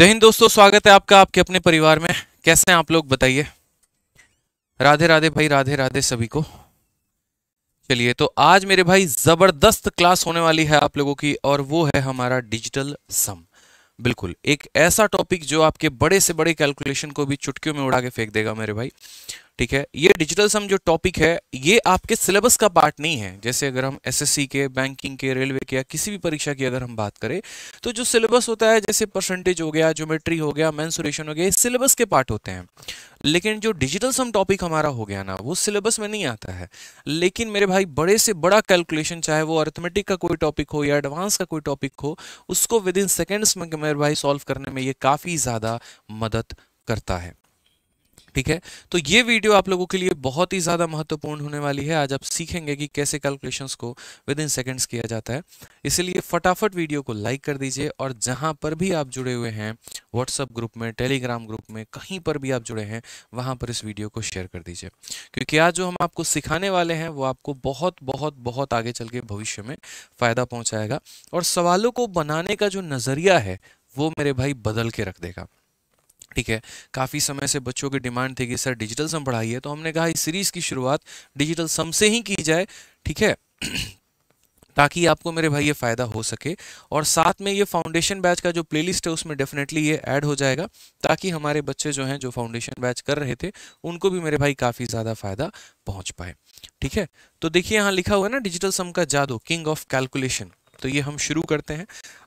जय हिंद दोस्तों स्वागत है आपका आपके अपने परिवार में कैसे हैं आप लोग बताइए राधे राधे भाई राधे राधे सभी को चलिए तो आज मेरे भाई जबरदस्त क्लास होने वाली है आप लोगों की और वो है हमारा डिजिटल सम बिल्कुल एक ऐसा टॉपिक जो आपके बड़े से बड़े कैलकुलेशन को भी चुटकियों में उड़ा के फेंक देगा मेरे भाई ठीक है ये डिजिटल सम जो टॉपिक है ये आपके सिलेबस का पार्ट नहीं है जैसे अगर हम एसएससी के बैंकिंग के रेलवे के या किसी भी परीक्षा की अगर हम बात करें तो जो सिलेबस होता है जैसे परसेंटेज हो गया ज्योमेट्री हो गया मैंसुरेशन हो गया सिलेबस के पार्ट होते हैं लेकिन जो डिजिटल सम टॉपिक हमारा हो गया ना वो सिलेबस में नहीं आता है लेकिन मेरे भाई बड़े से बड़ा कैलकुलेशन चाहे वो अर्थमेटिक का कोई टॉपिक हो या एडवांस का कोई टॉपिक हो उसको विद इन सेकेंड्स में मेरे भाई सॉल्व करने में ये काफ़ी ज़्यादा मदद करता है ठीक है तो ये वीडियो आप लोगों के लिए बहुत ही ज़्यादा महत्वपूर्ण होने वाली है आज आप सीखेंगे कि कैसे कैलकुलेशंस को विद इन सेकेंड्स किया जाता है इसलिए फटाफट वीडियो को लाइक कर दीजिए और जहाँ पर भी आप जुड़े हुए हैं व्हाट्सअप ग्रुप में टेलीग्राम ग्रुप में कहीं पर भी आप जुड़े हैं वहाँ पर इस वीडियो को शेयर कर दीजिए क्योंकि आज जो हम आपको सिखाने वाले हैं वो आपको बहुत बहुत बहुत आगे चल के भविष्य में फ़ायदा पहुँचाएगा और सवालों को बनाने का जो नज़रिया है वो मेरे भाई बदल के रख देगा ठीक है काफ़ी समय से बच्चों की डिमांड थी कि सर डिजिटल सम पढ़ाइए तो हमने कहा इस सीरीज़ की शुरुआत डिजिटल सम से ही की जाए ठीक है ताकि आपको मेरे भाई ये फ़ायदा हो सके और साथ में ये फाउंडेशन बैच का जो प्लेलिस्ट है उसमें डेफिनेटली ये ऐड हो जाएगा ताकि हमारे बच्चे जो हैं जो फाउंडेशन बैच कर रहे थे उनको भी मेरे भाई काफ़ी ज़्यादा फ़ायदा पहुंच पाए ठीक है तो देखिए यहाँ लिखा हुआ है ना डिजिटल सम का जादू किंग ऑफ कैलकुलेशन तो ये हम शुरू करते हैं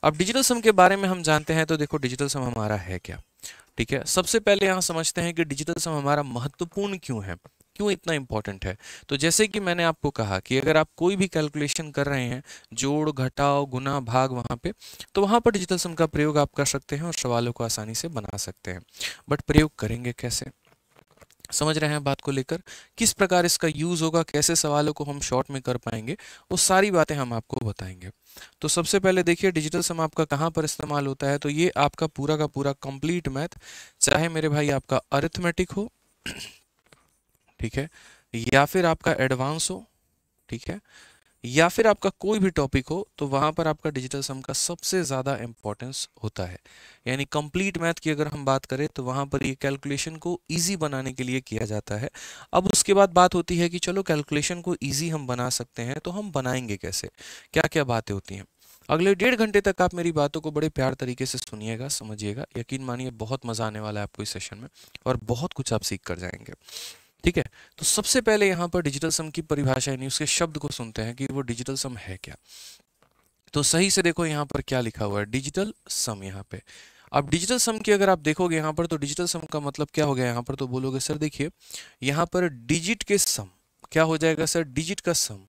अब डिजिटल सम के बारे में हम जानते हैं तो देखो डिजिटल सम हमारा है क्या ठीक है सबसे पहले यहाँ समझते हैं कि डिजिटल सम हमारा महत्वपूर्ण क्यों है क्यों इतना इंपॉर्टेंट है तो जैसे कि मैंने आपको कहा कि अगर आप कोई भी कैलकुलेशन कर रहे हैं जोड़ घटाओ गुना भाग वहाँ पे तो वहाँ पर डिजिटल सम का प्रयोग आप कर सकते हैं और सवालों को आसानी से बना सकते हैं बट प्रयोग करेंगे कैसे समझ रहे हैं बात को लेकर किस प्रकार इसका यूज़ होगा कैसे सवालों को हम शॉर्ट में कर पाएंगे वो सारी बातें हम आपको बताएंगे तो सबसे पहले देखिए डिजिटल सम आपका कहाँ पर इस्तेमाल होता है तो ये आपका पूरा का पूरा कंप्लीट मैथ चाहे मेरे भाई आपका अरिथमेटिक हो ठीक है या फिर आपका एडवांस हो ठीक है या फिर आपका कोई भी टॉपिक हो तो वहाँ पर आपका डिजिटल सम का सबसे ज़्यादा इम्पोर्टेंस होता है यानी कंप्लीट मैथ की अगर हम बात करें तो वहाँ पर ये कैलकुलेशन को ईजी बनाने के लिए किया जाता है अब उसके बाद बात होती है कि चलो कैलकुलेशन को ईजी हम बना सकते हैं तो हम बनाएंगे कैसे क्या क्या बातें होती हैं अगले डेढ़ घंटे तक आप मेरी बातों को बड़े प्यार तरीके से सुनिएगा समझिएगा यकीन मानिए बहुत मज़ा आने वाला है आपको इस सेशन में और बहुत कुछ आप सीख कर जाएंगे ठीक है तो सबसे पहले यहाँ पर डिजिटल सम की परिभाषा यानी उसके शब्द को सुनते हैं कि वो डिजिटल सम है क्या तो सही से देखो यहाँ पर क्या लिखा हुआ है डिजिटल सम यहाँ पे अब डिजिटल सम की अगर आप देखोगे यहाँ पर तो डिजिटल सम का मतलब क्या हो गया यहाँ पर तो बोलोगे सर देखिए यहाँ पर डिजिट के सम क्या हो जाएगा सर डिजिट का सम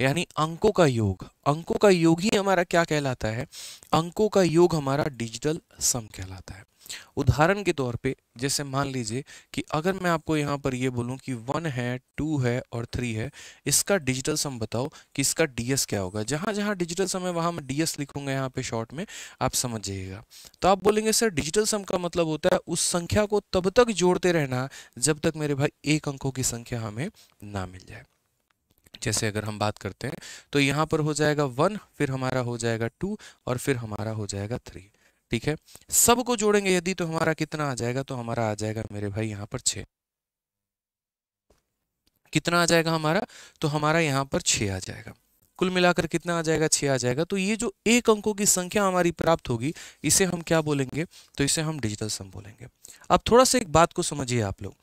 यानी अंकों का योग अंकों का योग ही हमारा क्या कहलाता है अंकों का योग हमारा डिजिटल सम कहलाता है उदाहरण के तौर पे जैसे मान लीजिए कि अगर मैं आपको यहाँ पर ये बोलूँ कि वन है टू है और थ्री है इसका डिजिटल सम बताओ कि इसका डीएस क्या होगा जहाँ जहाँ डिजिटल सम है वहाँ मैं डीएस लिखूंगा यहाँ पे शॉर्ट में आप समझ जाइएगा तो आप बोलेंगे सर डिजिटल सम का मतलब होता है उस संख्या को तब तक जोड़ते रहना जब तक मेरे भाई एक अंकों की संख्या हमें ना मिल जाए जैसे अगर हम बात करते हैं तो यहाँ पर हो जाएगा वन फिर हमारा हो जाएगा टू और फिर हमारा हो जाएगा थ्री ठीक है सबको जोड़ेंगे यदि तो हमारा कितना आ जाएगा तो हमारा आ जाएगा मेरे भाई यहाँ पर छः कितना आ जाएगा हमारा तो हमारा यहाँ पर छः आ जाएगा कुल मिलाकर कितना आ जाएगा छः आ जाएगा तो ये जो एक अंकों की संख्या हमारी प्राप्त होगी इसे हम क्या बोलेंगे तो इसे हम डिजिटल सम बोलेंगे अब थोड़ा सा एक बात को समझिए आप लोग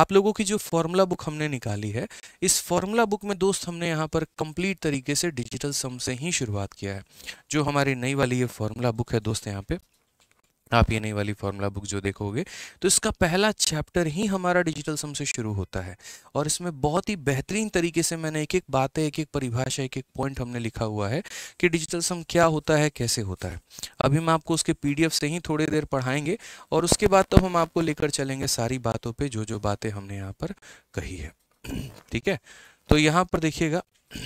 आप लोगों की जो फॉर्मूला बुक हमने निकाली है इस फॉर्मूला बुक में दोस्त हमने यहाँ पर कंप्लीट तरीके से डिजिटल सम से ही शुरुआत किया है जो हमारी नई वाली ये फॉर्मूला बुक है दोस्त यहाँ पे आप ये नई वाली फॉर्मूला बुक जो देखोगे तो इसका पहला चैप्टर ही हमारा डिजिटल सम से शुरू होता है और इसमें बहुत ही बेहतरीन तरीके से मैंने एक एक बातें एक एक परिभाषा एक एक पॉइंट हमने लिखा हुआ है कि डिजिटल सम क्या होता है कैसे होता है अभी हम आपको उसके पी से ही थोड़ी देर पढ़ाएंगे और उसके बाद तो हम आपको लेकर चलेंगे सारी बातों पर जो जो बातें हमने यहाँ पर कही है ठीक है तो यहाँ पर देखिएगा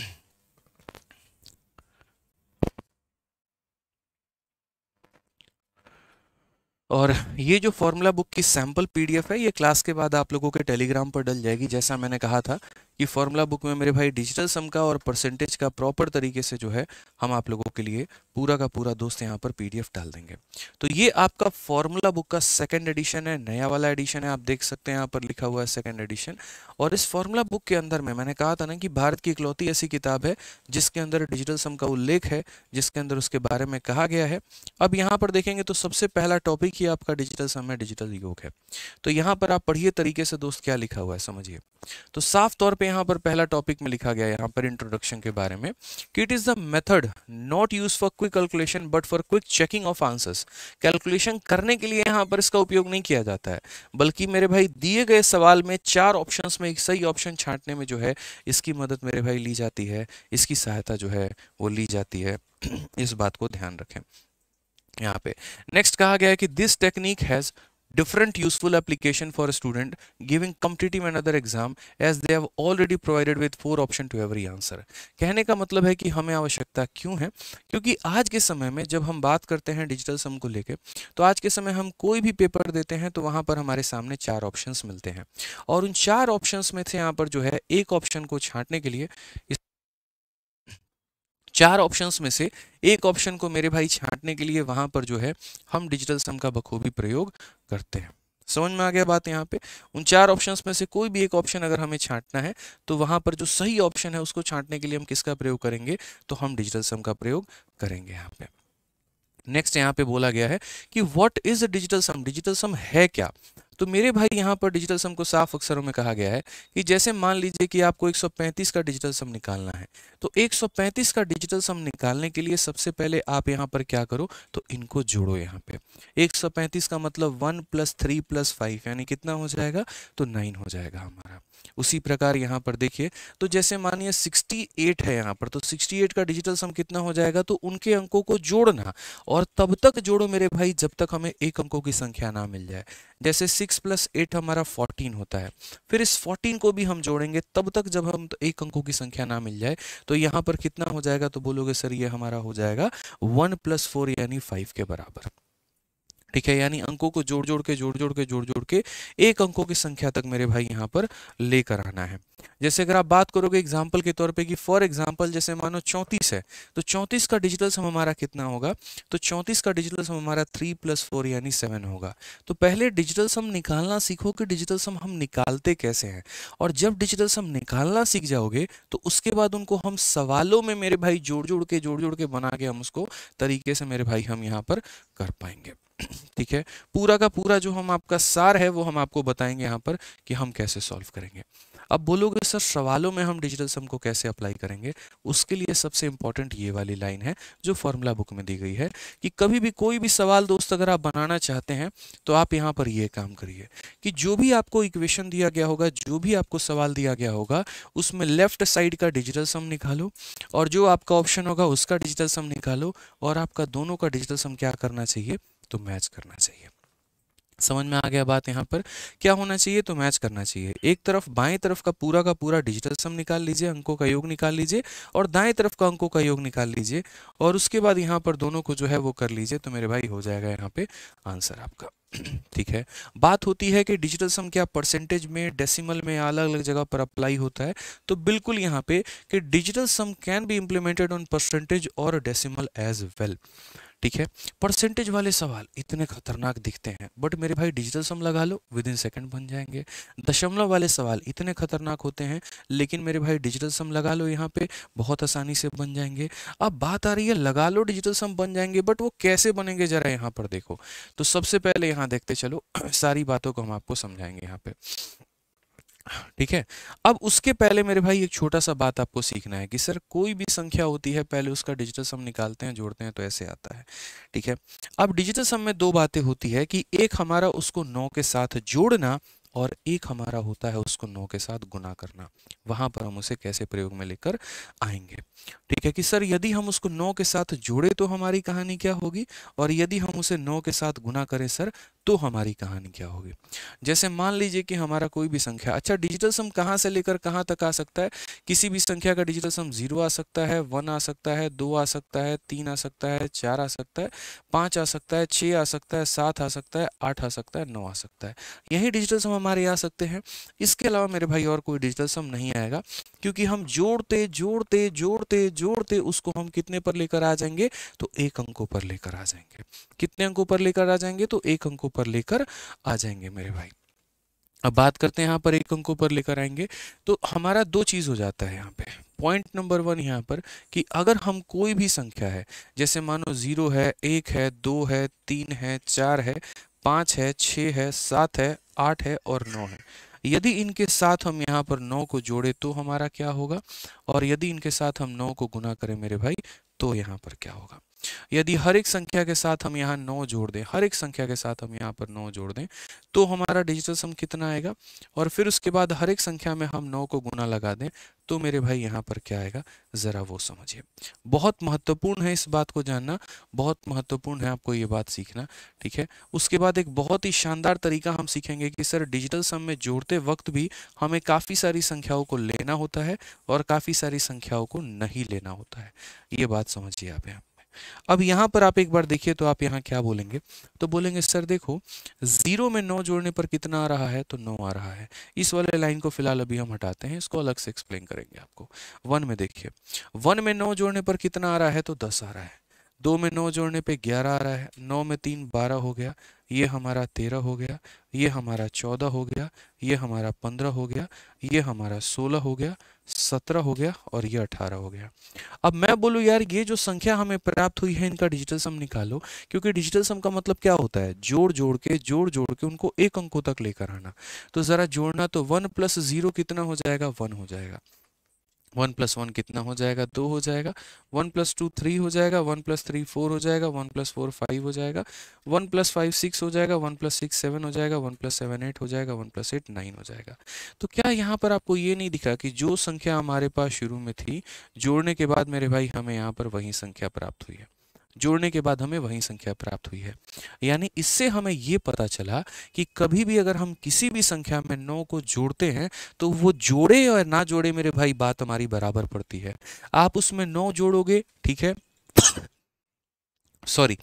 और ये जो फार्मूला बुक की सैम्पल पीडीएफ है ये क्लास के बाद आप लोगों के टेलीग्राम पर डल जाएगी जैसा मैंने कहा था कि फार्मूला बुक में मेरे भाई डिजिटल सम का और परसेंटेज का प्रॉपर तरीके से जो है हम आप लोगों के लिए पूरा का पूरा दोस्त यहाँ पर पीडीएफ डाल देंगे तो ये आपका फॉर्मूला बुक का सेकेंड एडिशन है नया वाला एडिशन है आप देख सकते हैं यहाँ पर लिखा हुआ है सेकेंड एडिशन और इस फार्मूला बुक के अंदर में मैंने कहा था ना कि भारत की इकलौती ऐसी किताब है जिसके अंदर डिजिटल सम का उल्लेख है जिसके अंदर उसके बारे में कहा गया है अब यहाँ पर देखेंगे तो सबसे पहला टॉपिक ही देखिए आपका डिजिटल समय डिजिटल योग है तो यहाँ पर आप पढ़िए तरीके से दोस्त क्या लिखा हुआ है समझिए तो साफ तौर पे यहाँ पर पहला टॉपिक में लिखा गया यहाँ पर इंट्रोडक्शन के बारे में कि it is the method not use for quick calculation but for quick checking of answers calculation करने के लिए यहाँ पर इसका उपयोग नहीं किया जाता है बल्कि मेरे भाई दिए गए सवाल में चार ऑप्शन में एक सही ऑप्शन छांटने में जो है इसकी मदद मेरे भाई ली जाती है इसकी सहायता जो है वो ली जाती है इस बात को ध्यान रखें यहाँ पे नेक्स्ट कहा गया है कि this technique has different useful application for student giving competitive competitive other exam as they have already provided with four option to every answer कहने का मतलब है कि हमें आवश्यकता क्यों है क्योंकि आज के समय में जब हम बात करते हैं डिजिटल सम को लेकर तो आज के समय हम कोई भी पेपर देते हैं तो वहाँ पर हमारे सामने चार ऑप्शन मिलते हैं और उन चार ऑप्शन में से यहाँ पर जो है एक ऑप्शन को छाँटने के लिए इस चार ऑप्शंस में से एक ऑप्शन को मेरे भाई छांटने के लिए वहां पर जो है हम डिजिटल सम का बखूबी प्रयोग करते हैं समझ में आ गया बात यहाँ पे उन चार ऑप्शंस में से कोई भी एक ऑप्शन अगर हमें छांटना है तो वहां पर जो सही ऑप्शन है उसको छांटने के लिए हम किसका प्रयोग करेंगे तो हम डिजिटल सम का प्रयोग करेंगे यहाँ पे नेक्स्ट यहाँ पे बोला गया है कि what is digital sum digital sum है क्या तो मेरे भाई यहाँ पर डिजिटल सम को साफ अक्षरों में कहा गया है कि जैसे मान लीजिए कि आपको 135 का डिजिटल सम निकालना है तो 135 का डिजिटल सम निकालने के लिए सबसे पहले आप यहाँ पर क्या करो तो इनको जोड़ो यहाँ पे 135 का मतलब one plus three plus five यानी कितना हो जाएगा तो नाइन हो जाएगा हमारा उसी प्रकार यहाँ पर देखिए तो जैसे मानिए 68 है यहाँ पर तो 68 का डिजिटल सम कितना हो जाएगा तो उनके अंकों को जोड़ना और तब तक जोड़ो मेरे भाई जब तक हमें एक अंकों की संख्या ना मिल जाए जैसे 6 प्लस एट हमारा 14 होता है फिर इस 14 को भी हम जोड़ेंगे तब तक जब हम तो एक अंकों की संख्या ना मिल जाए तो यहाँ पर कितना हो जाएगा तो बोलोगे सर ये हमारा हो जाएगा वन प्लस फोर यानी फाइव के बराबर ठीक है यानी अंकों को जोड़ जोड़ के जोड़ जोड़ के जोड़ जोड़ के एक अंकों की संख्या तक मेरे भाई यहाँ पर लेकर आना है जैसे अगर आप बात करोगे एग्जाम्पल के तौर पर कि फॉर एग्जाम्पल जैसे मानो चौंतीस है तो चौंतीस का डिजिटल सम हमारा कितना होगा तो चौंतीस का डिजिटल सम हमारा थ्री प्लस फोर यानी सेवन होगा तो पहले डिजिटल सम निकालना सीखो कि डिजिटल सम हम निकालते कैसे हैं और जब डिजिटल सम निकालना सीख जाओगे तो उसके बाद उनको हम सवालों में मेरे भाई जोड़ जोड़ के जोड़ जोड़ के बना के हम उसको तरीके से मेरे भाई हम यहाँ पर कर पाएंगे ठीक है पूरा का पूरा जो हम आपका सार है वो हम आपको बताएंगे यहाँ पर कि हम कैसे सॉल्व करेंगे अब बोलोगे सर सवालों में हम डिजिटल सम को कैसे अप्लाई करेंगे उसके लिए सबसे इंपॉर्टेंट ये वाली लाइन है जो फॉर्मूला बुक में दी गई है कि कभी भी कोई भी सवाल दोस्त अगर आप बनाना चाहते हैं तो आप यहाँ पर ये काम करिए कि जो भी आपको इक्वेशन दिया गया होगा जो भी आपको सवाल दिया गया होगा उसमें लेफ्ट साइड का डिजिटल सम निकालो और जो आपका ऑप्शन होगा उसका डिजिटल सम निकालो और आपका दोनों का डिजिटल सम क्या करना चाहिए तो मैच करना चाहिए समझ में आ गया बात यहाँ पर क्या होना चाहिए तो मैच करना चाहिए एक तरफ बाएं तरफ का पूरा का पूरा डिजिटल सम निकाल लीजिए अंकों का योग निकाल लीजिए और दाएं तरफ का अंकों का योग निकाल लीजिए और उसके बाद यहाँ पर दोनों को जो है वो कर लीजिए तो मेरे भाई हो जाएगा यहाँ पे आंसर आपका ठीक है बात होती है कि डिजिटल सम क्या परसेंटेज में डेसिमल में अलग अलग जगह पर अप्लाई होता है तो बिल्कुल यहाँ पे कि digital sum can be implemented on percentage और डेसिमल एज वेल well. ठीक है परसेंटेज वाले सवाल इतने खतरनाक दिखते हैं बट मेरे भाई डिजिटल सम लगा लो विद इन सेकेंड बन जाएंगे दशमलव वाले सवाल इतने खतरनाक होते हैं लेकिन मेरे भाई डिजिटल सम लगा लो यहाँ पे बहुत आसानी से बन जाएंगे अब बात आ रही है लगा लो डिजिटल सम बन जाएंगे बट वो कैसे बनेंगे जरा यहाँ पर देखो तो सबसे पहले यहाँ देखते चलो सारी बातों को हम आपको समझाएंगे यहाँ पे ठीक है अब उसके पहले मेरे भाई एक छोटा सा बात आपको सीखना है कि सर कोई भी संख्या होती है पहले उसका डिजिटल सम निकालते हैं जोड़ते हैं तो ऐसे आता है ठीक है अब डिजिटल सम में दो बातें होती है कि एक हमारा उसको नौ के साथ जोड़ना और एक हमारा होता है उसको नौ के साथ गुना करना वहां पर हम उसे कैसे प्रयोग में लेकर आएंगे ठीक है कि सर यदि हम उसको नौ के साथ जोड़े तो हमारी कहानी क्या होगी और यदि हम उसे नौ के साथ गुना करें सर तो हमारी कहानी क्या होगी जैसे मान लीजिए कि हमारा कोई भी संख्या अच्छा डिजिटल सम कहाँ से लेकर कहाँ तक आ सकता है किसी भी संख्या का डिजिटल सम जीरो आ सकता है वन आ सकता है दो आ सकता है तीन आ सकता है चार आ सकता है पाँच आ सकता है छः आ सकता है सात आ सकता है आठ आ सकता है नौ आ सकता है यही डिजिटल सम हमारे आ सकते हैं इसके अलावा मेरे भाई और कोई डिजिटल सम नहीं आएगा क्योंकि हम जोड़ते जोड़ते जोड़ते जोड़ते उसको हम कितने पर लेकर आ जाएंगे तो एक अंकों पर लेकर आ जाएंगे कितने अंकों पर लेकर आ जाएंगे तो एक अंकों पर लेकर आ जाएंगे मेरे भाई अब बात करते हैं यहाँ पर एक अंकों पर लेकर आएंगे तो हमारा दो चीज़ हो जाता है यहाँ पे पॉइंट नंबर वन यहाँ पर कि अगर हम कोई भी संख्या है जैसे मानो जीरो है एक है दो है तीन है चार है पाँच है छः है सात है आठ है और नौ है यदि इनके साथ हम यहाँ पर नौ को जोड़े तो हमारा क्या होगा और यदि इनके साथ हम नौ को गुना करें मेरे भाई तो यहाँ पर क्या होगा यदि हर एक संख्या के साथ हम यहाँ नौ जोड़ दें हर एक संख्या के साथ हम यहाँ पर नौ जोड़ दें तो हमारा डिजिटल सम कितना आएगा और फिर उसके बाद हर एक संख्या में हम नौ को गुना लगा दें तो मेरे भाई यहाँ पर क्या आएगा ज़रा वो समझिए बहुत महत्वपूर्ण है इस बात को जानना बहुत महत्वपूर्ण है आपको ये बात सीखना ठीक है उसके बाद एक बहुत ही शानदार तरीका हम सीखेंगे कि सर डिजिटल सम में जोड़ते वक्त भी हमें काफ़ी सारी संख्याओं को लेना होता है और काफ़ी सारी संख्याओं को नहीं लेना होता है ये बात समझिए आप यहाँ अब यहाँ पर आप एक बार देखिए तो आप यहाँ क्या बोलेंगे तो बोलेंगे सर देखो जीरो में नौ जोड़ने पर कितना आ रहा है तो नौ आ रहा है इस वाले लाइन को फिलहाल अभी हम हटाते हैं इसको अलग से एक्सप्लेन करेंगे आपको वन में देखिए वन में नौ जोड़ने पर कितना आ रहा है तो दस आ रहा है दो में नौ जोड़ने पे ग्यारह आ रहा है नौ में तीन बारह हो गया ये हमारा तेरह हो गया ये हमारा चौदह हो गया ये हमारा पंद्रह हो गया ये हमारा सोलह हो गया सत्रह हो गया और ये अठारह हो गया अब मैं बोलूँ यार ये जो संख्या हमें प्राप्त हुई है इनका डिजिटल सम निकालो क्योंकि डिजिटल सम का मतलब क्या होता है जोड़ जोड़ के जोड़ जोड़ के उनको एक अंकों तक लेकर आना तो ज़रा जोड़ना तो वन प्लस ज़ीरो कितना हो जाएगा वन हो जाएगा वन प्लस वन कितना हो जाएगा दो हो जाएगा वन प्लस टू थ्री हो जाएगा वन प्लस थ्री फोर हो जाएगा वन प्लस फोर फाइव हो जाएगा वन प्लस फाइव सिक्स हो जाएगा वन प्लस सिक्स सेवन हो जाएगा वन प्लस सेवन एट हो जाएगा वन प्लस एट नाइन हो जाएगा तो क्या यहाँ पर आपको ये नहीं दिखा कि जो संख्या हमारे पास शुरू में थी जोड़ने के बाद मेरे भाई हमें यहाँ पर वही संख्या प्राप्त हुई है जोड़ने के बाद हमें वही संख्या प्राप्त हुई है यानी इससे हमें ये पता चला कि कभी भी अगर हम किसी भी संख्या में नौ को जोड़ते हैं तो वो जोड़े और ना जोड़े मेरे भाई बात हमारी बराबर पड़ती है आप उसमें नौ जोड़ोगे ठीक है सॉरी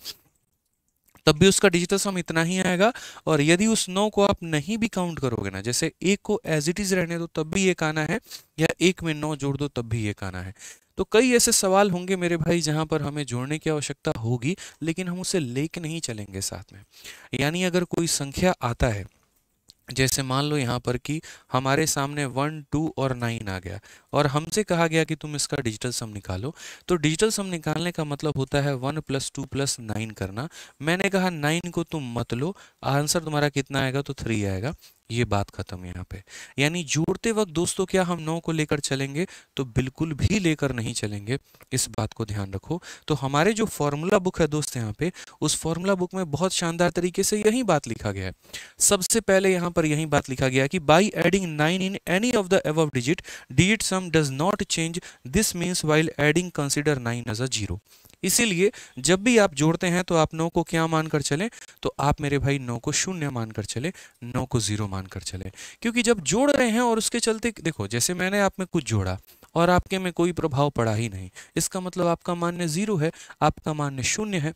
तब भी उसका डिजिटल सम इतना ही आएगा और यदि उस नौ को आप नहीं भी काउंट करोगे ना जैसे एक को एज इट इज रहने दो तब भी एक आना है या एक में नौ जोड़ दो तब भी एक आना है तो कई ऐसे सवाल होंगे मेरे भाई जहां पर हमें जोड़ने की आवश्यकता होगी लेकिन हम उसे लेके नहीं चलेंगे साथ में यानी अगर कोई संख्या आता है जैसे मान लो यहाँ पर कि हमारे सामने वन टू और नाइन आ गया और हमसे कहा गया कि तुम इसका डिजिटल सम निकालो तो डिजिटल सम निकालने का मतलब होता है one plus two plus nine करना मैंने कहा नाइन को तुम मत लो आंसर तुम्हारा कितना आएगा तो थ्री आएगा ये बात खत्म यहाँ पे यानी जोड़ते वक्त दोस्तों क्या हम नौ को लेकर चलेंगे तो बिल्कुल भी लेकर नहीं चलेंगे इस बात को ध्यान रखो तो हमारे जो फॉर्मूला बुक है दोस्त यहाँ पे उस फॉर्मूला बुक में बहुत शानदार तरीके से यही बात लिखा गया है सबसे पहले यहाँ पर यही बात लिखा गया कि by adding nine in any of the एव digit digit sum does not change this means while adding consider nine as a zero इसीलिए जब भी आप जोड़ते हैं तो आप नौ को क्या मानकर चलें तो आप मेरे भाई नौ को शून्य मानकर चले नौ को जीरो मानकर चले क्योंकि जब जोड़ रहे हैं और उसके चलते देखो जैसे मैंने आप में कुछ जोड़ा और आपके में कोई प्रभाव पड़ा ही नहीं इसका मतलब आपका मान्य जीरो है आपका मान्य शून्य है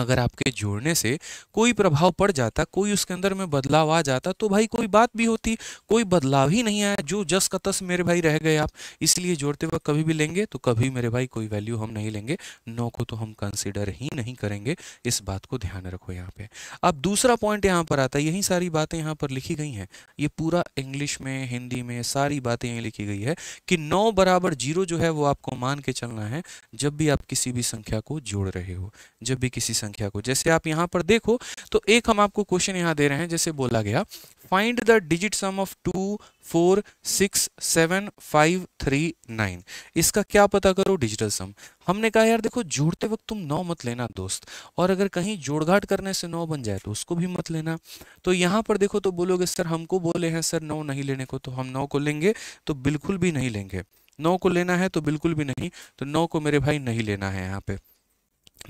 अगर आपके जोड़ने से कोई प्रभाव पड़ जाता कोई उसके अंदर में बदलाव आ जाता तो भाई कोई बात भी होती कोई बदलाव ही नहीं आया जो जस का तस मेरे भाई रह गए आप इसलिए जोड़ते वक्त कभी भी लेंगे तो कभी मेरे भाई कोई वैल्यू हम नहीं लेंगे नौ को तो हम कंसिडर ही नहीं करेंगे इस बात को ध्यान रखो यहाँ पे अब दूसरा पॉइंट यहाँ पर आता है यही सारी बातें यहाँ पर लिखी गई हैं ये पूरा इंग्लिश में हिंदी में सारी बातें यहीं लिखी गई है कि नौ बराबर जीरो जो है वो आपको मान के चलना है जब भी आप किसी भी संख्या को जोड़ रहे हो जब भी किसी संख्या को जैसे आप यहाँ पर देखो तो एक हम आपको क्वेश्चन यहाँ दे रहे हैं जैसे बोला गया find the digit sum of two four six seven five three nine इसका क्या पता करो डिजिटल सम हमने कहा यार देखो जोड़ते वक्त तुम नौ मत लेना दोस्त और अगर कहीं जोड़घाट करने से नौ बन जाए तो उसको भी मत लेना तो यहाँ पर देखो तो बोलोगे सर हमको बोले हैं सर नौ नहीं लेने को तो हम नौ को लेंगे तो बिल्कुल भी नहीं लेंगे नौ को लेना है तो बिल्कुल भी नहीं तो नौ को मेरे भाई नहीं लेना है यहाँ पे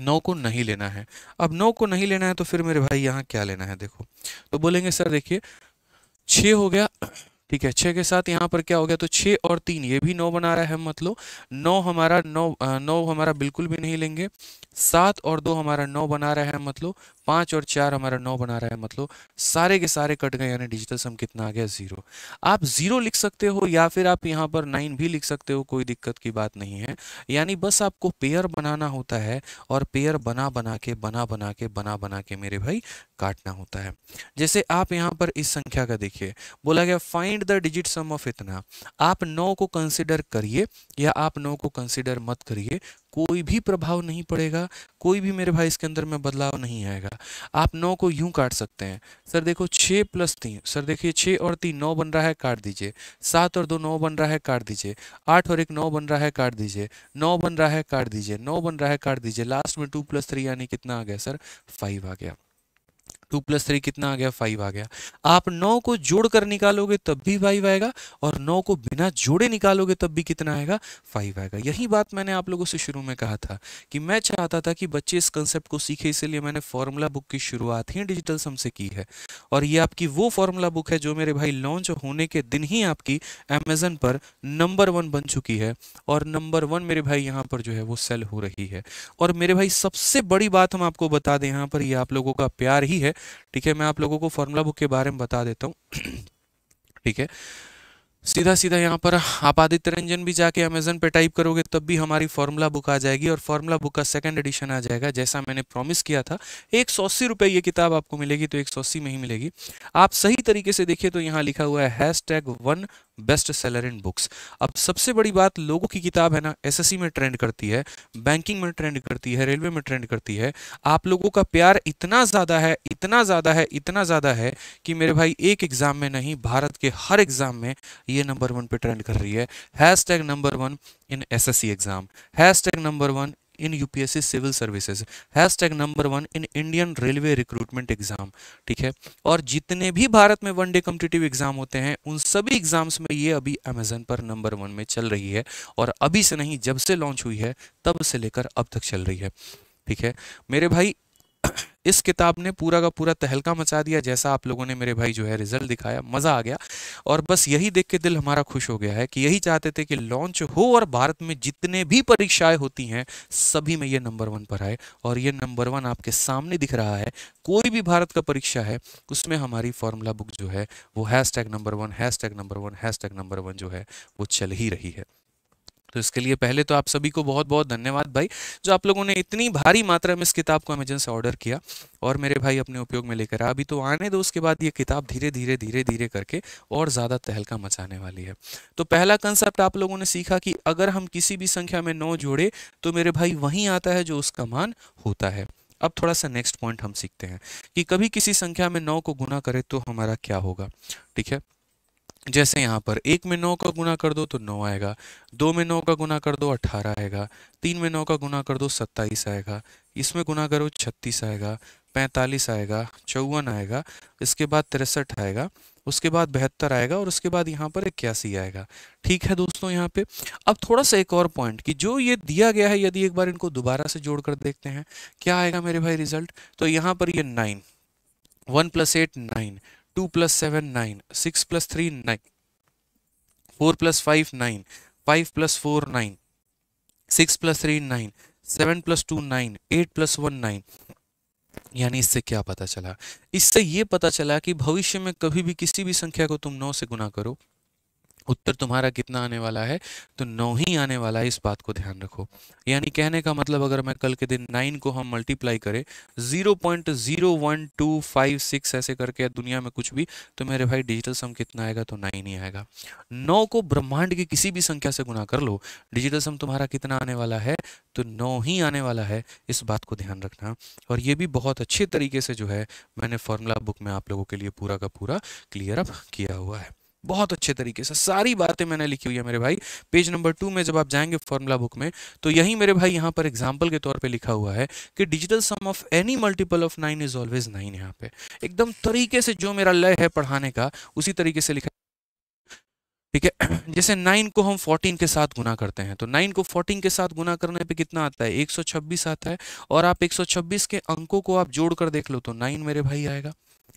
नौ को नहीं लेना है अब नौ को नहीं लेना है तो फिर मेरे भाई यहाँ क्या लेना है देखो तो बोलेंगे सर देखिए छ हो गया ठीक है छः के साथ यहाँ पर क्या हो गया तो छः और तीन ये भी नौ बना रहा है मतलब नौ हमारा नौ नौ हमारा बिल्कुल भी नहीं लेंगे सात और दो हमारा नौ बना रहा है मतलब पाँच और चार हमारा नौ बना रहा है मतलब सारे के सारे कट गए यानी डिजिटल सम कितना आ गया ज़ीरो आप ज़ीरो लिख सकते हो या फिर आप यहाँ पर नाइन भी लिख सकते हो कोई दिक्कत की बात नहीं है यानी बस आपको पेयर बनाना होता है और पेयर बना बना के बना बना के बना बना के मेरे भाई काटना होता है जैसे आप यहाँ पर इस संख्या का देखिए बोला गया find the digit sum of इतना आप नौ को कंसिडर करिए या आप नौ को कंसिडर मत करिए कोई भी प्रभाव नहीं पड़ेगा कोई भी मेरे भाई इसके अंदर में बदलाव नहीं आएगा आप नौ को यूं काट सकते हैं सर देखो छः प्लस तीन सर देखिए छः और तीन नौ बन रहा है काट दीजिए सात और दो नौ बन रहा है काट दीजिए आठ और एक नौ बन रहा है काट दीजिए नौ बन रहा है काट दीजिए नौ बन रहा है काट दीजिए लास्ट में टू प्लस थ्री यानी कितना आ गया सर फाइव आ गया टू प्लस थ्री कितना आ गया फाइव आ गया आप नौ को जोड़कर निकालोगे तब भी फाइव आएगा और नौ को बिना जोड़े निकालोगे तब भी कितना आएगा फाइव आएगा यही बात मैंने आप लोगों से शुरू में कहा था कि मैं चाहता था कि बच्चे इस कंसेप्ट को सीखे इसलिए मैंने फॉर्मूला बुक की शुरुआत ही डिजिटल सम से की है और ये आपकी वो फॉर्मूला बुक है जो मेरे भाई लॉन्च होने के दिन ही आपकी अमेजन पर नंबर वन बन चुकी है और नंबर वन मेरे भाई यहाँ पर जो है वो सेल हो रही है और मेरे भाई सबसे बड़ी बात हम आपको बता दें यहाँ पर ये आप लोगों का प्यार ही है ठीक है मैं आप लोगों को फॉर्मूला बुक के बारे में बता देता हूँ ठीक है सीधा सीधा यहाँ पर आप आदित्य रंजन भी जाके अमेजन पे टाइप करोगे तब भी हमारी फॉर्मूला बुक आ जाएगी और फॉर्मूला बुक का सेकंड एडिशन आ जाएगा जैसा मैंने प्रॉमिस किया था एक सौ अस्सी रुपये ये किताब आपको मिलेगी तो एक सौ अस्सी में ही मिलेगी आप सही तरीके से देखिए तो यहाँ लिखा हुआ है hashtag one best seller in books अब सबसे बड़ी बात लोगों की किताब है ना एसएससी में ट्रेंड करती है बैंकिंग में ट्रेंड करती है रेलवे में ट्रेंड करती है आप लोगों का प्यार इतना ज़्यादा है इतना ज़्यादा है इतना ज़्यादा है कि मेरे भाई एक एग्ज़ाम में नहीं भारत के हर एग्ज़ाम में ये नंबर वन पे ट्रेंड कर रही है hash number one in S exam hash number one in UPSC civil services hashtag number one in Indian railway recruitment exam ठीक है और जितने भी भारत में वनडे कम्पिटेटिव एग्जाम होते हैं उन सभी एग्जाम्स में ये अभी अमेजन पर नंबर वन में चल रही है और अभी से नहीं जब से लॉन्च हुई है तब से लेकर अब तक चल रही है ठीक है मेरे भाई इस किताब ने पूरा का पूरा तहलका मचा दिया जैसा आप लोगों ने मेरे भाई जो है रिजल्ट दिखाया मज़ा आ गया और बस यही देख के दिल हमारा खुश हो गया है कि यही चाहते थे कि लॉन्च हो और भारत में जितने भी परीक्षाएं होती हैं सभी में ये नंबर वन पर आए और ये नंबर वन आपके सामने दिख रहा है कोई भी भारत का परीक्षा है उसमें हमारी फॉर्मूला बुक जो है वो hash number one hash number one hash number one जो है वो चल ही रही है तो इसके लिए पहले तो आप सभी को बहुत बहुत धन्यवाद भाई जो आप लोगों ने इतनी भारी मात्रा में इस किताब को अमेजन से ऑर्डर किया और मेरे भाई अपने उपयोग में लेकर आया अभी तो आने दो उसके बाद ये किताब धीरे धीरे धीरे धीरे करके और ज़्यादा तहलका मचाने वाली है तो पहला कंसेप्ट आप लोगों ने सीखा कि अगर हम किसी भी संख्या में नौ जोड़े तो मेरे भाई वहीं आता है जो उसका मान होता है अब थोड़ा सा नेक्स्ट पॉइंट हम सीखते हैं कि कभी किसी संख्या में नौ को गुना करें तो हमारा क्या होगा ठीक है जैसे यहाँ पर एक में नौ का गुना कर दो तो नौ आएगा दो में नौ का गुना कर दो अट्ठारह आएगा तीन में नौ का गुना कर दो सत्ताईस आएगा इसमें गुना करो छत्तीस आएगा पैंतालीस आएगा चौवन आएगा इसके बाद तिरसठ आएगा उसके बाद बहत्तर आएगा और उसके बाद यहाँ पर इक्यासी आएगा ठीक है दोस्तों यहाँ पे अब थोड़ा सा एक और पॉइंट कि जो ये दिया गया है यदि एक बार इनको दोबारा से जोड़ कर देखते हैं क्या आएगा मेरे भाई रिजल्ट तो यहाँ पर ये nine one plus eight nine two plus seven nine six plus three nine four plus five nine five plus four nine six plus three nine seven plus two nine eight plus one nine यानी इससे क्या पता चला इससे ये पता चला कि भविष्य में कभी भी किसी भी संख्या को तुम नौ से गुना करो उत्तर तुम्हारा कितना आने वाला है तो नौ ही आने वाला है इस बात को ध्यान रखो यानी कहने का मतलब अगर मैं कल के दिन नाइन को हम मल्टीप्लाई करें zero point zero one two five six ऐसे करके दुनिया में कुछ भी तो मेरे भाई डिजिटल सम कितना आएगा तो नाइन ही आएगा नौ को ब्रह्मांड की किसी भी संख्या से गुना कर लो डिजिटल सम तुम्हारा कितना आने वाला है तो नौ ही आने वाला है इस बात को ध्यान रखना और ये भी बहुत अच्छे तरीके से जो है मैंने फॉर्मूला बुक में आप लोगों के लिए पूरा का पूरा क्लियर अप किया हुआ है बहुत अच्छे तरीके से सारी बातें मैंने लिखी हुई है मेरे भाई पेज नंबर टू में जब आप जाएंगे फॉर्मूला बुक में तो यही मेरे भाई यहाँ पर एग्जाम्पल के तौर पर लिखा हुआ है कि digital sum of any multiple of nine is always nine यहाँ पे एकदम तरीके से जो मेरा लय है पढ़ाने का उसी तरीके से लिखा ठीक है जैसे नाइन को हम फोर्टीन के साथ गुना करते हैं तो नाइन को फोर्टीन के साथ गुना करने पे कितना आता है एक सौ छब्बीस आता है और आप एक सौ छब्बीस के अंकों को आप जोड़ देख लो तो नाइन मेरे भाई आएगा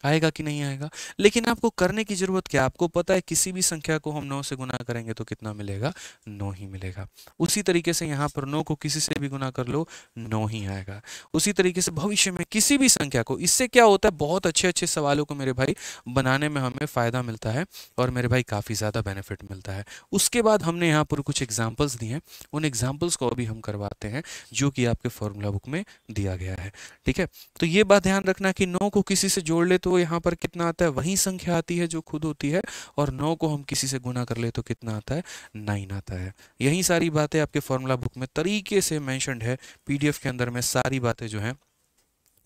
आएगा कि नहीं आएगा लेकिन आपको करने की जरूरत क्या आपको पता है किसी भी संख्या को हम नौ से गुना करेंगे तो कितना मिलेगा नौ ही मिलेगा उसी तरीके से यहाँ पर नौ को किसी से भी गुना कर लो नौ ही आएगा उसी तरीके से भविष्य में किसी भी संख्या को इससे क्या होता है बहुत अच्छे अच्छे सवालों को मेरे भाई बनाने में हमें फ़ायदा मिलता है और मेरे भाई काफ़ी ज़्यादा बेनिफिट मिलता है उसके बाद हमने यहाँ पर कुछ एग्जाम्पल्स दिए हैं उन एग्जाम्पल्स को अभी हम करवाते हैं जो कि आपके फॉर्मूला बुक में दिया गया है ठीक है तो ये बात ध्यान रखना कि नौ को किसी से जोड़ ले करें तो यहाँ पर कितना आता है वही संख्या आती है जो खुद होती है और नौ को हम किसी से गुना कर ले तो कितना आता है नाइन आता है यही सारी बातें आपके फॉर्मूला बुक में तरीके से मैंशनड है पीडीएफ के अंदर में सारी बातें जो हैं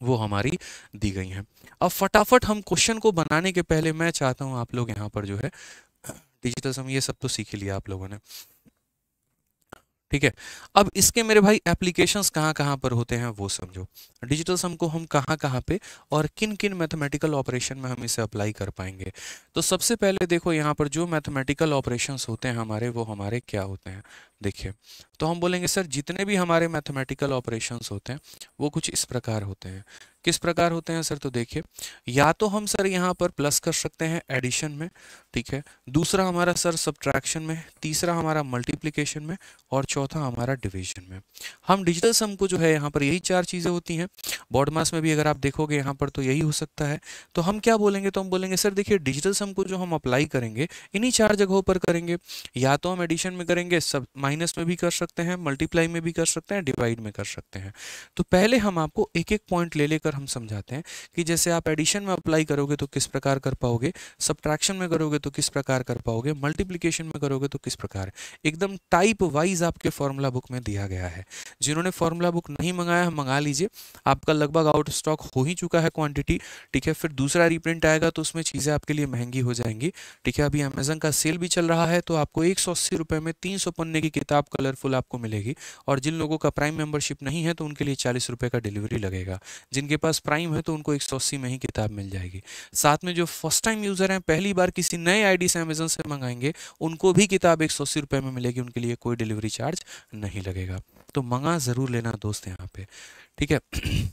वो हमारी दी गई हैं अब फटाफट हम क्वेश्चन को बनाने के पहले मैं चाहता हूँ आप लोग यहाँ पर जो है डिजिटल समय ये सब तो सीख लिया आप लोगों ने ठीक है अब इसके मेरे भाई एप्लीकेशंस कहाँ कहाँ पर होते हैं वो समझो डिजिटल सम को हम कहाँ कहाँ पे और किन किन मैथमेटिकल ऑपरेशन में हम इसे अप्लाई कर पाएंगे तो सबसे पहले देखो यहाँ पर जो मैथमेटिकल ऑपरेशंस होते हैं हमारे वो हमारे क्या होते हैं देखिए तो हम बोलेंगे सर जितने भी हमारे मैथमेटिकल ऑपरेशंस होते हैं वो कुछ इस प्रकार होते हैं किस प्रकार होते हैं सर तो देखिए या तो हम सर यहाँ पर प्लस कर सकते हैं एडिशन में ठीक है दूसरा हमारा सर सब्ट्रैक्शन में तीसरा हमारा मल्टीप्लिकेशन में और चौथा हमारा डिवीजन में हम डिजिटल सम को जो है यहाँ पर यही चार चीज़ें होती हैं बॉड मास में भी अगर आप देखोगे यहाँ पर तो यही हो सकता है तो हम क्या बोलेंगे तो हम बोलेंगे सर देखिए डिजिटल सम को जो हम अप्लाई करेंगे इन्हीं चार जगहों पर करेंगे या तो हम एडिशन में करेंगे सब माइनस में भी कर सकते हैं मल्टीप्लाई में भी कर सकते हैं डिवाइड में कर सकते हैं तो पहले हम आपको एक एक पॉइंट ले लेकर अगर हम समझाते हैं कि जैसे आप एडिशन में अप्लाई करोगे तो किस प्रकार कर पाओगे सब्ट्रैक्शन में करोगे तो किस प्रकार कर पाओगे मल्टीप्लीकेशन में करोगे तो किस प्रकार एकदम टाइप वाइज आपके फॉर्मूला बुक में दिया गया है जिन्होंने फॉर्मूला बुक नहीं मंगाया मंगा लीजिए आपका लगभग आउट स्टॉक हो ही चुका है क्वान्टिटी ठीक है फिर दूसरा रिप्रिंट आएगा तो उसमें चीज़ें आपके लिए महंगी हो जाएंगी ठीक है अभी अमेजन का सेल भी चल रहा है तो आपको एक सौ में तीन पन्ने की किताब कलरफुल आपको मिलेगी और जिन लोगों का प्राइम मेंबरशिप नहीं है तो उनके लिए चालीस रुपए का डिलीवरी लगेगा जिनके पास प्राइम है तो उनको एक में ही किताब मिल जाएगी साथ में जो फर्स्ट टाइम यूज़र हैं पहली बार किसी नए आईडी से अमेजन से मंगाएंगे उनको भी किताब एक सौ अस्सी रुपये में मिलेगी उनके लिए कोई डिलीवरी चार्ज नहीं लगेगा तो मंगा ज़रूर लेना दोस्त यहाँ पे ठीक है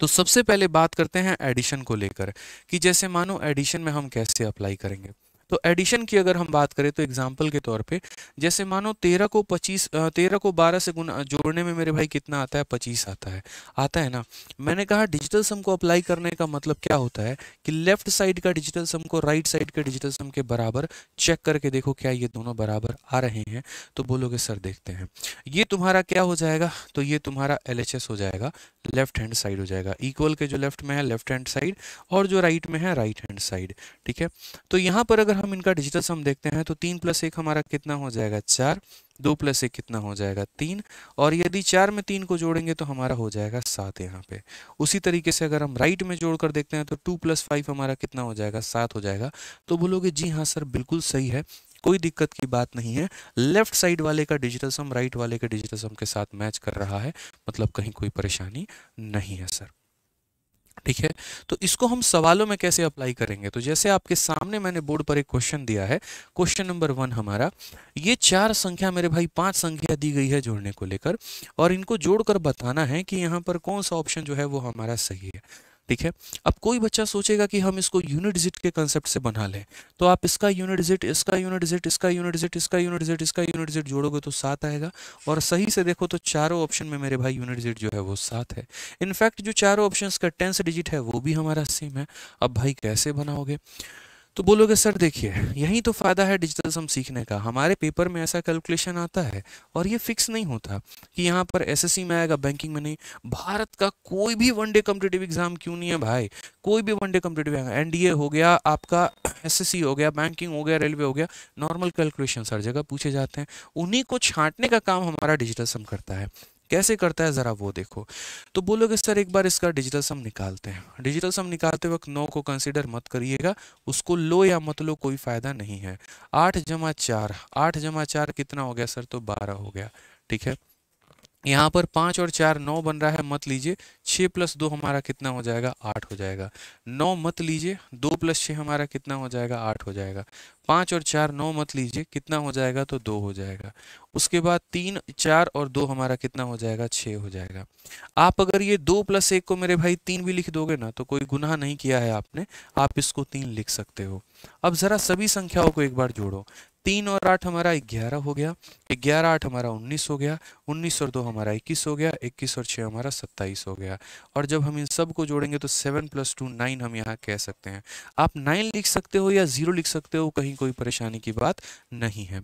तो सबसे पहले बात करते हैं एडिशन को लेकर कि जैसे मानो एडिशन में हम कैसे अप्लाई करेंगे तो एडिशन की अगर हम बात करें तो एग्जाम्पल के तौर पे जैसे मानो तेरह को पच्चीस तेरह को बारह से गुना जोड़ने में मेरे भाई कितना आता है पच्चीस आता है आता है ना मैंने कहा डिजिटल सम को अप्लाई करने का मतलब क्या होता है कि लेफ्ट साइड का डिजिटल सम को राइट साइड के डिजिटल सम के बराबर चेक करके देखो क्या ये दोनों बराबर आ रहे हैं तो बोलोगे सर देखते हैं ये तुम्हारा क्या हो जाएगा तो ये तुम्हारा एल हो जाएगा लेफ्ट हैंड साइड हो जाएगा इक्वल के जो लेफ्ट में है लेफ्ट हैंड साइड और जो राइट में है राइट हैंड साइड ठीक है तो यहाँ पर अगर अगर हम इनका डिजिटल सम देखते हैं तो तीन प्लस एक हमारा कितना हो जाएगा चार दो प्लस एक कितना हो जाएगा तीन और यदि चार में तीन को जोड़ेंगे तो हमारा हो जाएगा सात यहाँ पे उसी तरीके से अगर हम राइट में जोड़कर देखते हैं तो टू प्लस फाइव हमारा कितना हो जाएगा सात हो जाएगा तो बोलोगे जी हाँ सर बिल्कुल सही है कोई दिक्कत की बात नहीं है लेफ्ट साइड वाले का डिजिटल सम राइट वाले के डिजिटल सम के साथ मैच कर रहा है मतलब कहीं कोई परेशानी नहीं है सर ठीक है तो इसको हम सवालों में कैसे अप्लाई करेंगे तो जैसे आपके सामने मैंने बोर्ड पर एक क्वेश्चन दिया है क्वेश्चन नंबर वन हमारा ये चार संख्या मेरे भाई पांच संख्या दी गई है जोड़ने को लेकर और इनको जोड़कर बताना है कि यहाँ पर कौन सा ऑप्शन जो है वो हमारा सही है ठीक है अब कोई बच्चा सोचेगा कि हम इसको यूनिट डिजिट के कंसेप्ट से बना लें तो आप इसका यूनिट डिजिट इसका यूनिट डिजिट इसका यूनिट डिजिट इसका यूनिट डिजिट इसका यूनिट डिजिट जोड़ोगे तो सात आएगा और सही से देखो तो चारों ऑप्शन में मेरे भाई यूनिट डिजिट जो है वो सात है इनफैक्ट जो चारों ऑप्शन का टेंस डिजिट है वो भी हमारा सेम है अब भाई कैसे बनाओगे तो बोलोगे सर देखिए यही तो फ़ायदा है डिजिटल सम सीखने का हमारे पेपर में ऐसा कैलकुलेशन आता है और ये फिक्स नहीं होता कि यहाँ पर एसएससी में आएगा बैंकिंग में नहीं भारत का कोई भी वनडे कम्पिटेटिव एग्जाम क्यों नहीं है भाई कोई भी वनडे कम्पिटेटिव एन हो गया आपका एस हो गया बैंकिंग हो गया रेलवे हो गया नॉर्मल कैलकुलेशन हर जगह पूछे जाते हैं उन्हीं को छाटने का काम हमारा डिजिटल सम करता है कैसे करता है ज़रा वो देखो तो बोलोगे सर एक बार इसका डिजिटल सम निकालते हैं डिजिटल सम निकालते वक्त नौ को कंसिडर मत करिएगा उसको लो या मत लो कोई फ़ायदा नहीं है आठ जमा चार आठ जमा चार कितना हो गया सर तो बारह हो गया ठीक है यहाँ पर पाँच और चार नौ बन रहा है मत लीजिए छः प्लस दो हमारा कितना हो जाएगा आठ हो जाएगा नौ मत लीजिए दो प्लस छः हमारा कितना हो जाएगा आठ हो जाएगा पाँच और चार नौ मत लीजिए कितना हो जाएगा तो दो हो जाएगा उसके बाद तीन चार और दो हमारा कितना हो जाएगा छः हो जाएगा आप अगर ये दो प्लस एक को मेरे भाई तीन भी लिख दोगे ना तो कोई गुनाह नहीं किया है आपने आप इसको तीन लिख सकते हो अब ज़रा सभी संख्याओं को एक बार जोड़ो तीन और आठ हमारा ग्यारह हो गया ग्यारह आठ हमारा उन्नीस हो गया उन्नीस और दो हमारा इक्कीस हो गया इक्कीस और छः हमारा सत्ताईस हो गया और जब हम इन सब को जोड़ेंगे तो सेवन प्लस टू नाइन हम यहाँ कह सकते हैं आप नाइन लिख सकते हो या ज़ीरो लिख सकते हो कहीं कोई परेशानी की बात नहीं है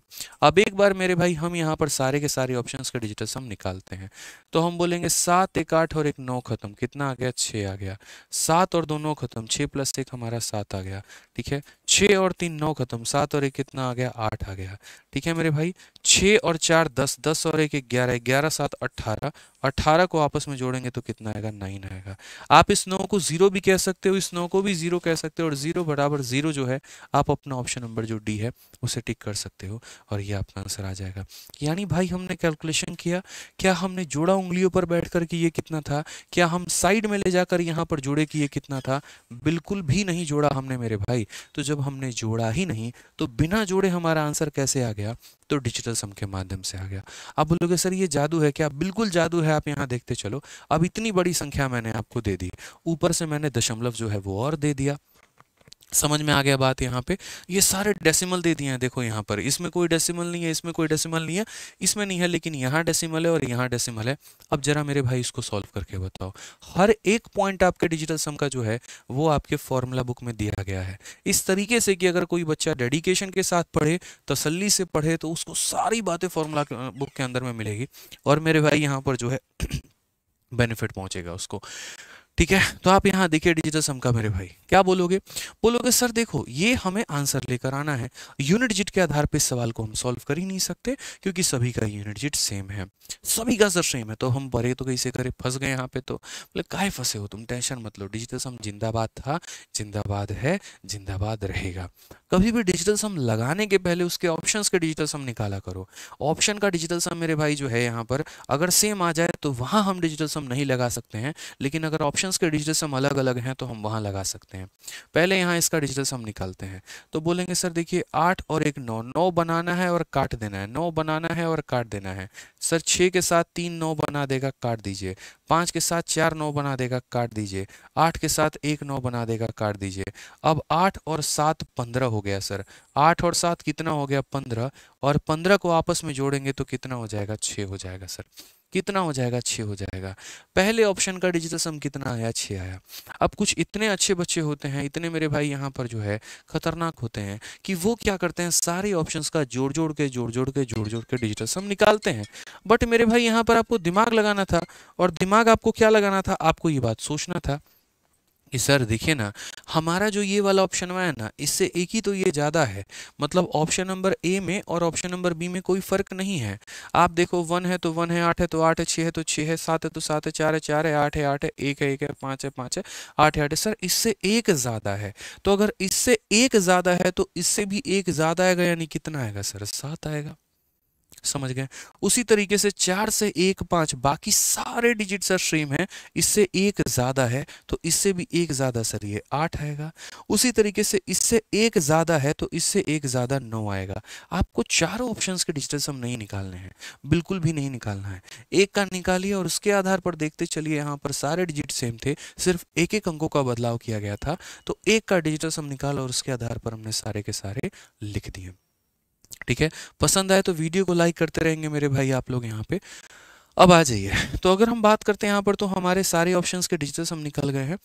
अब एक बार मेरे भाई हम यहाँ पर सारे के सारे ऑप्शन का डिजिटल सम निकालते हैं तो हम बोलेंगे सात एक आठ और एक नौ खत्म कितना आ गया छः आ गया सात और दो नौ खत्म छः प्लस एक हमारा सात आ गया ठीक है छः और तीन नौ खत्म सात और एक कितना आ गया आठ आ गया ठीक है मेरे भाई छः और चार दस दस और एक ग्यारह ग्यारह सात अट्ठारह अट्ठारह को आपस में जोड़ेंगे तो कितना आएगा नाइन आएगा आप इस नौ को जीरो भी कह सकते हो इस नौ को भी जीरो कह सकते हो और जीरो बराबर जीरो जो है आप अपना ऑप्शन नंबर जो डी है उसे टिक कर सकते हो और ये आपका आंसर आ जाएगा यानी भाई हमने कैलकुलेशन किया क्या हमने जोड़ा उंगलियों पर बैठ कर कि ये कितना था क्या हम साइड में ले जाकर यहाँ पर जोड़े कि ये कितना था बिल्कुल भी नहीं जोड़ा हमने मेरे भाई तो जब हमने जोड़ा ही नहीं तो बिना जोड़े हमारा आंसर कैसे आ गया तो डिजिटल सम के माध्यम से आ गया आप बोलोगे सर ये जादू है क्या बिल्कुल जादू है आप यहाँ देखते चलो अब इतनी बड़ी संख्या मैंने आपको दे दी ऊपर से मैंने दशमलव जो है वो और दे दिया समझ में आ गया बात यहाँ पे ये सारे डेसिमल दे दिए हैं देखो यहाँ पर इसमें कोई डेसिमल नहीं है इसमें कोई डेसिमल नहीं है इसमें नहीं है लेकिन यहाँ डेसिमल है और यहाँ डेसिमल है अब जरा मेरे भाई इसको सॉल्व करके बताओ हर एक पॉइंट आपके डिजिटल सम का जो है वो आपके फॉर्मूला बुक में दिया गया है इस तरीके से कि अगर कोई बच्चा डेडिकेशन के साथ पढ़े तसली से पढ़े तो उसको सारी बातें फॉर्मूला बुक के अंदर में मिलेगी और मेरे भाई यहाँ पर जो है बेनिफिट पहुँचेगा उसको ठीक है तो आप यहाँ देखिए डिजिटल सम का मेरे भाई क्या बोलोगे बोलोगे सर देखो ये हमें आंसर लेकर आना है यूनिट जिट के आधार पर इस सवाल को हम सॉल्व कर ही नहीं सकते क्योंकि सभी का यूनिट जिट सेम है सभी का सर सेम है तो हम बड़े तो कैसे करें फंस गए यहाँ पे तो बोले काय फंसे हो तुम टेंशन मत लो डिजिटल सम जिंदाबाद था जिंदाबाद है जिंदाबाद रहेगा कभी भी डिजिटल सम लगाने के पहले उसके ऑप्शंस का डिजिटल सम निकाला करो ऑप्शन का डिजिटल सम मेरे भाई जो है यहाँ पर अगर सेम आ जाए तो वहाँ हम डिजिटल सम नहीं लगा सकते हैं लेकिन अगर ऑप्शंस के डिजिटल सम अलग अलग हैं तो हम वहाँ लगा सकते हैं पहले यहाँ इसका डिजिटल सम निकालते हैं तो बोलेंगे सर देखिए आठ और एक नौ नौ बनाना है और काट देना है नौ बनाना है और काट देना है सर छः के साथ तीन नौ बना देगा काट दीजिए पाँच के साथ चार नौ बना देगा काट दीजिए आठ के साथ एक नौ बना देगा काट दीजिए अब आठ और सात पंद्रह हो गया सर आठ और सात कितना हो गया पंद्रह और पंद्रह को आपस में जोड़ेंगे तो कितना हो जाएगा छः हो जाएगा सर कितना हो जाएगा छः हो जाएगा पहले ऑप्शन का डिजिटल सम कितना आया छः आया अब कुछ इतने अच्छे बच्चे होते हैं इतने मेरे भाई यहाँ पर जो है खतरनाक होते हैं कि वो क्या करते हैं सारे ऑप्शंस का जोड़ जोड़ के जोड़ जोड़ के जोड़ जोड़ के डिजिटल सम निकालते हैं बट मेरे भाई यहाँ पर आपको दिमाग लगाना था और दिमाग आपको क्या लगाना था आपको ये बात सोचना था कि सर देखिए ना हमारा जो ये वाला ऑप्शन हुआ है ना इससे एक ही तो ये ज़्यादा है मतलब ऑप्शन नंबर ए में और ऑप्शन नंबर बी में कोई फ़र्क नहीं है आप देखो वन है तो वन है आठ है तो आठ है छः है तो छः है सात है तो सात है चार है चार है आठ है आठ है एक है एक है पाँच है पाँच है आठ है आठ है सर इससे एक ज़्यादा है तो अगर इससे एक ज़्यादा है तो इससे भी एक ज़्यादा आएगा यानी कितना आएगा सर सात आएगा समझ गए उसी तरीके से चार से एक पाँच बाकी सारे डिजिट सर सेम है इससे एक ज़्यादा है तो इससे भी एक ज़्यादा सर ये आठ आएगा उसी तरीके से इससे एक ज़्यादा है तो इससे एक ज़्यादा नौ आएगा आपको चारों ऑप्शन के डिजिटल सम नहीं निकालने हैं बिल्कुल भी नहीं निकालना है एक का निकालिए और उसके आधार पर देखते चलिए यहाँ पर सारे डिजिट सेम थे सिर्फ एक एक अंकों का बदलाव किया गया था तो एक का डिजिटल सम निकाल और उसके आधार पर हमने सारे के सारे लिख दिए ठीक है पसंद आए तो वीडियो को लाइक करते रहेंगे मेरे भाई आप लोग यहाँ पे अब आ जाइए तो अगर हम बात करते हैं यहाँ पर तो हमारे सारे ऑप्शंस के डिजिटल हम निकल गए हैं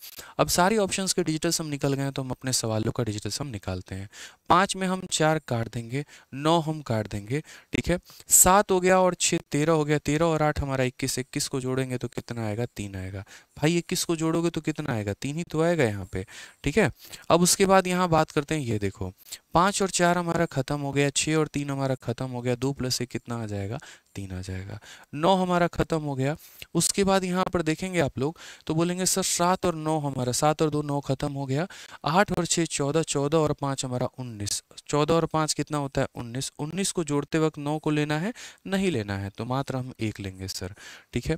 अब सारे ऑप्शंस के डिजिटल हम निकल गए हैं तो हम अपने सवालों का डिजिटल हम निकालते हैं पाँच में हम चार काट देंगे नौ हम काट देंगे ठीक है सात हो गया और छः तेरह हो गया तेरह और आठ हमारा इक्कीस इक्कीस को जोड़ेंगे तो कितना आएगा तीन आएगा भाई इक्कीस को जोड़ोगे तो कितना आएगा तीन ही तो आएगा यहाँ पे ठीक है अब उसके बाद यहाँ बात करते हैं ये देखो पाँच और चार हमारा ख़त्म हो गया छः और तीन हमारा ख़त्म हो गया दो प्लस एक कितना आ जाएगा तीन आ जाएगा नौ हमारा ख़त्म हो गया उसके बाद यहाँ पर देखेंगे आप लोग तो बोलेंगे सर सात और नौ हमारा सात और दो नौ ख़त्म हो गया आठ और छः चौदह चौदह और पाँच हमारा उन्नीस चौदह और पाँच कितना होता है उन्नीस उन्नीस को जोड़ते वक्त नौ को लेना है नहीं लेना है तो मात्र हम एक लेंगे सर ठीक है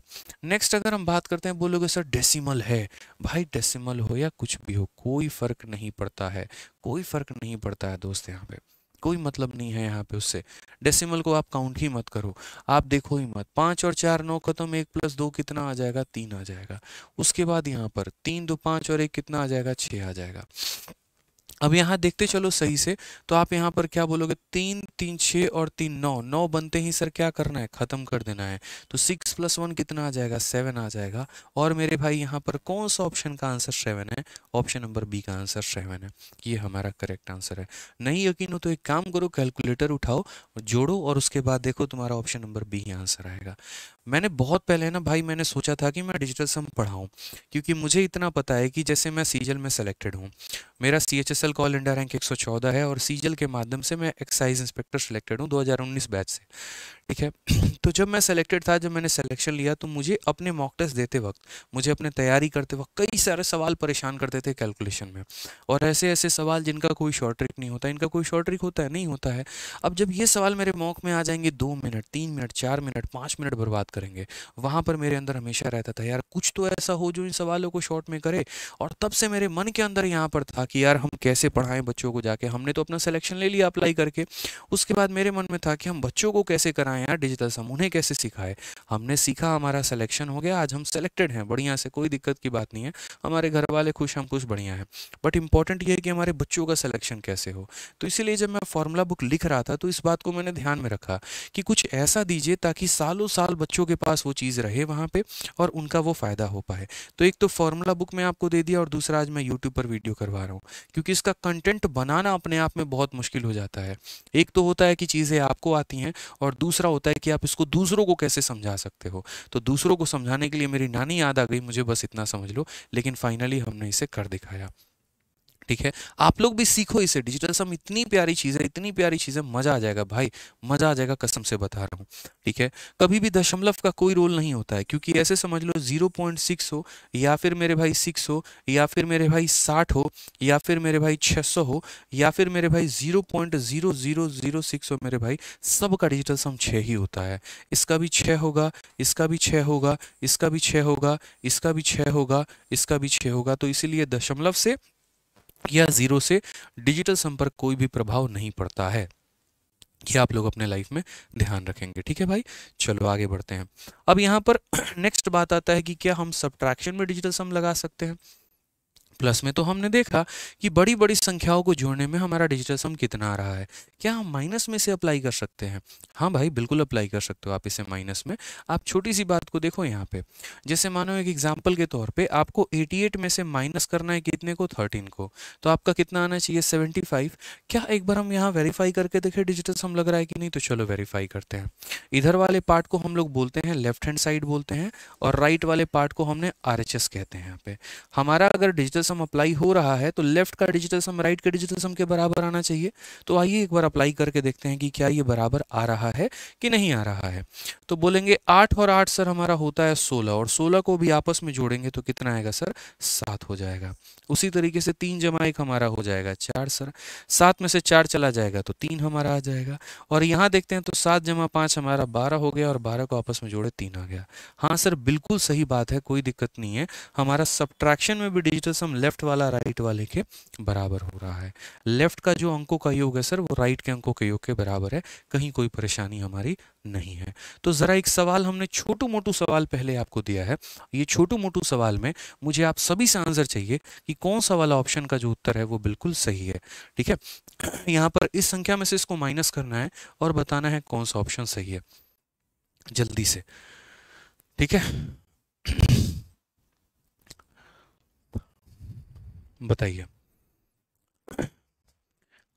नेक्स्ट अगर हम बात करते हैं बोलोगे सर डेसिमल है भाई डेसिमल हो या कुछ भी हो कोई फ़र्क नहीं पड़ता है कोई फ़र्क नहीं पड़ता है दोस्त यहाँ पे कोई मतलब नहीं है यहाँ पे उससे डेसिमल को आप काउंट ही मत करो आप देखो ही मत पाँच और चार नौ खत्म एक प्लस दो कितना आ जाएगा तीन आ जाएगा उसके बाद यहाँ पर तीन दो पाँच और एक कितना आ जाएगा छः आ जाएगा अब यहाँ देखते चलो सही से तो आप यहाँ पर क्या बोलोगे तीन तीन छः और तीन नौ नौ बनते ही सर क्या करना है ख़त्म कर देना है तो सिक्स प्लस वन कितना आ जाएगा सेवन आ जाएगा और मेरे भाई यहाँ पर कौन सा ऑप्शन का आंसर सेवन है ऑप्शन नंबर बी का आंसर सेवन है ये हमारा करेक्ट आंसर है नहीं यकीन हो तो एक काम करो कैलकुलेटर उठाओ जोड़ो और उसके बाद देखो तुम्हारा ऑप्शन नंबर बी ही आंसर आएगा मैंने बहुत पहले ना भाई मैंने सोचा था कि मैं डिजिटल सम पढ़ाऊँ क्योंकि मुझे इतना पता है कि जैसे मैं सीजल में सेलेक्टेड हूँ मेरा C H S total call India rank 114 है और सीजल के माध्यम से मैं एक्साइज इंस्पेक्टर सेलेक्टेड हूँ 2019 बैच से ठीक है तो जब मैं सेलेक्टेड था जब मैंने सेलेक्शन लिया तो मुझे अपने मॉक टेस्ट देते वक्त मुझे अपने तैयारी करते वक्त कई सारे सवाल परेशान करते थे कैलकुलेशन में और ऐसे ऐसे सवाल जिनका कोई शॉर्ट ट्रिक नहीं होता इनका कोई शॉर्ट ट्रिक होता है नहीं होता है अब जब ये सवाल मेरे मॉक में आ जाएंगे दो मिनट तीन मिनट चार मिनट पाँच मिनट बर्बाद करेंगे वहाँ पर मेरे अंदर हमेशा रहता था यार कुछ तो ऐसा हो जो इन सवालों को शॉर्ट में करे और तब से मेरे मन के अंदर यहाँ पर था कि यार हम कैसे कैसे पढ़ाएं बच्चों को जाके हमने तो अपना सिलेक्शन ले लिया अप्लाई करके उसके बाद मेरे मन में था कि हम बच्चों को कैसे कराएं यार डिजिटल सम उन्हें कैसे सिखाएं हमने सीखा हमारा सिलेक्शन हो गया आज हम सेलेक्टेड हैं बढ़िया से कोई दिक्कत की बात नहीं है हमारे घर वाले खुश हम खुश बढ़िया हैं बट इंपॉर्टेंट ये है कि हमारे बच्चों का सिलेक्शन कैसे हो तो इसीलिए जब मैं फॉर्मूला बुक लिख रहा था तो इस बात को मैंने ध्यान में रखा कि कुछ ऐसा दीजिए ताकि सालों साल बच्चों के पास वो चीज़ रहे वहाँ पर और उनका वो फ़ायदा हो पाए तो एक तो फार्मूला बुक में आपको दे दिया और दूसरा आज मैं यूट्यूब पर वीडियो करवा रहा हूँ क्योंकि इसका उसका कंटेंट बनाना अपने आप में बहुत मुश्किल हो जाता है एक तो होता है कि चीज़ें आपको आती हैं और दूसरा होता है कि आप इसको दूसरों को कैसे समझा सकते हो तो दूसरों को समझाने के लिए मेरी नानी याद आ गई मुझे बस इतना समझ लो लेकिन फाइनली हमने इसे कर दिखाया ठीक है आप लोग भी सीखो इसे डिजिटल सम इतनी प्यारी चीज़ है इतनी प्यारी चीज़ है मज़ा आ जाएगा भाई मज़ा आ जाएगा कसम से बता रहा हूँ ठीक है कभी भी दशमलव का कोई रोल नहीं होता है क्योंकि ऐसे समझ लो जीरो पॉइंट सिक्स हो या फिर मेरे भाई सिक्स हो या फिर मेरे भाई साठ हो या फिर मेरे भाई छह सौ हो या फिर मेरे भाई zero point zero zero zero six हो मेरे भाई सब का डिजिटल सम छः ही होता है इसका भी छः होगा इसका भी छः होगा इसका भी छः होगा इसका भी छः होगा इसका भी छः होगा तो इसीलिए दशमलव से या ज़ीरो से डिजिटल संपर्क कोई भी प्रभाव नहीं पड़ता है ये आप लोग अपने लाइफ में ध्यान रखेंगे ठीक है भाई चलो आगे बढ़ते हैं अब यहाँ पर नेक्स्ट बात आता है कि क्या हम सब्ट्रैक्शन में डिजिटल सम लगा सकते हैं प्लस में तो हमने देखा कि बड़ी बड़ी संख्याओं को जोड़ने में हमारा डिजिटल सम कितना आ रहा है क्या हम माइनस में से अप्लाई कर सकते हैं हाँ भाई बिल्कुल अप्लाई कर सकते हो आप इसे माइनस में आप छोटी सी बात को देखो यहाँ पे जैसे मानो एक एग्जाम्पल के तौर पर आपको एटी में से माइनस करना है कितने को थर्टीन को तो आपका कितना आना चाहिए सेवेंटी क्या एक बार हम यहाँ वेरीफाई करके देखें डिजिटल सम लग रहा है कि नहीं तो चलो वेरीफाई करते हैं इधर वाले पार्ट को हम लोग बोलते हैं लेफ्ट हैंड साइड बोलते हैं और राइट वाले पार्ट को हमने आर कहते हैं यहाँ पे हमारा अगर डिजिटल सम अप्लाई हो रहा है तो लेफ्ट का डिजिटल सम राइट का डिजिटल सम के बराबर आना चाहिए तो आइए एक बार अप्लाई करके देखते हैं कि क्या ये बराबर आ रहा है कि नहीं आ रहा है तो बोलेंगे आठ और आठ सर हमारा होता है सोलह और सोलह को भी आपस में जोड़ेंगे तो कितना आएगा सर सात हो जाएगा उसी तरीके से तीन जमा एक हमारा हो जाएगा चार सर सात में से चार चला जाएगा तो तीन हमारा आ जाएगा और यहाँ देखते हैं तो सात जमा पाँच हमारा बारह हो गया और बारह को आपस में जोड़े तीन आ गया हाँ सर बिल्कुल सही बात है कोई दिक्कत नहीं है हमारा सब्ट्रैक्शन में भी डिजिटल सम लेफ्ट वाला राइट वाले के बराबर हो रहा है लेफ्ट का जो अंकों का योग है सर वो राइट के अंकों के योग के बराबर है कहीं कोई परेशानी हमारी नहीं है तो ज़रा एक सवाल हमने छोटू मोटू सवाल पहले आपको दिया है ये छोटू मोटू सवाल में मुझे आप सभी से आंसर चाहिए कि कौन सा वाला ऑप्शन का जो उत्तर है वो बिल्कुल सही है ठीक है यहाँ पर इस संख्या में से इसको माइनस करना है और बताना है कौन सा ऑप्शन सही है जल्दी से ठीक है बताइए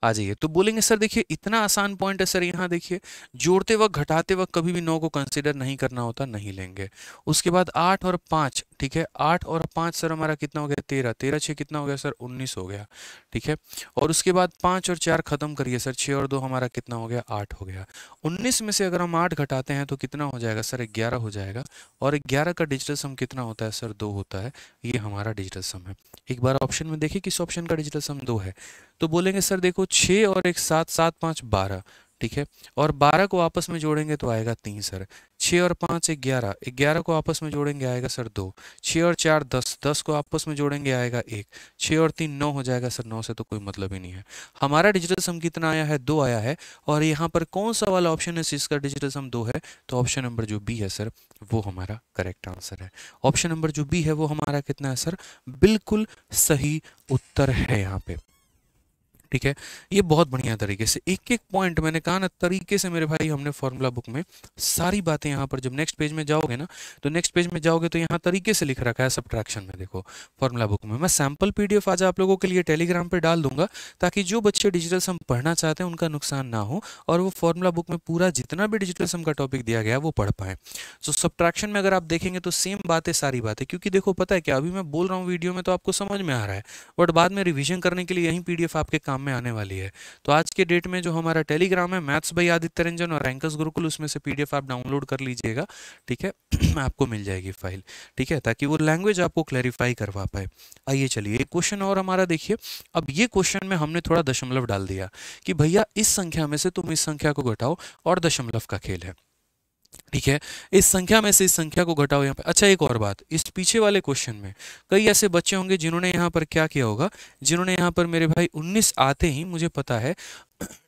आ जाइए तो बोलेंगे सर देखिए इतना आसान पॉइंट है सर यहाँ देखिए जोड़ते वक्त घटाते वक्त कभी भी नौ को कंसिडर नहीं करना होता नहीं लेंगे उसके बाद आठ और पाँच ठीक है आठ और पाँच सर हमारा कितना हो गया तेरह तेरह छः कितना हो गया सर उन्नीस हो गया ठीक है और उसके बाद पाँच और चार खत्म करिए सर छः और दो हमारा कितना हो गया आठ हो गया उन्नीस में से अगर हम आठ घटाते हैं तो कितना हो जाएगा सर ग्यारह हो जाएगा और ग्यारह का डिजिटल सम कितना होता है सर दो होता है ये हमारा डिजिटल सम है एक बार ऑप्शन में देखिए किस ऑप्शन का डिजिटल सम दो है तो बोलेंगे सर देखो छः और एक सात सात पाँच बारह ठीक है और बारह को आपस में जोड़ेंगे तो आएगा तीन सर छः और पाँच ग्यारह ग्यारह को आपस में जोड़ेंगे आएगा सर दो छः और चार दस दस को आपस में जोड़ेंगे आएगा एक छः और तीन नौ हो जाएगा सर नौ से तो कोई मतलब ही नहीं है हमारा डिजिटल सम कितना आया है दो आया है और यहाँ पर कौन सा वाला ऑप्शन है जिसका डिजिटल सम दो है तो ऑप्शन नंबर जो बी है सर वो हमारा करेक्ट आंसर है ऑप्शन नंबर जो बी है वो हमारा कितना है सर बिल्कुल सही उत्तर है यहाँ पे ठीक है ये बहुत बढ़िया तरीके से एक एक पॉइंट मैंने कहा ना तरीके से मेरे भाई हमने फॉर्मूला बुक में सारी बातें यहाँ पर जब नेक्स्ट पेज में जाओगे ना तो नेक्स्ट पेज में जाओगे तो यहाँ तरीके से लिख रखा है सब्ट्रैक्शन में देखो फॉर्मूला बुक में मैं सैम्पल पीडीएफ आज आप लोगों के लिए टेलीग्राम पर डाल दूंगा ताकि जो बच्चे डिजिटल सम पढ़ना चाहते हैं उनका नुकसान ना हो और वो फॉर्मूला बुक में पूरा जितना भी डिजिटल सम का टॉपिक दिया गया वो पढ़ पाए सो सब्ट्रैक्शन में अगर आप देखेंगे तो सेम बातें सारी बातें क्योंकि देखो पता है क्या अभी मैं बोल रहा हूँ वीडियो में तो आपको समझ में आ रहा है बट बाद में रिविजन करने के लिए यही पीडीएफ आपके काम काम में आने वाली है तो आज के डेट में जो हमारा टेलीग्राम है मैथ्स भाई आदित्य रंजन और रैंकस गुरुकुल उसमें से पी आप डाउनलोड कर लीजिएगा ठीक है आपको मिल जाएगी फाइल ठीक है ताकि वो लैंग्वेज आपको क्लैरिफाई करवा पाए आइए चलिए एक क्वेश्चन और हमारा देखिए अब ये क्वेश्चन में हमने थोड़ा दशमलव डाल दिया कि भैया इस संख्या में से तुम इस संख्या को घटाओ और दशमलव का खेल है ठीक है इस संख्या में से इस संख्या को घटाओ यहाँ पे अच्छा एक और बात इस पीछे वाले क्वेश्चन में कई ऐसे बच्चे होंगे जिन्होंने यहाँ पर क्या किया होगा जिन्होंने यहाँ पर मेरे भाई 19 आते ही मुझे पता है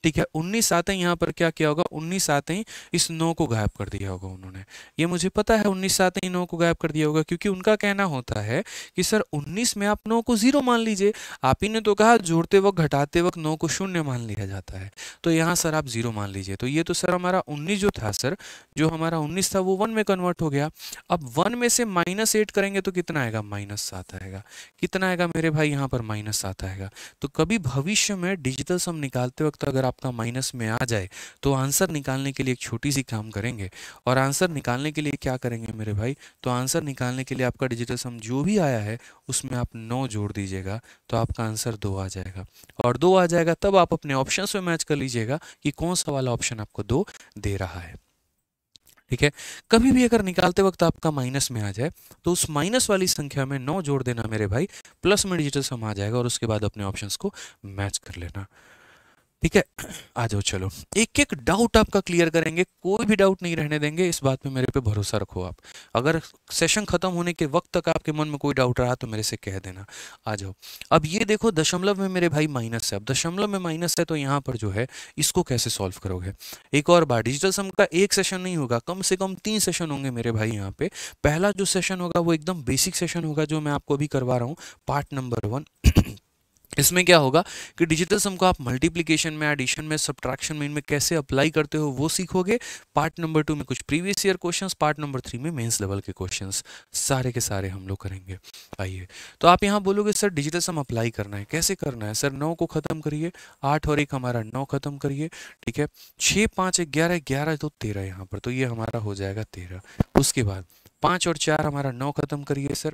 ठीक है उन्नीस आते यहाँ पर क्या किया होगा उन्नीस आते ही इस नौ को गायब कर दिया होगा उन्होंने ये मुझे पता है उन्नीस आते ही नौ को गायब कर दिया होगा क्योंकि उनका कहना होता है कि सर उन्नीस में आप नौ को जीरो मान लीजिए आप ही ने तो कहा जोड़ते वक्त घटाते वक्त नौ को शून्य मान लिया जाता है तो यहाँ सर आप जीरो मान लीजिए तो ये तो सर हमारा उन्नीस जो था सर जो हमारा उन्नीस था वो वन में कन्वर्ट हो गया अब वन में से माइनस एट करेंगे तो कितना आएगा माइनस सात आएगा कितना आएगा मेरे भाई यहाँ पर माइनस सात आएगा तो कभी भविष्य में डिजिटल सम निकालते वक्त तक तो अगर आपका माइनस में आ जाए तो आंसर निकालने के लिए एक छोटी सी काम करेंगे और आंसर निकालने के लिए क्या करेंगे मेरे भाई तो आंसर निकालने के लिए आपका डिजिटल सम जो भी आया है उसमें आप नौ जोड़ दीजिएगा तो आपका आंसर दो आ जाएगा और दो आ जाएगा तब आप अपने ऑप्शन में मैच कर लीजिएगा कि कौन सा वाला ऑप्शन आपको दो दे रहा है ठीक है कभी भी अगर निकालते वक्त आपका माइनस में आ जाए तो उस माइनस वाली संख्या में नौ जोड़ देना मेरे भाई प्लस में डिजिटल सम आ जाएगा और उसके बाद अपने ऑप्शंस को मैच कर लेना ठीक है आ जाओ चलो एक एक डाउट आपका क्लियर करेंगे कोई भी डाउट नहीं रहने देंगे इस बात पे मेरे पे भरोसा रखो आप अगर सेशन खत्म होने के वक्त तक आपके मन में कोई डाउट रहा तो मेरे से कह देना आ जाओ अब ये देखो दशमलव में मेरे भाई माइनस है अब दशमलव में माइनस है तो यहाँ पर जो है इसको कैसे सॉल्व करोगे एक और बार डिजिटल सम का एक सेशन नहीं होगा कम से कम तीन सेशन होंगे मेरे भाई यहाँ पे पहला जो सेशन होगा वो एकदम बेसिक सेशन होगा जो मैं आपको अभी करवा रहा हूँ पार्ट नंबर वन इसमें क्या होगा कि डिजिटल सम को आप मल्टीप्लिकेशन में एडिशन में सब्ट्रैक्शन में इनमें कैसे अप्लाई करते हो वो सीखोगे पार्ट नंबर टू में कुछ previous year questions part number three में मेंस लेवल के क्वेश्चंस सारे के सारे हम लोग करेंगे आइए तो आप यहाँ बोलोगे सर डिजिटल सम अप्लाई करना है कैसे करना है सर नौ को ख़त्म करिए आठ और एक हमारा नौ ख़त्म करिए ठीक है छः पाँच ग्यारह ग्यारह तो तेरह यहाँ पर तो ये हमारा हो जाएगा तेरह उसके बाद पाँच और चार हमारा नौ ख़त्म करिए सर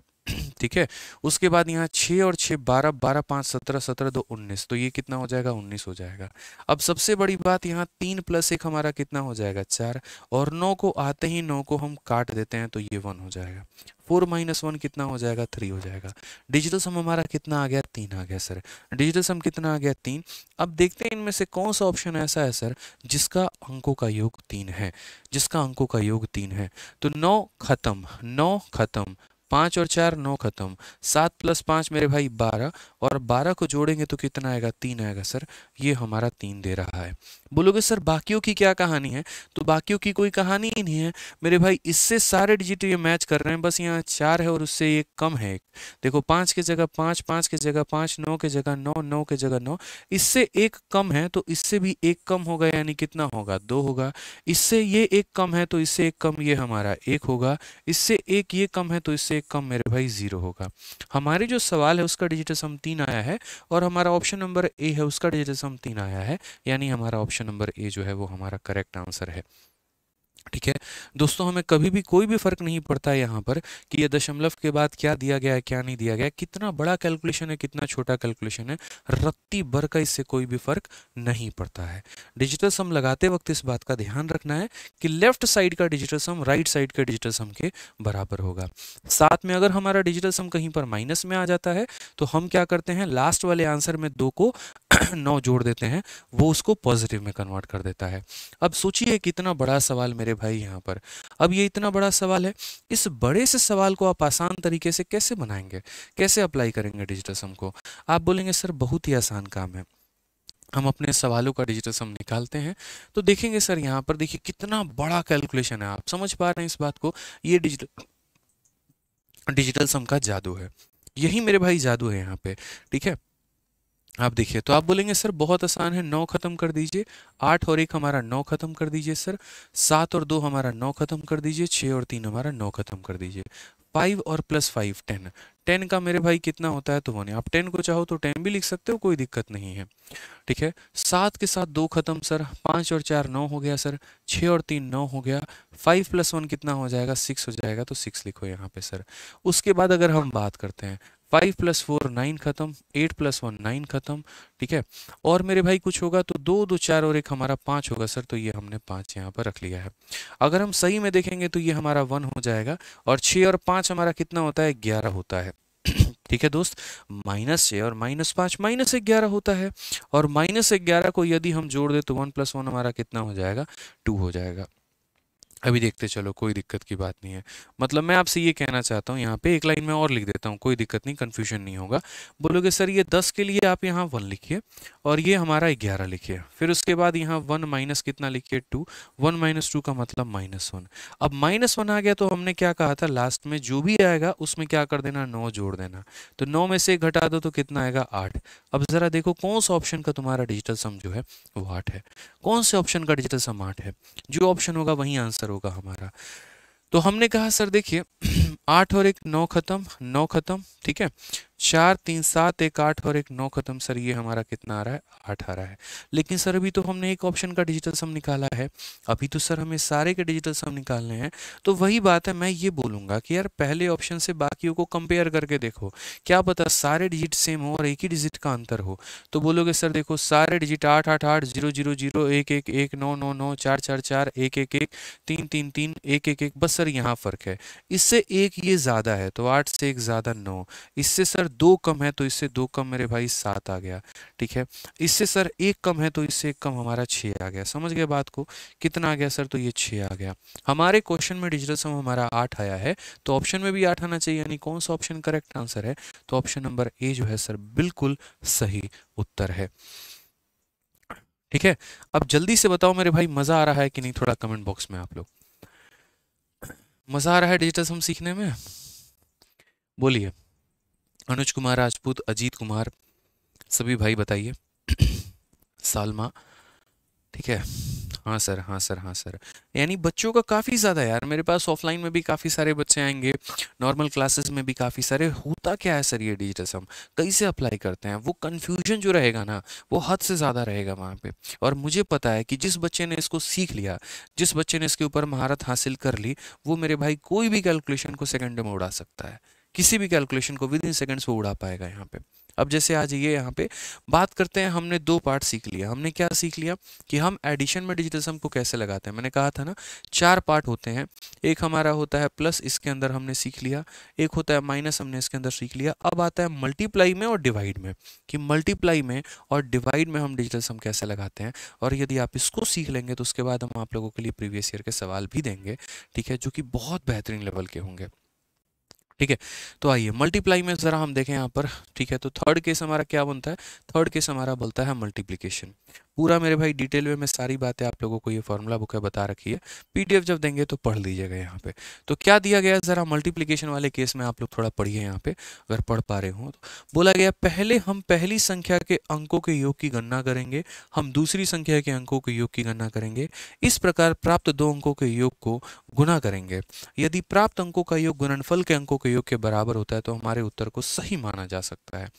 ठीक है उसके बाद यहाँ छः और छः बारह बारह पाँच सत्रह सत्रह दो उन्नीस तो ये कितना हो जाएगा उन्नीस हो जाएगा अब सबसे बड़ी बात यहाँ तीन प्लस एक हमारा कितना हो जाएगा चार और नौ को आते ही नौ को हम काट देते हैं तो ये वन हो जाएगा फोर माइनस वन कितना हो जाएगा थ्री हो जाएगा डिजिटल सम हमारा कितना आ गया तीन आ गया सर डिजिटल सम कितना आ गया तीन अब देखते हैं इनमें से कौन सा ऑप्शन ऐसा है सर जिसका अंकों का योग तीन है जिसका अंकों का योग तीन है तो नौ खत्म नौ खत्म पाँच और चार नौ खत्म सात प्लस पाँच मेरे भाई बारह और बारह को जोड़ेंगे तो कितना आएगा तीन आएगा सर ये हमारा तीन दे रहा है बोलोगे सर बाकियों की क्या कहानी है तो बाकियों की कोई कहानी ही नहीं है मेरे भाई इससे सारे डिजिट ये मैच कर रहे हैं बस यहाँ चार है और उससे ये कम है एक देखो पाँच की जगह पाँच पाँच की जगह पाँच नौ के जगह नौ नौ के जगह नौ इससे एक कम है तो इससे भी एक कम होगा यानी कितना होगा दो होगा इससे ये एक कम है तो इससे एक कम ये हमारा एक होगा इससे एक ये कम है तो इससे एक कम मेरे भाई ज़ीरो होगा हमारे जो सवाल है उसका डिजिटल सम तीन आया है और हमारा ऑप्शन नंबर ए है उसका डिजिटल सम तीन आया है यानी हमारा ऑप्शन ऑप्शन नंबर ए जो है वो हमारा करेक्ट आंसर है ठीक है दोस्तों हमें कभी भी कोई भी फर्क नहीं पड़ता है यहाँ पर कि ये दशमलव के बाद क्या दिया गया है क्या नहीं दिया गया कितना बड़ा कैलकुलेशन है कितना छोटा कैलकुलेशन है रत्ती भर का इससे कोई भी फर्क नहीं पड़ता है डिजिटल सम लगाते वक्त इस बात का ध्यान रखना है कि लेफ्ट साइड का डिजिटल सम राइट साइड के डिजिटल सम के बराबर होगा साथ में अगर हमारा डिजिटल सम कहीं पर माइनस में आ जाता है तो हम क्या करते हैं लास्ट वाले आंसर में दो को नौ जोड़ देते हैं वो उसको पॉजिटिव में कन्वर्ट कर देता है अब सोचिए कितना बड़ा सवाल मेरे भाई यहाँ पर अब ये इतना बड़ा सवाल है इस बड़े से सवाल को आप आसान तरीके से कैसे बनाएंगे कैसे अप्लाई करेंगे डिजिटल सम को आप बोलेंगे सर बहुत ही आसान काम है हम अपने सवालों का डिजिटल सम निकालते हैं तो देखेंगे सर यहाँ पर देखिए कितना बड़ा कैलकुलेशन है आप समझ पा रहे हैं इस बात को ये डिजिटल डिजिटल सम का जादू है यही मेरे भाई जादू है यहाँ पे ठीक है आप देखिए तो आप बोलेंगे सर बहुत आसान है नौ खत्म कर दीजिए आठ और एक हमारा नौ खत्म कर दीजिए सर सात और दो हमारा नौ खत्म कर दीजिए छः और तीन हमारा नौ खत्म कर दीजिए फाइव और प्लस फाइव टेन टेन का मेरे भाई कितना होता है तो वो नहीं आप टेन को चाहो तो टेन भी लिख सकते हो कोई दिक्कत नहीं है ठीक है सात के साथ दो खत्म सर पाँच और चार नौ हो गया सर छः और तीन नौ हो गया फाइव प्लस वन कितना हो जाएगा सिक्स हो जाएगा तो सिक्स लिखो यहाँ पे सर उसके बाद अगर हम बात करते हैं फाइव प्लस फोर नाइन खत्म एट प्लस वन नाइन खत्म ठीक है और मेरे भाई कुछ होगा तो दो दो चार और एक हमारा पाँच होगा सर तो ये हमने पाँच यहाँ पर रख लिया है अगर हम सही में देखेंगे तो ये हमारा वन हो जाएगा और छः और पाँच हमारा कितना होता है ग्यारह होता है ठीक है दोस्त माइनस छः और माइनस पाँच माइनस ग्यारह होता है और माइनस ग्यारह को यदि हम जोड़ दें तो वन प्लस वन हमारा कितना हो जाएगा टू हो जाएगा अभी देखते चलो कोई दिक्कत की बात नहीं है मतलब मैं आपसे ये कहना चाहता हूँ यहाँ पे एक लाइन में और लिख देता हूँ कोई दिक्कत नहीं कन्फ्यूजन नहीं होगा बोलोगे सर ये दस के लिए आप यहाँ वन लिखिए और ये हमारा ग्यारह लिखिए फिर उसके बाद यहाँ वन माइनस कितना लिखिए टू वन माइनस टू का मतलब माइनस वन अब माइनस वन आ गया तो हमने क्या कहा था लास्ट में जो भी आएगा उसमें क्या कर देना नौ जोड़ देना तो नौ में से घटा दो तो कितना आएगा आठ अब ज़रा देखो कौन सा ऑप्शन का तुम्हारा डिजिटल सम जो है वो आठ है कौन से ऑप्शन का डिजिटल सम आठ है जो ऑप्शन होगा वही आंसर आंसर होगा हमारा तो हमने कहा सर देखिए आठ और एक नौ खत्म नौ खत्म ठीक है चार तीन सात एक आठ और एक नौ खत्म सर ये हमारा कितना आ रहा है आठ आ रहा है लेकिन सर अभी तो हमने एक ऑप्शन का डिजिटल सम निकाला है अभी तो सर हमें सारे के डिजिटल सम निकालने हैं तो वही बात है मैं ये बोलूँगा कि यार पहले ऑप्शन से बाकियों को कंपेयर करके देखो क्या पता सारे डिजिट सेम हो और एक ही डिजिट का अंतर हो तो बोलोगे सर देखो सारे डिजिट आठ आठ आठ जीरो जीरो जीरो एक एक एक नौ नौ नौ चार चार चार एक एक एक तीन तीन तीन एक एक एक बस सर यहाँ फ़र्क है इससे एक ये ज़्यादा है तो आठ से एक ज़्यादा नौ इससे सर दो कम है तो इससे दो कम मेरे भाई सात आ गया ठीक है इससे सर एक कम है तो इससे एक कम हमारा छः आ गया समझ गए बात को कितना आ गया सर तो ये छः आ गया हमारे क्वेश्चन में डिजिटल सम हमारा आठ आया है तो ऑप्शन में भी आठ आना चाहिए यानी कौन सा ऑप्शन करेक्ट आंसर है तो ऑप्शन नंबर ए जो है सर बिल्कुल सही उत्तर है ठीक है अब जल्दी से बताओ मेरे भाई मज़ा आ रहा है कि नहीं थोड़ा कमेंट बॉक्स में आप लोग मज़ा आ रहा है डिजिटल सम सीखने में बोलिए अनुज कुमार राजपूत अजीत कुमार सभी भाई बताइए सालमा ठीक है हाँ सर हाँ सर हाँ सर यानी बच्चों का काफ़ी ज़्यादा यार मेरे पास ऑफलाइन में भी काफ़ी सारे बच्चे आएंगे नॉर्मल क्लासेस में भी काफ़ी सारे होता क्या है सर ये डिजिटल कैसे अप्लाई करते हैं वो कन्फ्यूजन जो रहेगा ना वो हद से ज़्यादा रहेगा वहाँ पे और मुझे पता है कि जिस बच्चे ने इसको सीख लिया जिस बच्चे ने इसके ऊपर महारत हासिल कर ली वो मेरे भाई कोई भी कैलकुलेशन को सेकेंड में उड़ा सकता है किसी भी कैलकुलेशन को विद इन सेकेंड्स वो उड़ा पाएगा यहाँ पे अब जैसे आज ये यहाँ पे बात करते हैं हमने दो पार्ट सीख लिया हमने क्या सीख लिया कि हम एडिशन में डिजिटल सम को कैसे लगाते हैं मैंने कहा था ना चार पार्ट होते हैं एक हमारा होता है प्लस इसके अंदर हमने सीख लिया एक होता है माइनस हमने इसके अंदर सीख लिया अब आता है मल्टीप्लाई में और डिवाइड में कि मल्टीप्लाई में और डिवाइड में हम डिजिटल सम कैसे लगाते हैं और यदि आप इसको सीख लेंगे तो उसके बाद हम आप लोगों के लिए प्रीवियस ईयर के सवाल भी देंगे ठीक है जो कि बहुत बेहतरीन लेवल के होंगे ठीक है तो आइए मल्टीप्लाई में ज़रा हम देखें यहाँ पर ठीक है तो थर्ड केस हमारा क्या बनता है थर्ड केस हमारा बोलता है मल्टीप्लीकेशन पूरा मेरे भाई डिटेल में मैं सारी बातें आप लोगों को ये फॉर्मूला बुक है बता रखी है पीडीएफ जब देंगे तो पढ़ लीजिएगा यहाँ पे तो क्या दिया गया ज़रा मल्टीप्लीकेशन वाले केस में आप लोग थोड़ा पढ़िए यहाँ पे अगर पढ़ पा रहे हो तो बोला गया पहले हम पहली संख्या के अंकों के योग की गणना करेंगे हम दूसरी संख्या के अंकों के योग की गणना करेंगे इस प्रकार प्राप्त दो अंकों के योग को गुना करेंगे यदि प्राप्त अंकों का योग गुणनफल के अंकों के योग के बराबर होता है तो हमारे उत्तर को सही माना जा सकता है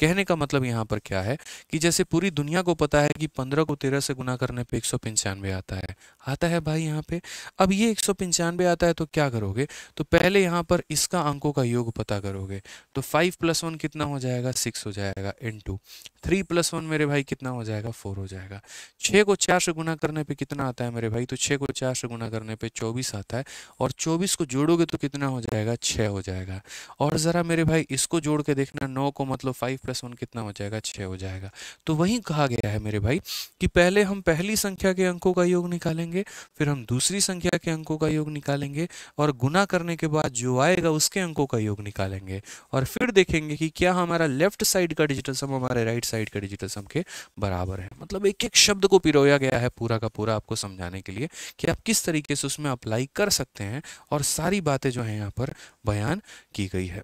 कहने का मतलब यहाँ पर क्या है कि जैसे पूरी दुनिया को पता है कि पंद्रह को तेरह से गुना करने पे एक सौ पंचानवे आता है आता है भाई यहाँ पे अब ये एक सौ पंचानवे आता है तो क्या करोगे तो पहले यहाँ पर इसका अंकों का योग पता करोगे तो फाइव प्लस वन कितना हो जाएगा सिक्स हो जाएगा into three plus one मेरे भाई कितना हो जाएगा फोर हो जाएगा छः को चार से गुना करने पे कितना आता है मेरे भाई तो छः को चार से गुना करने पे चौबीस आता है और चौबीस को जोड़ोगे तो कितना हो जाएगा छः हो जाएगा और ज़रा मेरे भाई इसको जोड़ के देखना नौ को मतलब फाइव प्लस वन कितना हो जाएगा छः हो जाएगा तो वहीं कहा गया है मेरे भाई कि पहले हम पहली संख्या के अंकों का योग निकालेंगे करेंगे फिर हम दूसरी संख्या के अंकों का योग निकालेंगे और गुना करने के बाद जो आएगा उसके अंकों का योग निकालेंगे और फिर देखेंगे कि क्या हमारा लेफ्ट साइड का डिजिटल सम हमारे राइट साइड का डिजिटल सम के बराबर है मतलब एक एक शब्द को पिरोया गया है पूरा का पूरा आपको समझाने के लिए कि आप किस तरीके से उसमें अप्लाई कर सकते हैं और सारी बातें जो है यहाँ पर बयान की गई है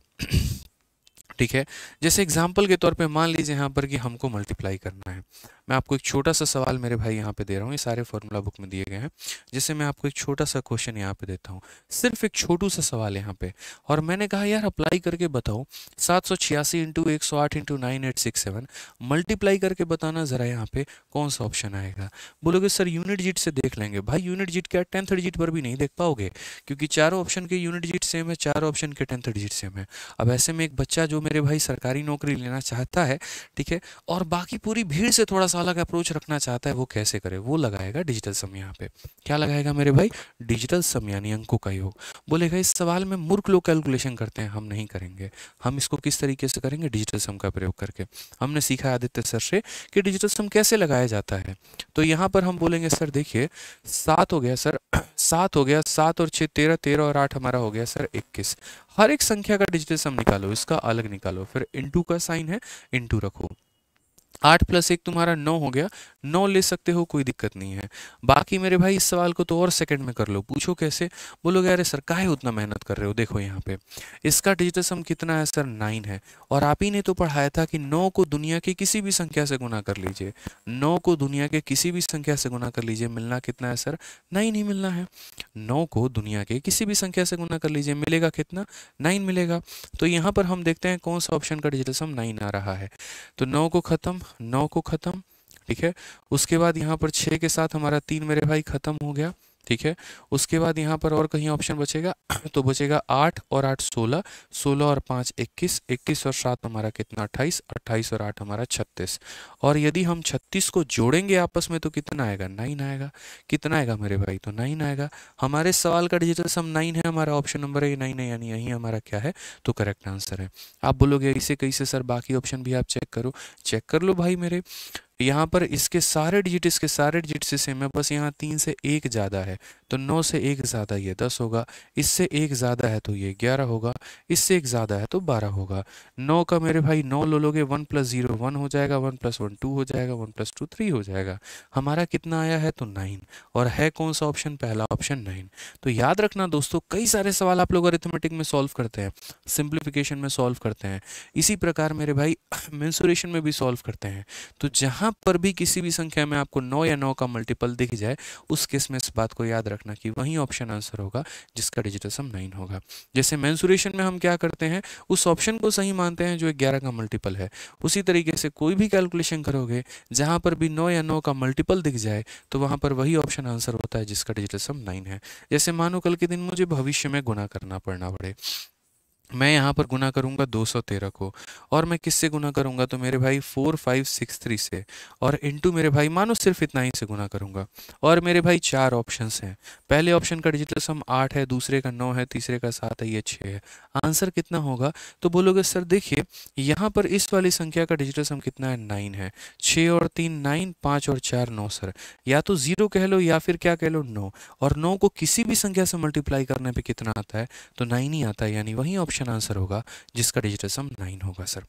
ठीक है जैसे एग्जाम्पल के तौर पे मान लीजिए यहाँ पर कि हमको मल्टीप्लाई करना है मैं आपको एक छोटा सा सवाल मेरे भाई यहाँ पे दे रहा हूँ ये सारे फॉर्मूला बुक में दिए गए हैं जिससे मैं आपको एक छोटा सा क्वेश्चन यहाँ पे देता हूँ सिर्फ एक छोटू सा सवाल यहाँ पे और मैंने कहा यार अप्लाई करके बताओ सात सौ छियासी इंटू एक सौ आठ into nine eight six seven multiply करके बताना ज़रा यहाँ पे कौन सा ऑप्शन आएगा बोलोगे सर यूनिट जिट से देख लेंगे भाई यूनिट जीट क्या टेंथ डिजिट पर भी नहीं देख पाओगे क्योंकि चारों ऑप्शन के यूनिट जीट सेम है चारों ऑप्शन के टेंथ डिजिट सेम है अब ऐसे में एक बच्चा जो मेरे भाई सरकारी नौकरी लेना चाहता है ठीक है और बाकी पूरी भीड़ से थोड़ा सा अलग अप्रोच रखना चाहता है वो कैसे करे वो लगाएगा डिजिटल सम यहाँ पे क्या लगाएगा मेरे भाई डिजिटल सम यानी अंकों का योग बोलेगा इस सवाल में मूर्ख लोग कैलकुलेशन करते हैं हम नहीं करेंगे हम इसको किस तरीके से करेंगे डिजिटल सम का प्रयोग करके हमने सीखा आदित्य सर से कि डिजिटल सम कैसे लगाया जाता है तो यहाँ पर हम बोलेंगे सर देखिए सात हो गया सर सात हो गया सात और छः तेरह तेरह और आठ हमारा हो गया सर इक्कीस हर एक संख्या का डिजिटल सम निकालो इसका अलग निकालो फिर इंटू का साइन है इंटू रखो आठ प्लस एक तुम्हारा नौ हो गया नौ ले सकते हो कोई दिक्कत नहीं है बाकी मेरे भाई इस सवाल को तो और सेकंड में कर लो पूछो कैसे बोलोगे अरे सर काहे उतना मेहनत कर रहे हो देखो यहाँ पे इसका डिजिटल सम कितना है सर नाइन है और आप ही ने तो पढ़ाया था कि नौ को दुनिया की किसी भी संख्या से गुना कर लीजिए नौ को दुनिया के किसी भी संख्या से गुना कर लीजिए मिलना कितना है सर नाइन ही मिलना है नौ को दुनिया के किसी भी संख्या से गुना कर लीजिए मिलेगा कितना नाइन मिलेगा तो यहाँ पर हम देखते हैं कौन सा ऑप्शन का डिजिटल सम नाइन आ रहा है तो नौ को ख़त्म नौ को ख़त्म ठीक है उसके बाद यहाँ पर छः के साथ हमारा तीन मेरे भाई ख़त्म हो गया ठीक है उसके बाद यहाँ पर और कहीं ऑप्शन बचेगा तो बचेगा आठ और आठ सोलह सोलह और पाँच इक्कीस इक्कीस और सात हमारा कितना अट्ठाईस अट्ठाईस और आठ हमारा छत्तीस और यदि हम छत्तीस को जोड़ेंगे आपस में तो कितना आएगा नाइन आएगा कितना आएगा मेरे भाई तो नाइन आएगा हमारे सवाल का डिजिटल सम नाइन है हमारा ऑप्शन नंबर है नाइन है यानी यही हमारा क्या है तो करेक्ट आंसर है आप बोलोगे इसे कैसे सर बाकी ऑप्शन भी आप चेक करो चेक कर लो भाई मेरे यहाँ पर इसके सारे डिजिट इसके सारे डिजिट से सेम है बस यहाँ तीन से एक ज़्यादा है तो नौ से एक ज़्यादा ये दस होगा इससे एक ज़्यादा है तो ये ग्यारह होगा इससे एक ज़्यादा है तो बारह होगा नौ का मेरे भाई नौ लो लोगे वन प्लस जीरो वन हो जाएगा वन प्लस वन टू हो जाएगा वन प्लस टू थ्री हो जाएगा हमारा कितना आया है तो नाइन और है कौन सा ऑप्शन पहला ऑप्शन नाइन तो याद रखना दोस्तों कई सारे सवाल आप लोग अरिथमेटिक में सॉल्व करते हैं सिंप्लीफिकेशन में सॉल्व करते हैं इसी प्रकार मेरे भाई मेन्सुरेशन में भी सॉल्व करते हैं तो जहाँ जहां पर भी किसी भी संख्या में आपको नौ या नौ का मल्टीपल दिख जाए उस केस में इस बात को याद रखना कि वही ऑप्शन आंसर होगा जिसका डिजिटल सम नाइन होगा जैसे मैंसुरेशन में हम क्या करते हैं उस ऑप्शन को सही मानते हैं जो ग्यारह का मल्टीपल है उसी तरीके से कोई भी कैलकुलेशन करोगे जहां पर भी नौ या नौ का मल्टीपल दिख जाए तो वहां पर वही ऑप्शन आंसर होता है जिसका डिजिटल सम नाइन है जैसे मानो कल के दिन मुझे भविष्य में गुना करना पड़ना पड़े मैं यहाँ पर गुना करूँगा 213 को और मैं किससे गुना करूँगा तो मेरे भाई 4563 से और इनटू मेरे भाई मानो सिर्फ इतना ही से गुना करूँगा और मेरे भाई चार ऑप्शंस हैं पहले ऑप्शन का डिजिटल सम आठ है दूसरे का नौ है तीसरे का सात है ये छः है आंसर कितना होगा तो बोलोगे सर देखिए यहाँ पर इस वाली संख्या का डिजिटल सम कितना है नाइन है छः और तीन नाइन पाँच और चार नौ सर या तो ज़ीरो कह लो या फिर क्या कह लो नौ और नौ को किसी भी संख्या से मल्टीप्लाई करने पर कितना आता है तो नाइन ही आता है यानी वही ऑप्शन ऑप्शन आंसर होगा जिसका डिजिटल सम नाइन होगा सर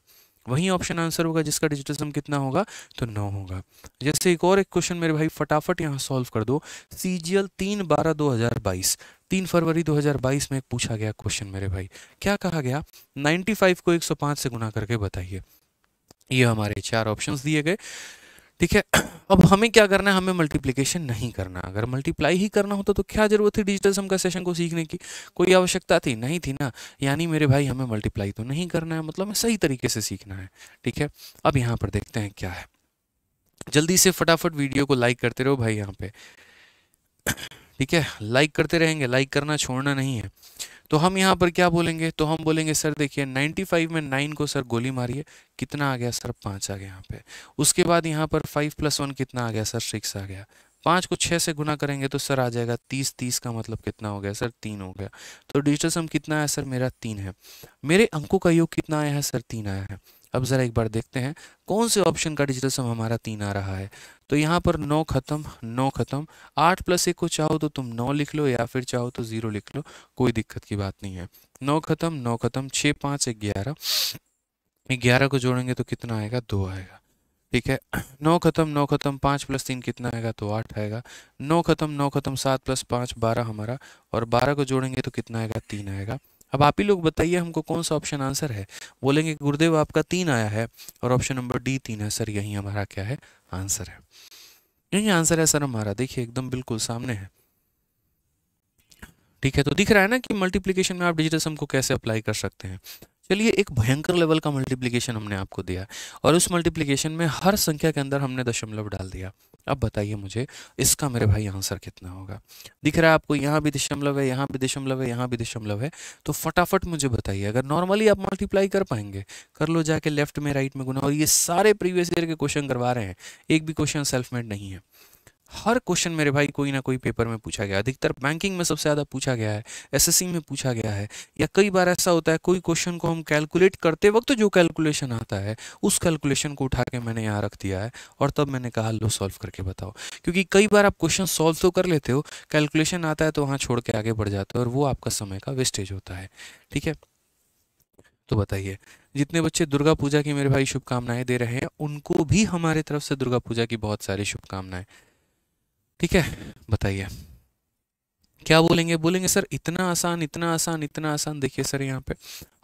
वही ऑप्शन आंसर होगा जिसका डिजिटल सम कितना होगा तो नौ होगा जैसे एक और एक क्वेश्चन मेरे भाई फटाफट यहाँ सॉल्व कर दो सी जी एल तीन बारह दो हज़ार बाईस तीन फरवरी दो हज़ार बाईस में पूछा गया क्वेश्चन मेरे भाई क्या कहा गया नाइन्टी फाइव को एक सौ पाँच से गुना करके बताइए ये हमारे चार ऑप्शंस दिए गए ठीक है अब हमें क्या करना है हमें मल्टीप्लिकेशन नहीं करना अगर मल्टीप्लाई ही करना होता तो, तो क्या जरूरत थी डिजिटल सम का सेशन को सीखने की कोई आवश्यकता थी नहीं थी ना यानी मेरे भाई हमें मल्टीप्लाई तो नहीं करना है मतलब हमें सही तरीके से सीखना है ठीक है अब यहाँ पर देखते हैं क्या है जल्दी से फटाफट वीडियो को लाइक करते रहो भाई यहाँ पे ठीक है लाइक करते रहेंगे लाइक करना छोड़ना नहीं है तो हम यहाँ पर क्या बोलेंगे तो हम बोलेंगे सर देखिए 95 में 9 को सर गोली मारिए कितना आ गया सर पाँच आ गया यहाँ पे उसके बाद यहाँ पर 5 प्लस वन कितना आ गया सर सिक्स आ गया पाँच को छः से गुना करेंगे तो सर आ जाएगा तीस तीस का मतलब कितना हो गया सर तीन हो गया तो डिजिटल सम कितना आया सर मेरा तीन है मेरे अंकों का योग कितना आया है सर तीन आया है अब ज़रा एक बार देखते हैं कौन से ऑप्शन का डिजिटल सम हमारा तीन आ रहा है तो यहाँ पर नौ खत्म नौ खत्म आठ प्लस एक को चाहो तो तुम नौ लिख लो या फिर चाहो तो ज़ीरो लिख लो कोई दिक्कत की बात नहीं है नौ खत्म नौ खत्म छः पाँच ग्यारह ग्यारह को जोड़ेंगे तो कितना आएगा दो आएगा ठीक है नौ खत्म नौ खत्म पाँच प्लस तीन कितना आएगा तो आठ आएगा नौ खत्म नौ खत्म सात प्लस पाँच बारह हमारा और बारह को जोड़ेंगे तो कितना आएगा तीन आएगा अब आप ही लोग बताइए हमको कौन सा ऑप्शन आंसर है बोलेंगे गुरुदेव आपका तीन आया है और ऑप्शन नंबर डी तीन है सर यही हमारा क्या है आंसर है यही आंसर है सर हमारा देखिए एकदम बिल्कुल सामने है ठीक है तो दिख रहा है ना कि मल्टीप्लीकेशन में आप डिजिटल सम को कैसे अप्लाई कर सकते हैं चलिए एक भयंकर लेवल का मल्टीप्लीकेशन हमने आपको दिया और उस मल्टीप्लीकेशन में हर संख्या के अंदर हमने दशमलव डाल दिया अब बताइए मुझे इसका मेरे भाई आंसर कितना होगा दिख रहा है आपको यहाँ भी दशमलव है यहाँ भी दशमलव है यहाँ भी दशमलव है तो फटाफट मुझे बताइए अगर नॉर्मली आप मल्टीप्लाई कर पाएंगे कर लो जाके लेफ्ट में राइट में गुना और ये सारे प्रीवियस ईयर के क्वेश्चन करवा रहे हैं एक भी क्वेश्चन सेल्फ मेड नहीं है हर क्वेश्चन मेरे भाई कोई ना कोई पेपर में पूछा गया अधिकतर बैंकिंग में सबसे ज़्यादा पूछा गया है एसएससी में पूछा गया है या कई बार ऐसा होता है कोई क्वेश्चन को हम कैलकुलेट करते वक्त जो कैलकुलेशन आता है उस कैलकुलेशन को उठा के मैंने यहाँ रख दिया है और तब मैंने कहा लो सॉल्व करके बताओ क्योंकि कई बार आप क्वेश्चन सॉल्व तो कर लेते हो कैलकुलेशन आता है तो वहाँ छोड़ के आगे बढ़ जाते हो और वो आपका समय का वेस्टेज होता है ठीक है तो बताइए जितने बच्चे दुर्गा पूजा की मेरे भाई शुभकामनाएं दे रहे हैं उनको भी हमारे तरफ से दुर्गा पूजा की बहुत सारी शुभकामनाएं ठीक है बताइए क्या बोलेंगे बोलेंगे सर इतना आसान इतना आसान इतना आसान देखिए सर यहाँ पे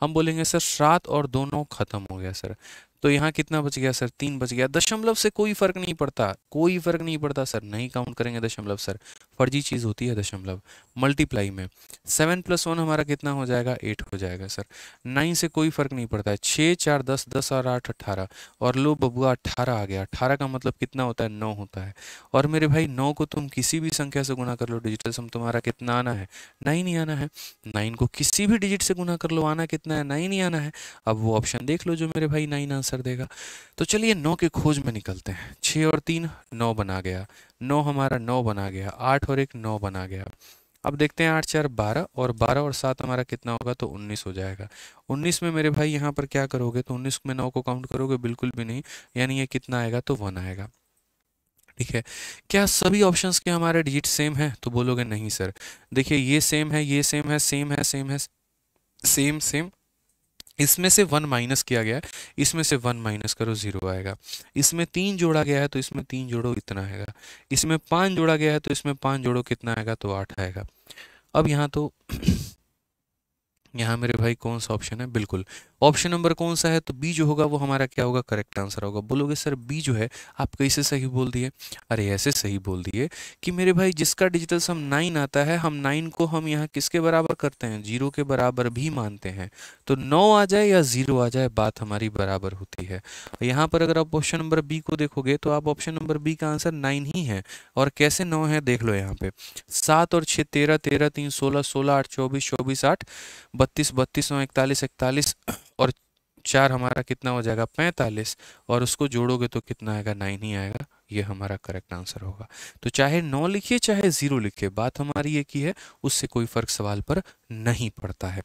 हम बोलेंगे सर श्राद्ध और दोनों खत्म हो गया सर तो यहाँ कितना बच गया सर तीन बच गया दशमलव से कोई फर्क नहीं पड़ता कोई फर्क नहीं पड़ता सर नहीं काउंट करेंगे दशमलव सर फर्जी चीज़ होती है दशमलव मल्टीप्लाई में सेवन प्लस वन हमारा कितना हो जाएगा एट हो जाएगा सर नाइन से कोई फर्क नहीं पड़ता है छः चार दस दस और आठ अट्ठारह और लो बबुआ अट्ठारह आ गया अट्ठारह का मतलब कितना होता है नौ होता है और मेरे भाई नौ को तुम किसी भी संख्या से गुना कर लो डिजिटल सम तुम्हारा कितना आना है नाइन ही आना है नाइन को किसी भी डिजिट से गुना कर लो आना कितना है नाइन ही आना है अब वो ऑप्शन देख लो जो मेरे भाई नाइन आंसर आंसर देगा तो चलिए नौ की खोज में निकलते हैं छः और तीन नौ बना गया नौ हमारा नौ बना गया आठ और एक नौ बना गया अब देखते हैं आठ चार बारह और बारह और सात हमारा कितना होगा तो उन्नीस हो जाएगा उन्नीस में मेरे भाई यहाँ पर क्या करोगे तो उन्नीस में नौ को काउंट करोगे बिल्कुल भी नहीं यानी ये कितना आएगा तो वन आएगा ठीक है क्या सभी ऑप्शंस के हमारे डिजिट सेम है तो बोलोगे नहीं सर देखिए ये सेम है ये सेम है सेम है सेम है सेम सेम इसमें से वन माइनस किया गया है इसमें से वन माइनस करो जीरो आएगा इसमें तीन जोड़ा गया है तो इसमें तीन जोड़ो इतना आएगा इसमें पाँच जोड़ा गया है तो इसमें पाँच जोड़ो कितना आएगा तो आठ आएगा अब यहाँ तो यहाँ मेरे भाई कौन सा ऑप्शन है बिल्कुल ऑप्शन नंबर कौन सा है तो बी जो होगा वो हमारा क्या होगा करेक्ट आंसर होगा बोलोगे सर बी जो है आप कैसे सही बोल दिए अरे ऐसे सही बोल दिए कि मेरे भाई जिसका डिजिटल सम नाइन आता है हम नाइन को हम यहाँ किसके बराबर करते हैं जीरो के बराबर भी मानते हैं तो नौ आ जाए या जीरो आ जाए बात हमारी बराबर होती है यहाँ पर अगर आप ऑप्शन नंबर बी को देखोगे तो आप ऑप्शन नंबर बी का आंसर नाइन ही है और कैसे नौ है देख लो यहाँ पे सात और छः तेरह तेरह तीन सोलह सोलह आठ चौबीस चौबीस आठ बत्तीस बत्तीस नौ इकतालीस इकतालीस और चार हमारा कितना हो जाएगा पैंतालीस और उसको जोड़ोगे तो कितना आएगा नाइन ही आएगा ये हमारा करेक्ट आंसर होगा तो चाहे नौ लिखिए चाहे जीरो लिखिए बात हमारी ये की है उससे कोई फर्क सवाल पर नहीं पड़ता है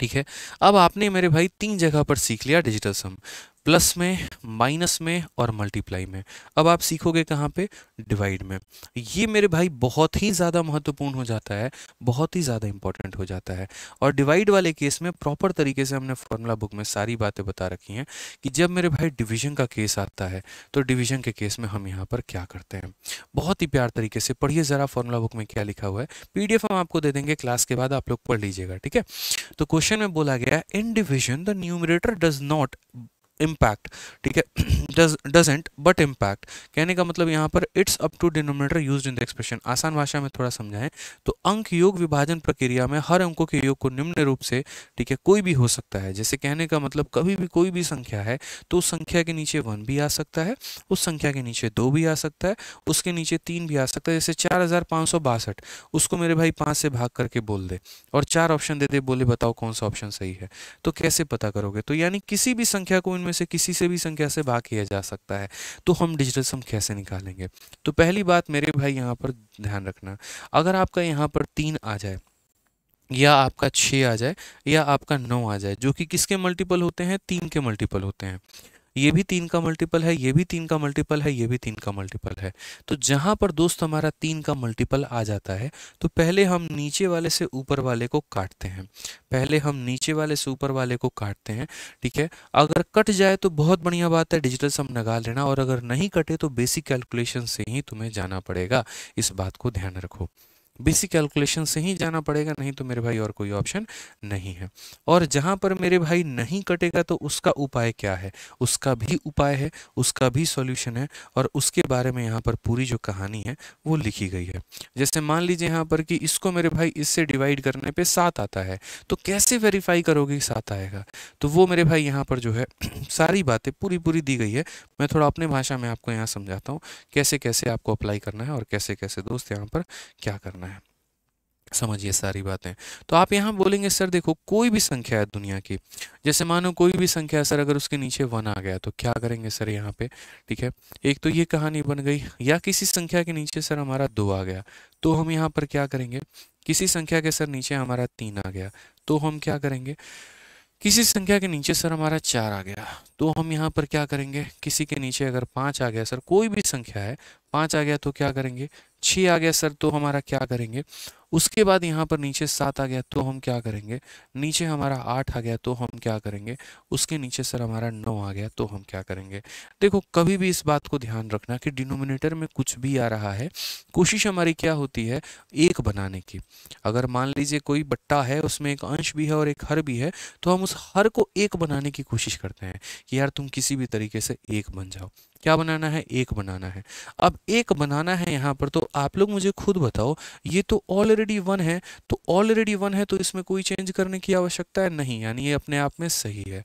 ठीक है अब आपने मेरे भाई तीन जगह पर सीख लिया डिजिटल सम प्लस में माइनस में और मल्टीप्लाई में अब आप सीखोगे कहाँ पे डिवाइड में ये मेरे भाई बहुत ही ज़्यादा महत्वपूर्ण हो जाता है बहुत ही ज़्यादा इंपॉर्टेंट हो जाता है और डिवाइड वाले केस में प्रॉपर तरीके से हमने फॉर्मूला बुक में सारी बातें बता रखी हैं कि जब मेरे भाई डिवीजन का केस आता है तो डिवीजन के केस में हम यहाँ पर क्या करते हैं बहुत ही प्यार तरीके से पढ़िए ज़रा फॉर्मूला बुक में क्या लिखा हुआ है पी हम आपको दे देंगे क्लास के बाद आप लोग पढ़ लीजिएगा ठीक है तो क्वेश्चन में बोला गया in division the numerator does not impact ठीक है डज डजेंट बट इम्पैक्ट कहने का मतलब यहाँ पर it's up to denominator use in the expression आसान भाषा में थोड़ा समझाएं तो अंक योग विभाजन प्रक्रिया में हर अंकों के योग को निम्न रूप से ठीक है कोई भी हो सकता है जैसे कहने का मतलब कभी भी कोई भी संख्या है तो उस संख्या के नीचे वन भी आ सकता है उस संख्या के नीचे दो भी आ सकता है उसके नीचे तीन भी आ सकता है जैसे चार उसको मेरे भाई पाँच से भाग करके बोल दे और चार ऑप्शन दे दे बोले बताओ कौन सा ऑप्शन सही है तो कैसे पता करोगे तो यानी किसी भी संख्या को इनमें में से किसी से भी संख्या से भाग किया जा सकता है तो हम डिजिटल सम कैसे निकालेंगे तो पहली बात मेरे भाई यहाँ पर ध्यान रखना अगर आपका यहाँ पर तीन आ जाए या आपका छः आ जाए या आपका नौ आ जाए जो कि किसके मल्टीपल होते हैं तीन के मल्टीपल होते हैं ये भी तीन का मल्टीपल है ये भी तीन का मल्टीपल है ये भी तीन का मल्टीपल है तो जहां पर दोस्त हमारा तीन का मल्टीपल आ जाता है तो पहले हम नीचे वाले से ऊपर वाले को काटते हैं पहले हम नीचे वाले से ऊपर वाले को काटते हैं ठीक है अगर कट जाए तो बहुत बढ़िया बात है डिजिटल सम लगा लेना और अगर नहीं कटे तो बेसिक कैलकुलेशन से ही तुम्हें जाना पड़ेगा इस बात को ध्यान रखो बेसिक कैलकुलेशन से ही जाना पड़ेगा नहीं तो मेरे भाई और कोई ऑप्शन नहीं है और जहाँ पर मेरे भाई नहीं कटेगा तो उसका उपाय क्या है उसका भी उपाय है उसका भी सॉल्यूशन है और उसके बारे में यहाँ पर पूरी जो कहानी है वो लिखी गई है जैसे मान लीजिए यहाँ पर कि इसको मेरे भाई इससे डिवाइड करने पर सात आता है तो कैसे वेरीफाई करोगे सात आएगा तो वो मेरे भाई यहाँ पर जो है सारी बातें पूरी पूरी दी गई है मैं थोड़ा अपने भाषा में आपको यहाँ समझाता हूँ कैसे कैसे आपको अप्लाई करना है और कैसे कैसे दोस्त यहाँ पर क्या करना है समझिए सारी बातें तो आप यहाँ बोलेंगे सर देखो कोई भी संख्या है दुनिया की जैसे मानो कोई भी संख्या है सर अगर उसके नीचे वन आ गया तो क्या करेंगे सर यहाँ पे ठीक है एक तो ये कहानी बन गई या किसी संख्या के नीचे सर हमारा दो आ गया तो हम यहाँ पर क्या करेंगे किसी संख्या के सर नीचे हमारा तीन आ गया तो हम क्या करेंगे किसी संख्या के नीचे सर हमारा चार आ गया तो हम यहाँ पर क्या करेंगे किसी के नीचे अगर पाँच आ गया सर कोई भी संख्या है पाँच आ गया तो क्या करेंगे छः आ गया सर तो हमारा क्या करेंगे उसके बाद यहाँ पर नीचे सात आ गया तो हम क्या करेंगे नीचे हमारा आठ आ गया तो हम क्या करेंगे उसके नीचे सर हमारा नौ आ गया तो हम क्या करेंगे देखो कभी भी इस बात को ध्यान रखना कि डिनोमिनेटर में कुछ भी आ रहा है कोशिश हमारी क्या होती है एक बनाने की अगर मान लीजिए कोई बट्टा है उसमें एक अंश भी है और एक हर भी है तो हम उस हर को एक बनाने की कोशिश करते हैं कि यार तुम किसी भी तरीके से एक बन जाओ क्या बनाना है एक बनाना है अब एक बनाना है यहाँ पर तो आप लोग मुझे खुद बताओ ये तो ऑलरेडी वन है तो ऑलरेडी वन है तो इसमें कोई चेंज करने की आवश्यकता है नहीं यानी ये अपने आप में सही है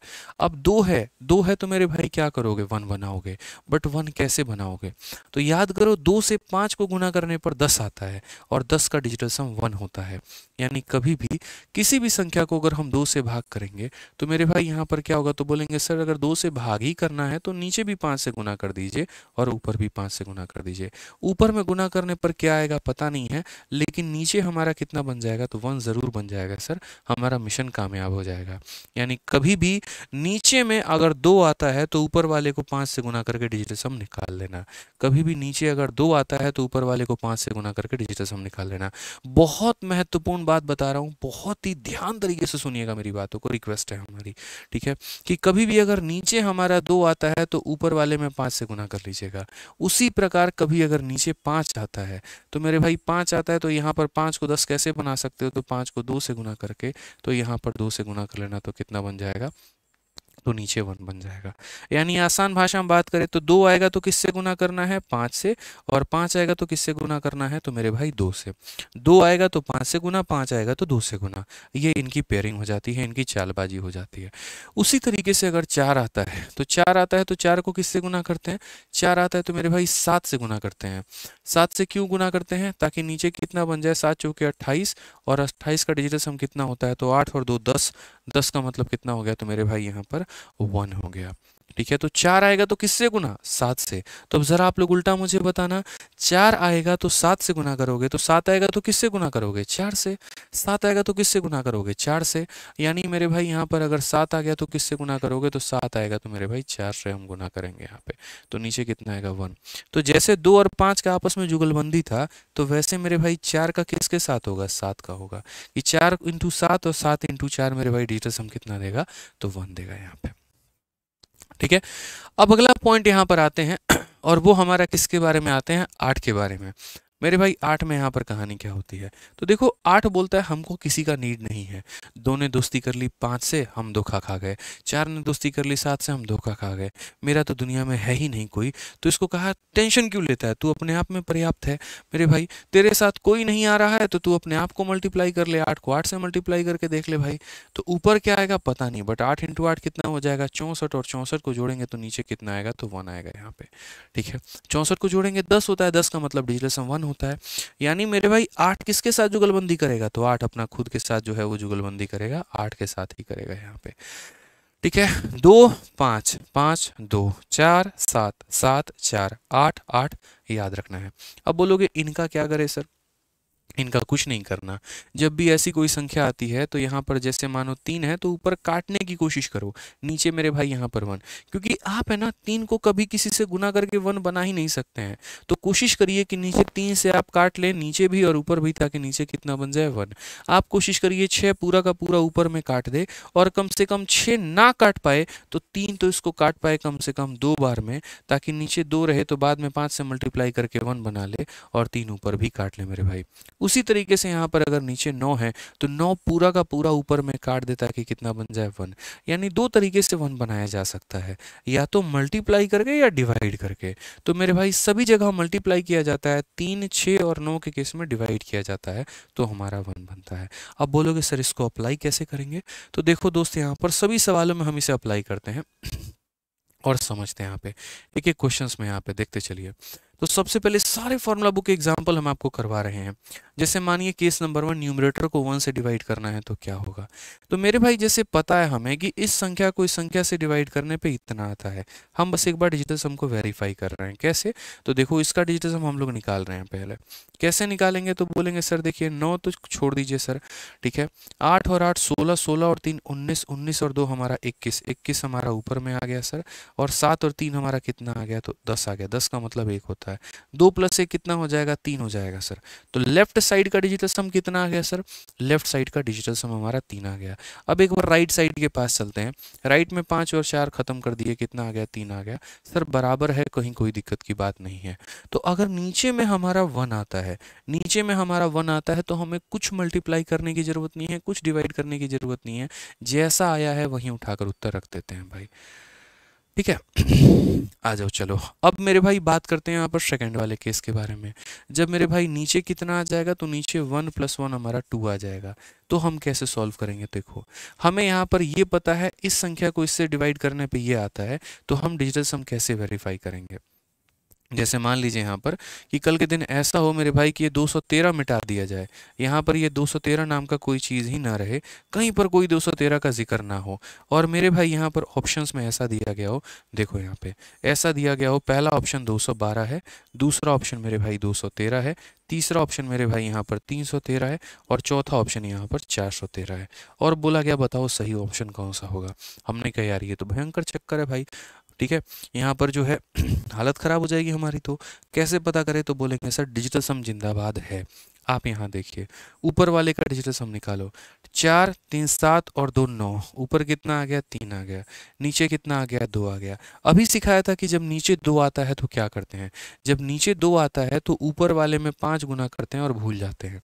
अब दो है दो है तो मेरे भाई क्या करोगे वन बनाओगे बट वन कैसे बनाओगे तो याद करो दो से पाँच को गुना करने पर दस आता है और दस का डिजिटल सम वन होता है यानी कभी भी किसी भी संख्या को अगर हम दो से भाग करेंगे तो मेरे भाई यहाँ पर क्या होगा तो बोलेंगे सर अगर दो से भाग ही करना है तो नीचे भी पाँच से गुना कर दीजिए और ऊपर भी पाँच से गुना कर दीजिए ऊपर में गुना करने पर क्या आएगा पता नहीं है लेकिन नीचे हमारा कितना बन जाएगा तो वन ज़रूर बन जाएगा सर हमारा मिशन कामयाब हो जाएगा यानी कभी भी नीचे में अगर दो आता है तो ऊपर वाले को पाँच से गुना करके डिजिटल सम निकाल लेना कभी भी नीचे अगर दो आता है तो ऊपर वाले को पाँच से गुना करके डिजिटल सम निकाल लेना बहुत महत्वपूर्ण बात बता रहा हूँ बहुत ही ध्यान तरीके से सुनिएगा मेरी बातों को रिक्वेस्ट है हमारी ठीक है कि कभी भी अगर नीचे हमारा दो आता है तो ऊपर वाले में पाँच से गुना कर लीजिएगा उसी प्रकार कभी अगर नीचे पाँच आता है तो मेरे भाई पाँच आता है तो यहाँ पर पाँच को दस कैसे बना सकते हो तो पाँच को दो से गुना करके तो यहाँ पर दो से गुना कर लेना तो कितना बन जाएगा तो नीचे वन बन जाएगा यानी आसान भाषा में बात करें तो दो आएगा तो किससे गुना करना है पाँच से और पाँच आएगा तो किससे गुना करना है तो मेरे भाई दो से दो आएगा तो पाँच से गुना पाँच आएगा तो दो से गुना ये इनकी पेयरिंग हो जाती है इनकी चालबाजी हो जाती है उसी तरीके से अगर चार आता है तो चार आता है तो चार को किससे गुना करते हैं चार आता है तो मेरे भाई सात से गुना करते हैं सात से क्यों गुना करते हैं ताकि नीचे कितना बन जाए सात चौके अट्ठाईस और अट्ठाईस का डिजिटल सम कितना होता है तो आठ और दो दस दस का मतलब कितना हो गया तो मेरे भाई यहाँ पर वन हो गया ठीक है तो चार आएगा तो किससे गुना सात से तो अब जरा आप लोग उल्टा मुझे बताना चार आएगा तो सात से गुना करोगे तो सात आएगा तो किससे गुना करोगे चार से सात आएगा तो किससे गुना करोगे चार से यानी मेरे भाई यहाँ पर अगर सात आ गया तो किससे गुना करोगे तो सात आएगा तो मेरे भाई चार से हम गुना करेंगे यहाँ पे तो नीचे कितना आएगा वन तो जैसे दो और पांच का आपस में जुगलबंदी था तो वैसे मेरे भाई चार का किसके साथ होगा सात का होगा कि चार इंटू सात और सात इंटू चार मेरे भाई डिटेल्स हम कितना देगा तो वन देगा यहाँ पे ठीक है अब अगला पॉइंट यहाँ पर आते हैं और वो हमारा किसके बारे में आते हैं आर्ट के बारे में मेरे भाई आठ में यहाँ पर कहानी क्या होती है तो देखो आठ बोलता है हमको किसी का नीड नहीं है दो ने दोस्ती कर ली पाँच से हम धोखा खा गए चार ने दोस्ती कर ली सात से हम धोखा खा गए मेरा तो दुनिया में है ही नहीं कोई तो इसको कहा टेंशन क्यों लेता है तू अपने आप में पर्याप्त है मेरे भाई तेरे साथ कोई नहीं आ रहा है तो तू अपने आप को मल्टीप्लाई कर ले आठ को आठ से मल्टीप्लाई करके देख ले भाई तो ऊपर क्या आएगा पता नहीं बट आठ इंटू आठ कितना हो जाएगा चौंसठ और चौंसठ को जोड़ेंगे तो नीचे कितना आएगा तो वन आएगा यहाँ पे ठीक है चौंसठ को जोड़ेंगे दस होता है दस का मतलब डिजिटल सम वन होता है यानी मेरे भाई आठ किसके साथ जुगलबंदी करेगा तो आठ अपना खुद के साथ जो है वो जुगलबंदी करेगा आठ के साथ ही करेगा यहाँ पे ठीक है दो पाँच पाँच दो चार सात सात चार आठ आठ याद रखना है अब बोलोगे इनका क्या करे सर इनका कुछ नहीं करना जब भी ऐसी कोई संख्या आती है तो यहाँ पर जैसे मानो तीन है तो ऊपर काटने की कोशिश करो नीचे मेरे भाई यहाँ पर वन क्योंकि आप है ना तीन को कभी किसी से गुना करके वन बना ही नहीं सकते हैं तो कोशिश करिए कि नीचे तीन से आप काट लें नीचे भी और ऊपर भी ताकि नीचे कितना बन जाए वन आप कोशिश करिए छः पूरा का पूरा ऊपर में काट दे और कम से कम छः ना काट पाए तो तीन तो इसको काट पाए कम से कम दो बार में ताकि नीचे दो रहे तो बाद में पाँच से मल्टीप्लाई करके वन बना ले और तीन ऊपर भी काट ले मेरे भाई उसी तरीके से यहाँ पर अगर नीचे नौ है तो नौ पूरा का पूरा ऊपर में काट देता है कि कितना बन जाए वन यानी दो तरीके से वन बनाया जा सकता है या तो मल्टीप्लाई करके या डिवाइड करके तो मेरे भाई सभी जगह मल्टीप्लाई किया जाता है तीन छः और नौ के केस में डिवाइड किया जाता है तो हमारा वन बनता है अब बोलोगे सर इसको अप्लाई कैसे करेंगे तो देखो दोस्त यहाँ पर सभी सवालों में हम इसे अप्लाई करते हैं और समझते हैं यहाँ पे एक एक क्वेश्चंस में यहाँ पे देखते चलिए तो सबसे पहले सारे फार्मूला बुक के एग्जाम्पल हम आपको करवा रहे हैं जैसे मानिए केस नंबर वन न्यूमरेटर को वन से डिवाइड करना है तो क्या होगा तो मेरे भाई जैसे पता है हमें कि इस संख्या को इस संख्या से डिवाइड करने पे इतना आता है हम बस एक बार डिजिटल सम को वेरीफाई कर रहे हैं कैसे तो देखो इसका डिजिटल सम हम लोग निकाल रहे हैं पहले कैसे निकालेंगे तो बोलेंगे सर देखिए नौ तो छोड़ दीजिए सर ठीक है आठ और आठ सोलह सोलह और तीन उन्नीस उन्नीस और दो हमारा इक्कीस इक्कीस हमारा ऊपर में आ गया सर और सात और तीन हमारा कितना आ गया तो दस आ गया दस का मतलब एक होता होता है दो प्लस एक कितना हो जाएगा तीन हो जाएगा सर तो लेफ्ट साइड का डिजिटल सम कितना आ गया सर लेफ्ट साइड का डिजिटल सम हमारा तीन आ गया अब एक बार राइट साइड के पास चलते हैं राइट में पाँच और चार खत्म कर दिए कितना आ गया तीन आ गया सर बराबर है कहीं कोई दिक्कत की बात नहीं है तो अगर नीचे में हमारा वन आता है नीचे में हमारा वन आता है तो हमें कुछ मल्टीप्लाई करने की ज़रूरत नहीं है कुछ डिवाइड करने की ज़रूरत नहीं है जैसा आया है वहीं उठाकर उत्तर रख देते हैं भाई ठीक है आ जाओ चलो अब मेरे भाई बात करते हैं यहाँ पर सेकंड वाले केस के बारे में जब मेरे भाई नीचे कितना आ जाएगा तो नीचे वन प्लस वन हमारा टू आ जाएगा तो हम कैसे सॉल्व करेंगे देखो हमें यहाँ पर ये पता है इस संख्या को इससे डिवाइड करने पे ये आता है तो हम डिजिटल सम कैसे वेरीफाई करेंगे जैसे मान लीजिए यहाँ पर कि कल के दिन ऐसा हो मेरे भाई कि ये 213 मिटा दिया जाए यहाँ पर ये 213 नाम का कोई चीज़ ही ना रहे कहीं पर कोई 213 का जिक्र ना हो और मेरे भाई यहाँ पर ऑप्शंस में ऐसा दिया गया हो देखो यहाँ पे ऐसा दिया गया हो पहला ऑप्शन 212 है दूसरा ऑप्शन मेरे भाई 213 है तीसरा ऑप्शन मेरे भाई यहाँ पर तीन है और चौथा ऑप्शन यहाँ पर चार है और बोला गया बताओ सही ऑप्शन कौन सा होगा हमने कहा यार ये तो भयंकर चक्कर है भाई ठीक है यहाँ पर जो है हालत ख़राब हो जाएगी हमारी तो कैसे पता करें तो बोलेंगे सर डिजिटल सम जिंदाबाद है आप यहाँ देखिए ऊपर वाले का डिजिटल सम निकालो चार तीन सात और दो नौ ऊपर कितना आ गया तीन आ गया नीचे कितना आ गया दो आ गया अभी सिखाया था कि जब नीचे दो आता है तो क्या करते हैं जब नीचे दो आता है तो ऊपर वाले में पाँच गुना करते हैं और भूल जाते हैं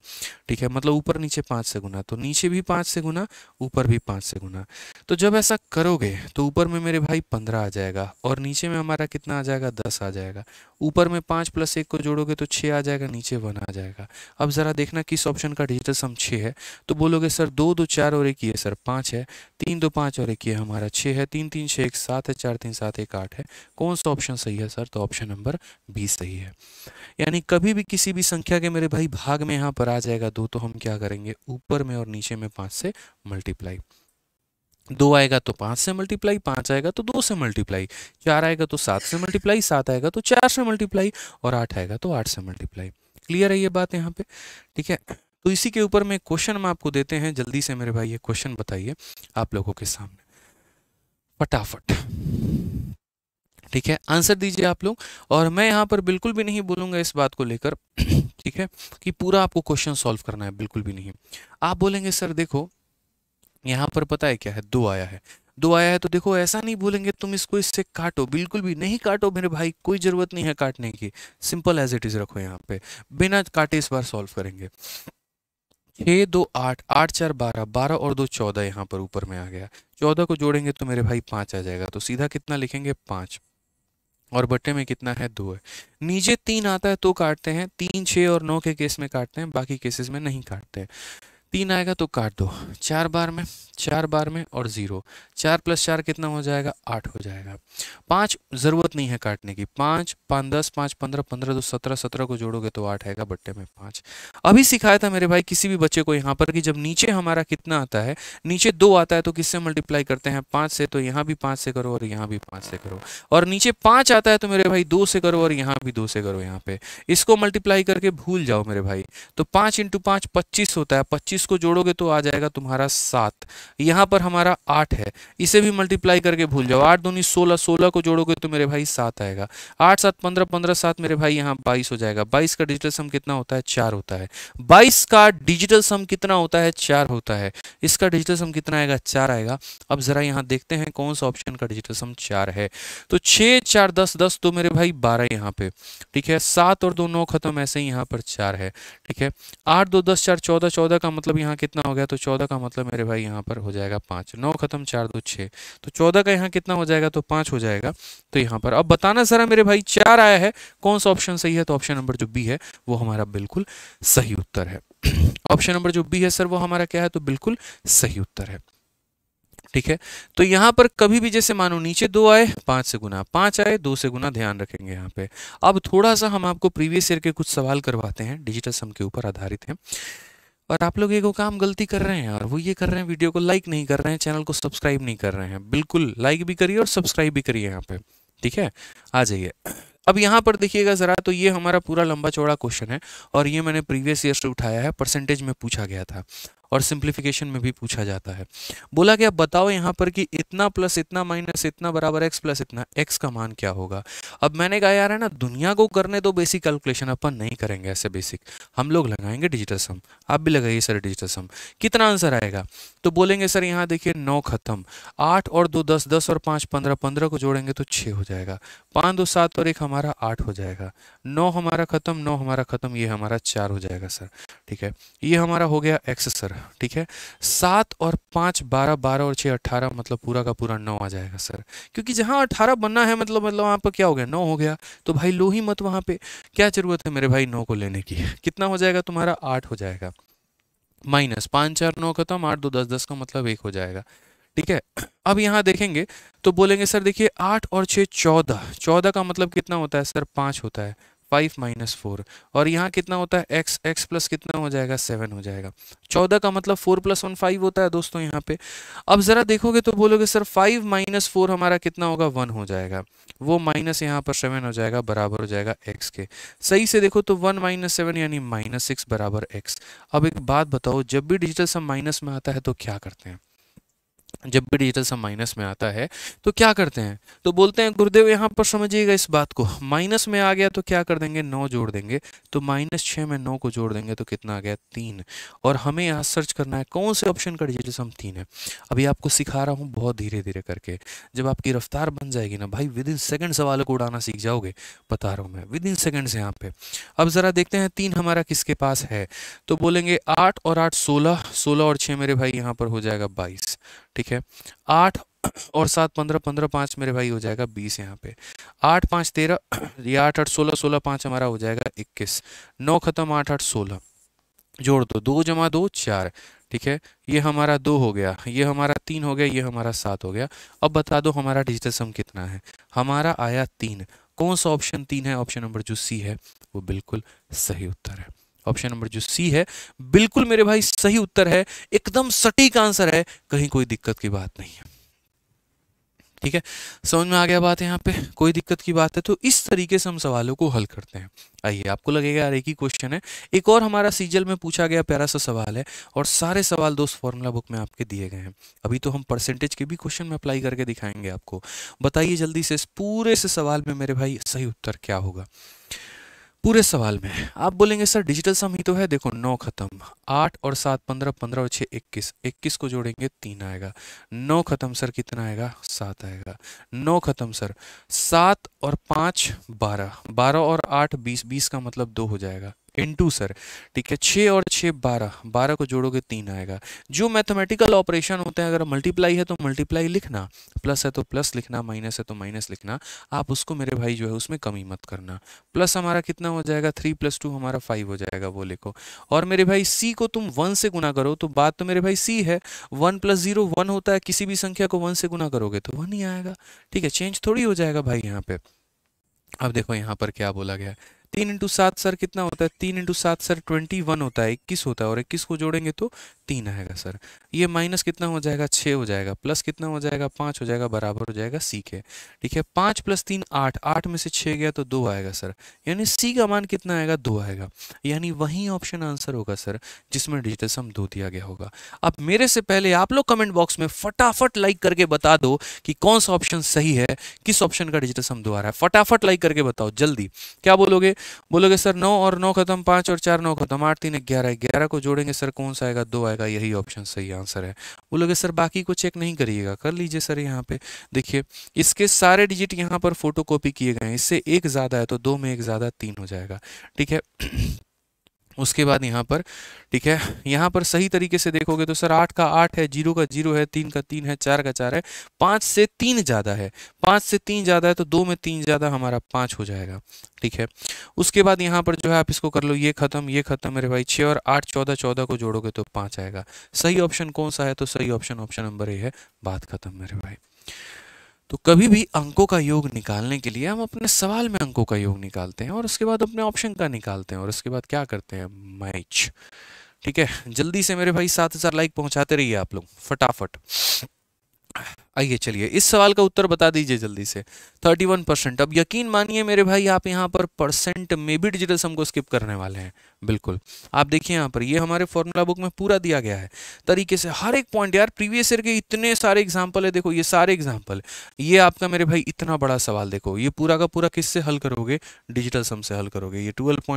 ठीक है मतलब ऊपर नीचे पाँच से गुना तो नीचे भी पाँच से गुना ऊपर भी पाँच से गुना तो जब ऐसा करोगे तो ऊपर में मेरे भाई पंद्रह आ जाएगा और नीचे में हमारा कितना आ जाएगा दस आ जाएगा ऊपर में पाँच प्लस एक को जोड़ोगे तो छः आ जाएगा नीचे वन आ जाएगा अब ज़रा देखना किस ऑप्शन का डिजिटल सम छः है तो बोलोगे सर दो दो चार और एक ये सर पाँच है तीन दो पाँच और एक ये हमारा छः है तीन तीन छः एक सात है चार तीन सात एक आठ है कौन सा ऑप्शन सही है सर तो ऑप्शन नंबर बी सही है यानी कभी भी किसी भी संख्या के मेरे भाई भाग में यहाँ पर आ जाएगा दो तो हम क्या करेंगे ऊपर में और नीचे में पाँच से मल्टीप्लाई दो आएगा तो पाँच से मल्टीप्लाई पाँच आएगा तो दो से मल्टीप्लाई चार आएगा तो सात से मल्टीप्लाई सात आएगा तो चार से मल्टीप्लाई और आठ आएगा तो आठ से मल्टीप्लाई क्लियर है ये बात यहाँ पे ठीक है तो इसी के ऊपर में क्वेश्चन हम आपको देते हैं जल्दी से मेरे भाई ये क्वेश्चन बताइए आप लोगों के सामने फटाफट ठीक है आंसर दीजिए आप लोग और मैं यहाँ पर बिल्कुल भी नहीं बोलूंगा इस बात को लेकर ठीक है कि पूरा आपको क्वेश्चन सॉल्व करना है बिल्कुल भी नहीं आप बोलेंगे सर देखो यहाँ पर पता है क्या है दो आया है दो आया है तो देखो ऐसा नहीं बोलेंगे तुम इसको इससे काटो बिल्कुल भी नहीं काटो मेरे भाई कोई ज़रूरत नहीं है काटने की सिंपल एज इट इज़ रखो यहाँ पे बिना काटे इस बार सॉल्व करेंगे छः दो आठ आठ चार बारह बारह और दो चौदह यहाँ पर ऊपर में आ गया चौदह को जोड़ेंगे तो मेरे भाई पाँच आ जाएगा तो सीधा कितना लिखेंगे पाँच और बट्टे में कितना है दो है नीचे तीन आता है तो काटते हैं तीन छः और नौ के केस में काटते हैं बाकी केसेस में नहीं काटते हैं तीन आएगा तो काट दो चार बार में चार बार में और ज़ीरो चार प्लस चार कितना हो जाएगा आठ हो जाएगा पाँच ज़रूरत नहीं है काटने की पाँच पाँच दस पाँच पंद्रह पंद्रह दो तो सत्रह सत्रह को जोड़ोगे तो आठ आएगा बट्टे में पाँच अभी सिखाया था मेरे भाई किसी भी बच्चे को यहाँ पर कि जब नीचे हमारा कितना आता है नीचे दो आता है तो किससे मल्टीप्लाई करते हैं पाँच से तो यहाँ भी पाँच से करो और यहाँ भी पाँच से करो और नीचे पाँच आता है तो मेरे भाई दो से करो और यहाँ भी दो से करो यहाँ पे इसको मल्टीप्लाई करके भूल जाओ मेरे भाई तो पाँच इंटू पाँच पच्चीस होता है पच्चीस इसको जोड़ोगे तो आ जाएगा तुम्हारा सात यहाँ पर हमारा आठ है इसे भी मल्टीप्लाई करके भूल जाओ आठ दूनी सोलह सोलह को जोड़ोगे तो मेरे भाई सात आएगा आठ सात पंद्रह पंद्रह सात मेरे भाई यहाँ बाईस हो जाएगा बाईस का डिजिटल सम कितना होता है चार होता है बाईस का डिजिटल सम कितना होता है चार होता है इसका डिजिटल सम कितना आएगा चार आएगा अब जरा यहाँ देखते हैं कौन सा ऑप्शन का डिजिटल सम चार है तो छः चार दस दस तो मेरे भाई बारह यहाँ पे ठीक है सात और दो नौ खत्म ऐसे ही यहाँ पर चार है ठीक है आठ दो दस चार चौदह चौदह का मतलब मतलब यहाँ कितना हो गया तो चौदह का मतलब मेरे भाई यहाँ पर हो जाएगा पाँच नौ खत्म चार दो छः तो चौदह का यहाँ कितना हो जाएगा तो पाँच हो जाएगा तो यहाँ पर अब बताना सर मेरे भाई चार आया है कौन सा ऑप्शन सही है तो ऑप्शन नंबर जो बी है वो हमारा बिल्कुल सही उत्तर है ऑप्शन नंबर जो बी है सर वो हमारा क्या है तो बिल्कुल सही उत्तर है ठीक है तो यहाँ पर कभी भी जैसे मानो नीचे दो आए पांच से गुना पांच आए दो से गुना ध्यान रखेंगे यहाँ पे अब थोड़ा सा हम आपको प्रीवियस ईयर के कुछ सवाल करवाते हैं डिजिटल सम के ऊपर आधारित हैं और आप लोग एक काम गलती कर रहे हैं और वो ये कर रहे हैं वीडियो को लाइक नहीं कर रहे हैं चैनल को सब्सक्राइब नहीं कर रहे हैं बिल्कुल लाइक भी करिए और सब्सक्राइब भी करिए यहाँ पे ठीक है आ जाइए अब यहाँ पर देखिएगा ज़रा तो ये हमारा पूरा लंबा चौड़ा क्वेश्चन है और ये मैंने प्रीवियस ईयर से उठाया है परसेंटेज में पूछा गया था और सिंप्लीफिकेशन में भी पूछा जाता है बोला गया बताओ यहाँ पर कि इतना प्लस इतना माइनस इतना बराबर एक्स प्लस इतना एक्स का मान क्या होगा अब मैंने कहा यार है ना दुनिया को करने दो बेसिक कैलकुलेशन अपन नहीं करेंगे ऐसे बेसिक हम लोग लगाएंगे डिजिटल सम आप भी लगाइए सर डिजिटल सम कितना आंसर आएगा तो बोलेंगे सर यहाँ देखिए नौ खत्म आठ और दो दस दस और पाँच पंद्रह पंद्रह को जोड़ेंगे तो छः हो जाएगा पाँच दो सात और एक हमारा आठ हो जाएगा नौ हमारा खत्म नौ हमारा खत्म ये हमारा चार हो जाएगा सर ठीक है ये हमारा हो गया एक्स सर ठीक है सात और पाँच बारह बारह और छः अट्ठारह मतलब पूरा का पूरा नौ आ जाएगा सर क्योंकि जहाँ अट्ठारह बनना है मतलब मतलब वहाँ पर क्या हो गया नौ हो गया तो भाई लो ही मत वहाँ पे क्या ज़रूरत है मेरे भाई नौ को लेने की कितना हो जाएगा तुम्हारा आठ हो जाएगा माइनस पाँच चार नौ खत्म आठ दो दस दस का मतलब एक हो जाएगा ठीक है अब यहाँ देखेंगे तो बोलेंगे सर देखिए आठ और छः चौदह चौदह का मतलब कितना होता है सर पाँच होता है फाइव माइनस फोर और यहाँ कितना होता है एक्स एक्स प्लस कितना हो जाएगा सेवन हो जाएगा चौदह का मतलब फोर प्लस वन फाइव होता है दोस्तों यहाँ पे अब ज़रा देखोगे तो बोलोगे सर फाइव माइनस फोर हमारा कितना होगा वन हो जाएगा वो माइनस यहाँ पर सेवन हो जाएगा बराबर हो जाएगा एक्स के सही से देखो तो वन माइनस सेवन यानी माइनस सिक्स बराबर एक्स अब एक बात बताओ जब भी डिजिटल सम माइनस में आता है तो क्या करते हैं जब भी डिजिटल सम माइनस में आता है तो क्या करते हैं तो बोलते हैं गुरुदेव यहाँ पर समझिएगा इस बात को माइनस में आ गया तो क्या कर देंगे नौ जोड़ देंगे तो माइनस छः में नौ को जोड़ देंगे तो कितना आ गया तीन और हमें यहाँ सर्च करना है कौन से ऑप्शन का डिजिटल सम तीन है अभी आपको सिखा रहा हूँ बहुत धीरे धीरे करके जब आपकी रफ्तार बन जाएगी ना भाई विद इन सेकेंड सवालों को उड़ाना सीख जाओगे बता रहा हूँ मैं विद इन सेकेंड्स यहाँ पे अब ज़रा देखते हैं तीन हमारा किसके पास है तो बोलेंगे आठ और आठ सोलह सोलह और छः मेरे भाई यहाँ पर हो जाएगा बाईस ठीक ठीक है आठ और सात पंद्रह पंद्रह पाँच मेरे भाई हो जाएगा बीस यहाँ पे आठ पाँच तेरह या आठ आठ सोलह सोलह पाँच हमारा हो जाएगा इक्कीस नौ खत्म आठ आठ सोलह जोड़ दो दो जमा दो चार ठीक है ये हमारा दो हो गया ये हमारा तीन हो गया ये हमारा सात हो गया अब बता दो हमारा डिजिटल सम कितना है हमारा आया तीन कौन सा ऑप्शन तीन है ऑप्शन नंबर जो सी है वो बिल्कुल सही उत्तर है ऑप्शन नंबर जो सी है बिल्कुल मेरे भाई सही उत्तर है एकदम सटीक आंसर है कहीं कोई दिक्कत की बात नहीं है ठीक है समझ में आ गया बात है यहाँ पे कोई दिक्कत की बात है तो इस तरीके से हम सवालों को हल करते हैं आइए आपको लगेगा यार एक ही क्वेश्चन है एक और हमारा सीजल में पूछा गया प्यारा सा सवाल है और सारे सवाल दोस्त फॉर्मूला बुक में आपके दिए गए हैं अभी तो हम परसेंटेज के भी क्वेश्चन में अप्लाई करके दिखाएंगे आपको बताइए जल्दी से इस पूरे से सवाल में मेरे भाई सही उत्तर क्या होगा पूरे सवाल में आप बोलेंगे सर डिजिटल सम ही तो है देखो नौ खत्म आठ और सात पंद्रह पंद्रह और छः इक्कीस इक्कीस को जोड़ेंगे तीन आएगा नौ खत्म सर कितना आएगा सात आएगा नौ खत्म सर सात और पाँच बारह बारह और आठ बीस बीस का मतलब दो हो जाएगा इनटू सर ठीक है छः और छः बारह बारह को जोड़ोगे तीन आएगा जो मैथमेटिकल ऑपरेशन होते हैं अगर मल्टीप्लाई है तो मल्टीप्लाई लिखना प्लस है तो प्लस लिखना माइनस है तो माइनस लिखना आप उसको मेरे भाई जो है उसमें कमी मत करना प्लस हमारा कितना हो जाएगा थ्री प्लस टू हमारा फाइव हो जाएगा वो लिखो और मेरे भाई सी को तुम वन से गुना करो तो बात तो मेरे भाई सी है वन प्लस जीरो वन होता है किसी भी संख्या को वन से गुना करोगे तो वन ही आएगा ठीक है चेंज थोड़ी हो जाएगा भाई यहाँ पे अब देखो यहाँ पर क्या बोला गया है तीन इंटू सात सर कितना होता है तीन इंटू सात सर ट्वेंटी वन होता है इक्कीस होता है और इक्कीस को जोड़ेंगे तो तीन आएगा सर ये माइनस कितना हो जाएगा छः हो जाएगा प्लस कितना हो जाएगा पाँच हो जाएगा बराबर हो जाएगा सी के ठीक है पाँच प्लस तीन आठ आठ में से छः गया तो दो आएगा सर यानी सी का मान कितना आएगा दो आएगा यानी वही ऑप्शन आंसर होगा सर जिसमें डिजिटल सम दो दिया गया होगा अब मेरे से पहले आप लोग कमेंट बॉक्स में फटाफट लाइक करके बता दो कि कौन सा ऑप्शन सही है किस ऑप्शन का डिजिटल सम दो आ रहा है फटाफट लाइक करके बताओ जल्दी क्या बोलोगे बोलोगे सर नौ और नौ खत्म पाँच और चार नौ खत्म आठ तीन ग्यारह ग्यारह को जोड़ेंगे सर कौन सा आएगा दो आएगा पाएगा यही ऑप्शन सही आंसर है वो लोग सर बाकी को चेक नहीं करिएगा कर लीजिए सर यहाँ पे देखिए इसके सारे डिजिट यहाँ पर फोटो किए गए हैं इससे एक ज़्यादा है तो दो में एक ज़्यादा तीन हो जाएगा ठीक है उसके बाद यहाँ पर ठीक है यहाँ पर सही तरीके से देखोगे तो सर आठ का आठ है जीरो का जीरो है तीन का तीन है चार का चार है पाँच से तीन ज़्यादा है पाँच से तीन ज़्यादा है तो दो में तीन ज़्यादा हमारा पाँच हो जाएगा ठीक है उसके बाद यहाँ पर जो है आप इसको कर लो ये खत्म ये खत्म मेरे भाई छः और आठ चौदह चौदह को जोड़ोगे तो पाँच आएगा सही ऑप्शन कौन सा है तो सही ऑप्शन ऑप्शन नंबर ए है बात खत्म मेरे भाई तो कभी भी अंकों का योग निकालने के लिए हम अपने सवाल में अंकों का योग निकालते हैं और उसके बाद अपने ऑप्शन का निकालते हैं और उसके बाद क्या करते हैं मैच ठीक है जल्दी से मेरे भाई सात हजार लाइक पहुंचाते रहिए आप लोग फटाफट आइए चलिए इस सवाल का उत्तर बता दीजिए जल्दी से 31 परसेंट अब यकीन मानिए मेरे भाई आप यहाँ पर परसेंट में भी डिजिटल सम को स्किप करने वाले हैं बिल्कुल आप देखिए यहाँ पर ये हमारे फॉर्मूला बुक में पूरा दिया गया है तरीके से हर एक पॉइंट यार प्रीवियस ईयर के इतने सारे एग्जाम्पल है देखो ये सारे एग्जाम्पल ये आपका मेरे भाई इतना बड़ा सवाल देखो ये पूरा का पूरा किससे हल करोगे डिजिटल सम से हल करोगे ये ट्वेल्व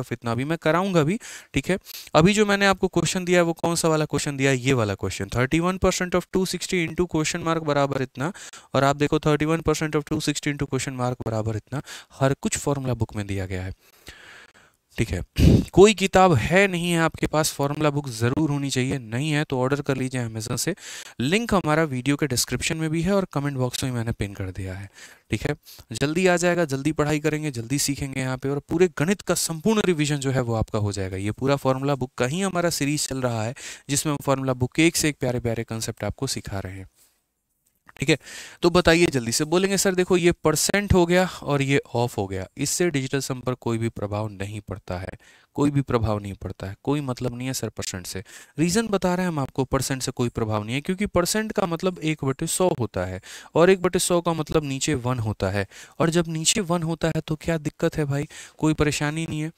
ऑफ इतना भी मैं कराऊंगा भी ठीक है अभी जो मैंने आपको क्वेश्चन दिया है वो कौन सा वाला क्वेश्चन दिया है ये वाला question thirty one percent of two sixty into question mark बराबर इतना और आप देखो thirty one percent of two sixteen two question mark बराबर इतना हर कुछ फॉर्मूला बुक में दिया गया है ठीक है कोई किताब है नहीं है आपके पास फॉर्मूला बुक ज़रूर होनी चाहिए नहीं है तो ऑर्डर कर लीजिए अमेजन से लिंक हमारा वीडियो के डिस्क्रिप्शन में भी है और कमेंट बॉक्स में मैंने पिन कर दिया है ठीक है जल्दी आ जाएगा जल्दी पढ़ाई करेंगे जल्दी सीखेंगे यहाँ पे और पूरे गणित का संपूर्ण रिविजन जो है वो आपका हो जाएगा ये पूरा फॉर्मूला बुक का ही हमारा सीरीज चल रहा है जिसमें हम फॉर्मूला बुक के एक से एक प्यारे प्यारे कंसेप्ट आपको सिखा रहे हैं ठीक है तो बताइए जल्दी से बोलेंगे सर देखो ये परसेंट हो गया और ये ऑफ हो गया इससे डिजिटल सम पर कोई भी प्रभाव नहीं पड़ता है कोई भी प्रभाव नहीं पड़ता है कोई मतलब नहीं है सर परसेंट से रीज़न बता रहे हैं हम आपको परसेंट से कोई प्रभाव नहीं है क्योंकि परसेंट का मतलब एक बटे सौ होता है और एक बटे सौ का मतलब नीचे वन होता है और जब नीचे वन होता है तो क्या दिक्कत है भाई कोई परेशानी नहीं है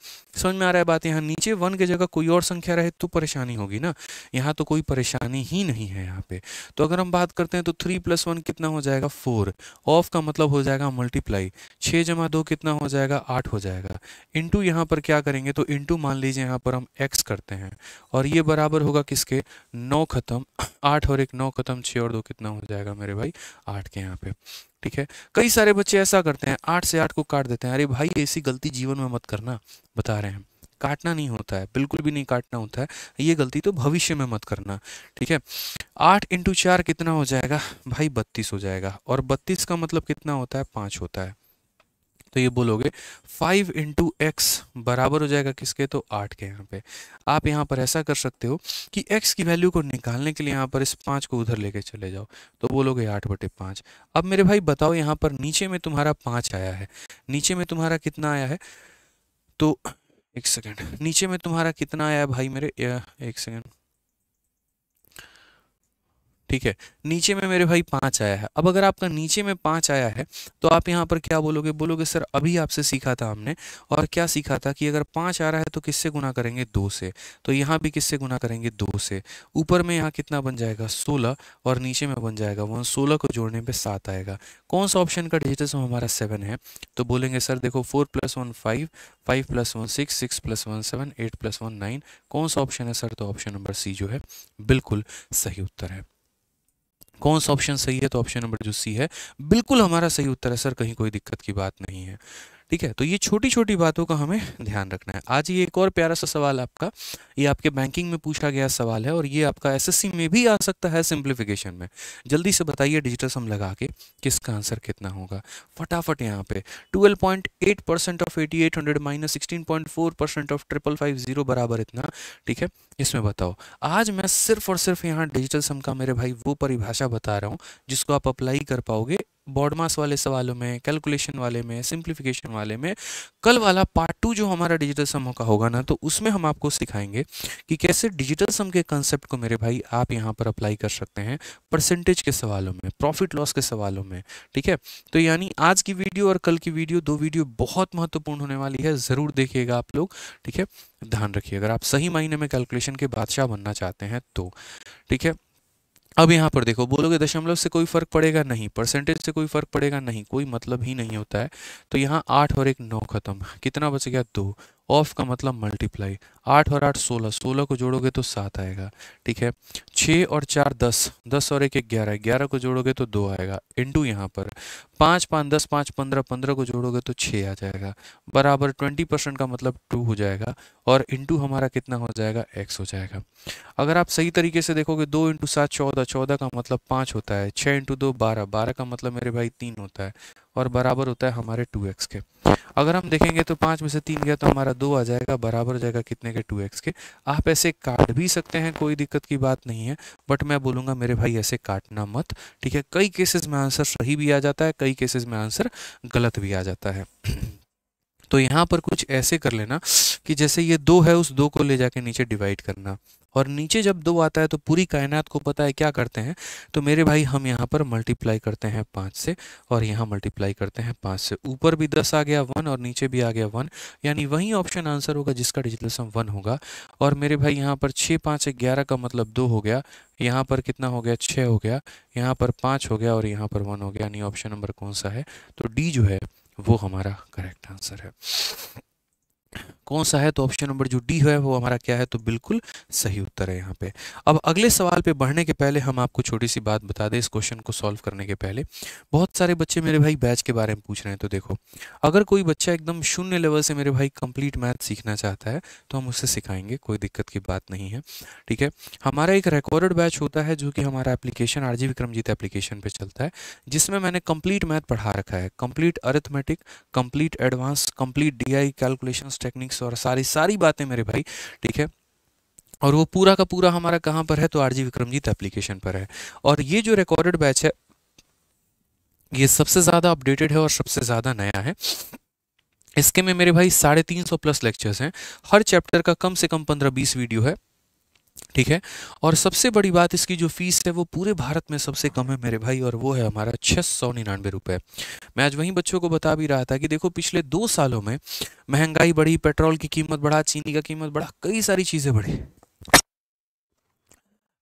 समझ में आ रहा है बात यहाँ नीचे वन की जगह कोई और संख्या रहे तो परेशानी होगी ना यहाँ तो कोई परेशानी ही नहीं है यहाँ पे तो अगर हम बात करते हैं तो थ्री प्लस वन कितना हो जाएगा फोर ऑफ का मतलब हो जाएगा मल्टीप्लाई छः जमा दो कितना हो जाएगा आठ हो जाएगा इंटू यहाँ पर क्या करेंगे तो इंटू इंटू मान लीजिए यहाँ पर हम एक्स करते हैं और ये बराबर होगा किसके नौ खत्म आठ और एक नौ खत्म छः और दो कितना हो जाएगा मेरे भाई आठ के यहाँ पे ठीक है कई सारे बच्चे ऐसा करते हैं आठ से आठ को काट देते हैं अरे भाई ऐसी गलती जीवन में मत करना बता रहे हैं काटना नहीं होता है बिल्कुल भी नहीं काटना होता है ये गलती तो भविष्य में मत करना ठीक है आठ इंटू चार कितना हो जाएगा भाई बत्तीस हो जाएगा और बत्तीस का मतलब कितना होता है पाँच होता है तो ये बोलोगे फाइव इंटू एक्स बराबर हो जाएगा किसके तो आठ के यहाँ पे आप यहाँ पर ऐसा कर सकते हो कि एक्स की वैल्यू को निकालने के लिए यहाँ पर इस पाँच को उधर लेके चले जाओ तो बोलोगे आठ बटे पाँच अब मेरे भाई बताओ यहाँ पर नीचे में तुम्हारा पाँच आया है नीचे में तुम्हारा कितना आया है तो एक सेकेंड नीचे में तुम्हारा कितना आया है भाई मेरे एक सेकेंड ठीक है नीचे में मेरे भाई पाँच आया है अब अगर आपका नीचे में पाँच आया है तो आप यहाँ पर क्या बोलोगे बोलोगे सर अभी आपसे सीखा था हमने और क्या सीखा था कि अगर पाँच आ रहा है तो किससे गुना करेंगे दो से तो यहाँ भी किससे गुना करेंगे दो से ऊपर में यहाँ कितना बन जाएगा सोलह और नीचे में बन जाएगा वन सोलह को जोड़ने पर सात आएगा कौन सा ऑप्शन का डिजिटल सम हमारा सेवन है तो बोलेंगे सर देखो four plus one five five plus one six six plus one seven eight plus one nine कौन सा ऑप्शन है सर तो ऑप्शन नंबर सी जो है बिल्कुल सही उत्तर है कौन सा ऑप्शन सही है तो ऑप्शन नंबर जो सी है बिल्कुल हमारा सही उत्तर है सर कहीं कोई दिक्कत की बात नहीं है ठीक है तो ये छोटी छोटी बातों का हमें ध्यान रखना है आज ये एक और प्यारा सा सवाल आपका ये आपके बैंकिंग में पूछा गया सवाल है और ये आपका एसएससी में भी आ सकता है सिंप्लीफिकेशन में जल्दी से बताइए डिजिटल सम लगा के किसका आंसर कितना होगा फटाफट यहाँ पे eight percent of hundred minus four percent of triple five zero बराबर इतना ठीक है इसमें बताओ आज मैं सिर्फ और सिर्फ यहाँ डिजिटल सम का मेरे भाई वो परिभाषा बता रहा हूँ जिसको आप अप्लाई कर पाओगे बॉडमास वाले सवालों में कैलकुलेशन वाले में सिंप्लीफिकेशन वाले में कल वाला पार्ट टू जो हमारा डिजिटल सम का होगा ना तो उसमें हम आपको सिखाएंगे कि कैसे डिजिटल सम के कंसेप्ट को मेरे भाई आप यहाँ पर अप्लाई कर सकते हैं परसेंटेज के सवालों में प्रॉफिट लॉस के सवालों में ठीक है तो यानी आज की वीडियो और कल की वीडियो दो वीडियो बहुत महत्वपूर्ण होने वाली है ज़रूर देखिएगा आप लोग ठीक है ध्यान रखिए अगर आप सही महीने में कैलकुलेशन के बादशाह बनना चाहते हैं तो ठीक है अब यहाँ पर देखो बोलोगे दशमलव से कोई फर्क पड़ेगा नहीं परसेंटेज से कोई फर्क पड़ेगा नहीं कोई मतलब ही नहीं होता है तो यहाँ आठ और एक नौ खत्म कितना बच गया दो ऑफ का मतलब मल्टीप्लाई आठ और आठ सोलह सोलह को जोड़ोगे तो सात आएगा ठीक है छः और चार दस दस और एक एक ग्यारह ग्यारह को जोड़ोगे तो दो आएगा इंटू यहाँ पर पाँच पाँच दस पाँच पंद्रह पंद्रह को जोड़ोगे तो छः आ जाएगा बराबर ट्वेंटी परसेंट का मतलब टू हो जाएगा और इंटू हमारा कितना हो जाएगा एक्स हो जाएगा अगर आप सही तरीके से देखोगे दो इंटू सात चौदह चौदह का मतलब पाँच होता है छः इंटू दो बारह बारह का मतलब मेरे भाई तीन होता है और बराबर होता है हमारे टू एक्स के अगर हम देखेंगे तो पाँच में से तीन गया तो हमारा दो आ जाएगा बराबर हो जाएगा कितने के टू एक्स के आप ऐसे काट भी सकते हैं कोई दिक्कत की बात नहीं है बट मैं बोलूँगा मेरे भाई ऐसे काटना मत ठीक है कई केसेस में आंसर सही भी आ जाता है कई केसेस में आंसर गलत भी आ जाता है तो यहाँ पर कुछ ऐसे कर लेना कि जैसे ये दो है उस दो को ले जाके नीचे डिवाइड करना और नीचे जब दो आता है तो पूरी कायनात को पता है क्या करते हैं तो मेरे भाई हम यहाँ पर मल्टीप्लाई करते हैं पाँच से और यहाँ मल्टीप्लाई करते हैं पाँच से ऊपर भी दस आ गया वन और नीचे भी आ गया वन यानी वही ऑप्शन आंसर होगा जिसका डिजिटल सम वन होगा और मेरे भाई यहाँ पर छः पाँच ग्यारह का मतलब दो हो गया यहाँ पर कितना हो गया छः हो गया यहाँ पर पाँच हो गया और यहाँ पर वन हो गया यानी ऑप्शन नंबर कौन सा है तो डी जो है वो हमारा करेक्ट आंसर है कौन सा है तो ऑप्शन नंबर जो डी है वो हमारा क्या है तो बिल्कुल सही उत्तर है यहाँ पे अब अगले सवाल पे बढ़ने के पहले हम आपको छोटी सी बात बता दें इस क्वेश्चन को सॉल्व करने के पहले बहुत सारे बच्चे मेरे भाई बैच के बारे में पूछ रहे हैं तो देखो अगर कोई बच्चा एकदम शून्य लेवल से मेरे भाई कंप्लीट मैथ सीखना चाहता है तो हम उससे सिखाएंगे कोई दिक्कत की बात नहीं है ठीक है हमारा एक रिकॉर्डेड बैच होता है जो कि हमारा एप्लीकेशन आर विक्रमजीत एप्लीकेशन पर चलता है जिसमें मैंने कंप्लीट मैथ पढ़ा रखा है complete arithmetic complete advance complete D I calculation techniques और सारी सारी बातें मेरे भाई ठीक है और वो पूरा का पूरा हमारा कहाँ पर है तो आर विक्रमजीत एप्लीकेशन पर है और ये जो रिकॉर्डेड बैच है ये सबसे ज़्यादा अपडेटेड है और सबसे ज़्यादा नया है इसके में मेरे भाई साढ़े तीन सौ प्लस लेक्चर्स हैं हर चैप्टर का कम से कम पंद्रह बीस वीडियो है ठीक है और सबसे बड़ी बात इसकी जो फीस है वो पूरे भारत में सबसे कम है मेरे भाई और वो है हमारा छः सौ निन्यानवे रुपये मैं आज वहीं बच्चों को बता भी रहा था कि देखो पिछले दो सालों में महंगाई बढ़ी पेट्रोल की कीमत बढ़ा चीनी का कीमत बढ़ा कई सारी चीज़ें बढ़ी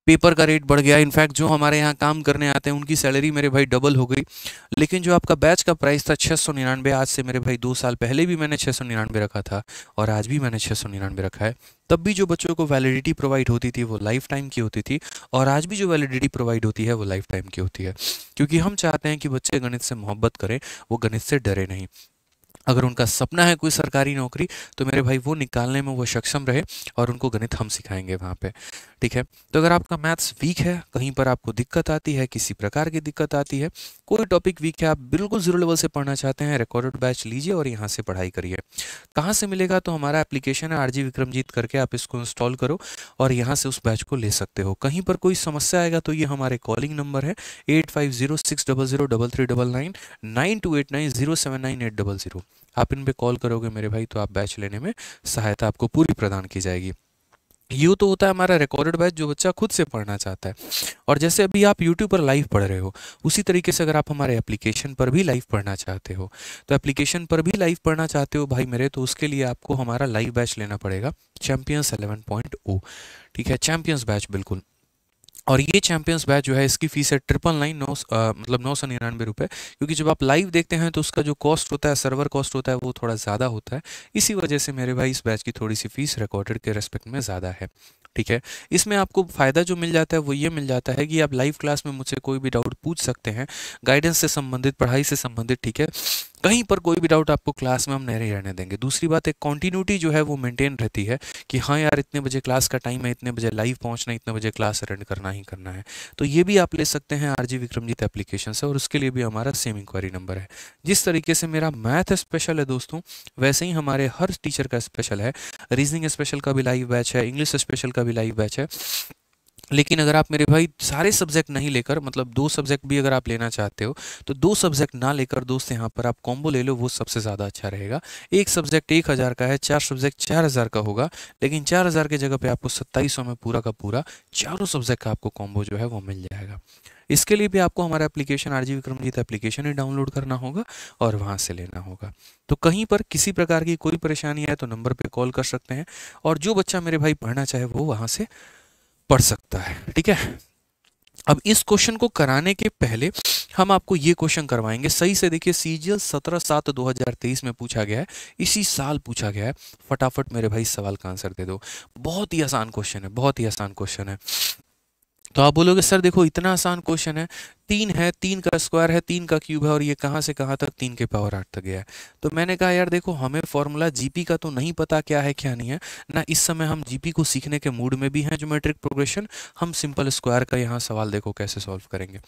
पेपर का रेट बढ़ गया इनफैक्ट जो हमारे यहाँ काम करने आते हैं उनकी सैलरी मेरे भाई डबल हो गई लेकिन जो आपका बैच का प्राइस था छः सौ निन्यानवे आज से मेरे भाई दो साल पहले भी मैंने छः सौ निन्यानवे रखा था और आज भी मैंने छः सौ निन्यानवे रखा है तब भी जो बच्चों को वैलिडिटी प्रोवाइड होती थी वो लाइफ टाइम की होती थी और आज भी जो वैलिडिटी प्रोवाइड होती है वो लाइफ टाइम की होती है क्योंकि हम चाहते हैं कि बच्चे गणित से मोहब्बत करें वो गणित से डरे नहीं अगर उनका सपना है कोई सरकारी नौकरी तो मेरे भाई वो निकालने में वो सक्षम रहे और उनको गणित हम सिखाएंगे वहाँ पे ठीक है तो अगर आपका मैथ्स वीक है कहीं पर आपको दिक्कत आती है किसी प्रकार की दिक्कत आती है कोई टॉपिक वीक है आप बिल्कुल जीरो लेवल से पढ़ना चाहते हैं रिकॉर्डेड बैच लीजिए और यहाँ से पढ़ाई करिए कहाँ से मिलेगा तो हमारा एप्लीकेशन है आर विक्रमजीत करके आप इसको इंस्टॉल करो और यहाँ से उस बैच को ले सकते हो कहीं पर कोई समस्या आएगा तो ये हमारे कॉलिंग नंबर है eight five zero six double zero double three double nine nine two eight nine zero seven nine eight double zero आप इन पर कॉल करोगे मेरे भाई तो आप बैच लेने में सहायता आपको पूरी प्रदान की जाएगी यू तो होता है हमारा रिकॉर्डेड बैच जो बच्चा खुद से पढ़ना चाहता है और जैसे अभी आप यूट्यूब पर लाइव पढ़ रहे हो उसी तरीके से अगर आप हमारे एप्लीकेशन पर भी लाइव पढ़ना चाहते हो तो एप्लीकेशन पर भी लाइव पढ़ना चाहते हो भाई मेरे तो उसके लिए आपको हमारा लाइव बैच लेना पड़ेगा चैम्पियंस एलेवन पॉइंट ओ ठीक है चैम्पियंस बैच बिल्कुल और ये चैंपियंस बैच जो है इसकी फीस है ट्रिपल नाइन नौ मतलब नौ सौ निन्यानवे रुपये क्योंकि जब आप लाइव देखते हैं तो उसका जो कॉस्ट होता है सर्वर कॉस्ट होता है वो थोड़ा ज़्यादा होता है इसी वजह से मेरे भाई इस बैच की थोड़ी सी फीस रिकॉर्डेड के रेस्पेक्ट में ज़्यादा है ठीक है इसमें आपको फ़ायदा जो मिल जाता है वो ये मिल जाता है कि आप लाइव क्लास में मुझसे कोई भी डाउट पूछ सकते हैं गाइडेंस से संबंधित पढ़ाई से संबंधित ठीक है कहीं पर कोई भी डाउट आपको क्लास में हम नहीं रहने देंगे दूसरी बात एक कॉन्टीन्यूटी जो है वो मेंटेन रहती है कि हाँ यार इतने बजे क्लास का टाइम है इतने बजे लाइव पहुंचना इतने बजे क्लास अटेंड करना ही करना है तो ये भी आप ले सकते हैं आर जी विक्रमजीत एप्लीकेशन से और उसके लिए भी हमारा सेम इंक्वायरी नंबर है जिस तरीके से मेरा मैथ स्पेशल है दोस्तों वैसे ही हमारे हर टीचर का स्पेशल है रीजनिंग स्पेशल का भी लाइव बैच है इंग्लिश स्पेशल का भी लाइव बैच है लेकिन अगर आप मेरे भाई सारे सब्जेक्ट नहीं लेकर मतलब दो सब्जेक्ट भी अगर आप लेना चाहते हो तो दो सब्जेक्ट ना लेकर दोस्त यहाँ पर आप कॉम्बो ले लो वो सबसे ज़्यादा अच्छा रहेगा एक सब्जेक्ट एक हज़ार का है चार सब्जेक्ट चार हज़ार का होगा लेकिन चार हज़ार की जगह पे आपको सत्ताईस सौ में पूरा का पूरा चारों सब्जेक्ट का आपको कॉम्बो जो है वो मिल जाएगा इसके लिए भी आपको हमारा application R G Vikramjeet application ही डाउनलोड करना होगा और वहाँ से लेना होगा तो कहीं पर किसी प्रकार की कोई परेशानी है तो नंबर पर कॉल कर सकते हैं और जो बच्चा मेरे भाई पढ़ना चाहे वो वहाँ से पढ़ सकता है ठीक है अब इस क्वेश्चन को कराने के पहले हम आपको ये क्वेश्चन करवाएंगे सही से देखिए सीजीएल सत्रह सात दो हजार तेईस में पूछा गया है इसी साल पूछा गया है फटाफट मेरे भाई सवाल का आंसर दे दो बहुत ही आसान क्वेश्चन है बहुत ही आसान क्वेश्चन है तो आप बोलोगे सर देखो इतना आसान क्वेश्चन है तीन है तीन का स्क्वायर है तीन का क्यूब है और ये कहाँ से कहाँ तक तीन के पावर आठ तक गया है तो मैंने कहा यार देखो हमें फॉर्मूला जीपी का तो नहीं पता क्या है क्या नहीं है ना इस समय हम जीपी को सीखने के मूड में भी हैं ज्योमेट्रिक प्रोग्रेशन हम सिंपल स्क्वायर का यहाँ सवाल देखो कैसे सॉल्व करेंगे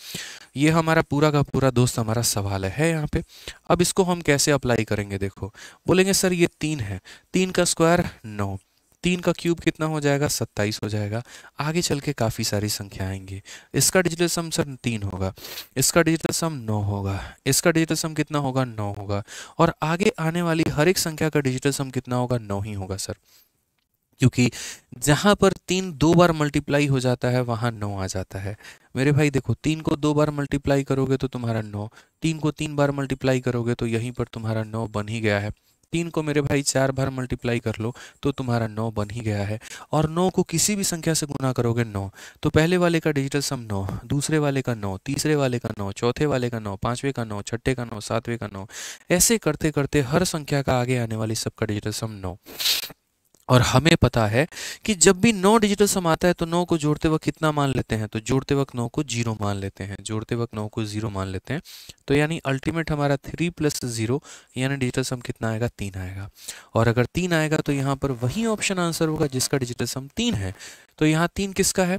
ये हमारा पूरा का पूरा दोस्त हमारा सवाल है यहाँ पर अब इसको हम कैसे अप्लाई करेंगे देखो बोलेंगे सर ये तीन है तीन का स्क्वायर नौ तीन का क्यूब कितना हो जाएगा सत्ताईस हो जाएगा आगे चल के काफ़ी सारी संख्या आएंगी इसका डिजिटल सम सर तीन होगा इसका डिजिटल सम नौ होगा इसका डिजिटल सम कितना होगा नौ होगा और आगे आने वाली हर एक संख्या का डिजिटल सम कितना होगा नौ ही होगा सर क्योंकि जहाँ पर तीन दो बार मल्टीप्लाई हो जाता है वहाँ नौ आ जाता है मेरे भाई देखो तीन को दो बार मल्टीप्लाई करोगे तो तुम्हारा नौ तीन को तीन बार मल्टीप्लाई करोगे तो यहीं पर तुम्हारा नौ बन ही गया है तीन को मेरे भाई चार बार मल्टीप्लाई कर लो तो तुम्हारा नौ बन ही गया है और नौ को किसी भी संख्या से गुना करोगे नौ तो पहले वाले का डिजिटल सम नौ दूसरे वाले का नौ तीसरे वाले का नौ चौथे वाले का नौ पाँचवें का नौ छठे का नौ सातवें का नौ ऐसे करते करते हर संख्या का आगे आने वाली सबका डिजिटल सम नौ और हमें पता है कि जब भी नौ डिजिटल सम आता है तो नौ को जोड़ते वक्त कितना मान लेते हैं तो जोड़ते वक्त नौ को जीरो मान लेते हैं जोड़ते वक्त नौ को जीरो मान लेते हैं तो यानी अल्टीमेट हमारा थ्री प्लस जीरो यानी डिजिटल सम कितना आएगा तीन आएगा और अगर तीन आएगा तो यहाँ पर वही ऑप्शन आंसर होगा जिसका डिजिटल सम तीन है तो यहाँ तीन किसका है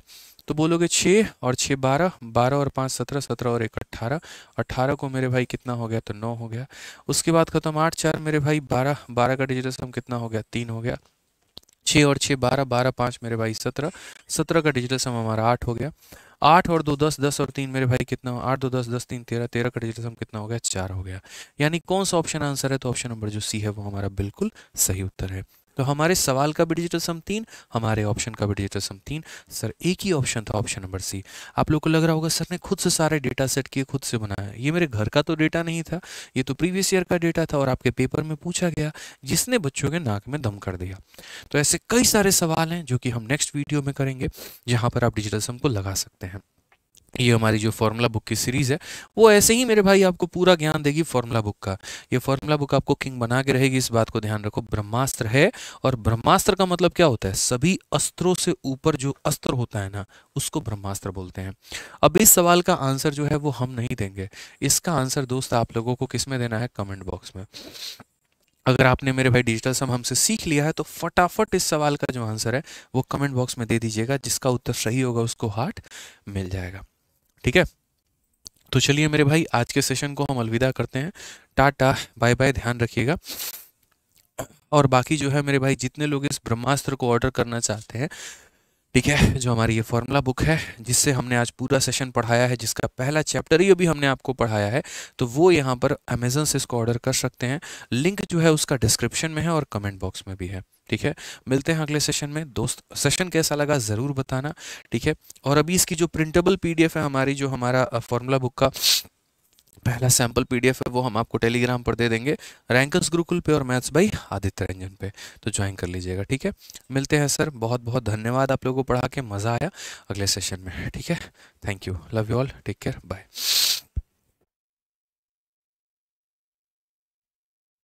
तो बोलोगे छः और छः बारह बारह और पाँच सत्रह सत्रह और एक अट्ठारह अट्ठारह को मेरे भाई कितना हो गया तो नौ हो गया उसके बाद खत्म आठ चार मेरे भाई बारह बारह का डिजिटल सम कितना हो गया तीन हो गया छः और छः बारह बारह पाँच मेरे भाई सत्रह सत्रह का डिजिटल सम हमारा आठ हो गया आठ और दो दस दस और तीन मेरे भाई कितना आठ दो दस दस तीन तेरह तेरह का डिजिटल सम कितना हो गया चार हो गया यानी कौन सा ऑप्शन आंसर है तो ऑप्शन नंबर जो सी है वो हमारा बिल्कुल सही उत्तर है तो हमारे सवाल का भी डिजिटल सम तीन हमारे ऑप्शन का भी डिजिटल सम तीन सर एक ही ऑप्शन था ऑप्शन नंबर सी आप लोग को लग रहा होगा सर ने खुद से सारे डेटा सेट किए खुद से बनाया ये मेरे घर का तो डेटा नहीं था ये तो प्रीवियस ईयर का डेटा था और आपके पेपर में पूछा गया जिसने बच्चों के नाक में दम कर दिया तो ऐसे कई सारे सवाल हैं जो कि हम नेक्स्ट वीडियो में करेंगे जहाँ पर आप डिजिटल सम को लगा सकते हैं ये हमारी जो फार्मूला बुक की सीरीज़ है वो ऐसे ही मेरे भाई आपको पूरा ज्ञान देगी फार्मूला बुक का ये फार्मूला बुक आपको किंग बना के रहेगी इस बात को ध्यान रखो ब्रह्मास्त्र है और ब्रह्मास्त्र का मतलब क्या होता है सभी अस्त्रों से ऊपर जो अस्त्र होता है ना उसको ब्रह्मास्त्र बोलते हैं अब इस सवाल का आंसर जो है वो हम नहीं देंगे इसका आंसर दोस्त आप लोगों को किस में देना है कमेंट बॉक्स में अगर आपने मेरे भाई डिजिटल सम हमसे सीख लिया है तो फटाफट इस सवाल का जो आंसर है वो कमेंट बॉक्स में दे दीजिएगा जिसका उत्तर सही होगा उसको हार्ट मिल जाएगा ठीक है तो चलिए मेरे भाई आज के सेशन को हम अलविदा करते हैं टाटा बाय बाय ध्यान रखिएगा और बाकी जो है मेरे भाई जितने लोग इस ब्रह्मास्त्र को ऑर्डर करना चाहते हैं ठीक है जो हमारी ये फॉर्मूला बुक है जिससे हमने आज पूरा सेशन पढ़ाया है जिसका पहला चैप्टर ही अभी हमने आपको पढ़ाया है तो वो यहाँ पर अमेजन से इसको ऑर्डर कर सकते हैं लिंक जो है उसका डिस्क्रिप्शन में है और कमेंट बॉक्स में भी है ठीक है मिलते हैं अगले सेशन में दोस्त सेशन कैसा लगा ज़रूर बताना ठीक है और अभी इसकी जो प्रिंटेबल पीडीएफ है हमारी जो हमारा फॉर्मूला बुक का पहला सैंपल पीडीएफ है वो हम आपको टेलीग्राम पर दे देंगे रैंकर्स गुरुकुल पे और मैथ्स भाई आदित्य रंजन पे तो ज्वाइन कर लीजिएगा ठीक है मिलते हैं सर बहुत बहुत धन्यवाद आप लोगों को पढ़ा के मज़ा आया अगले सेशन में ठीक है thank you love you all take care bye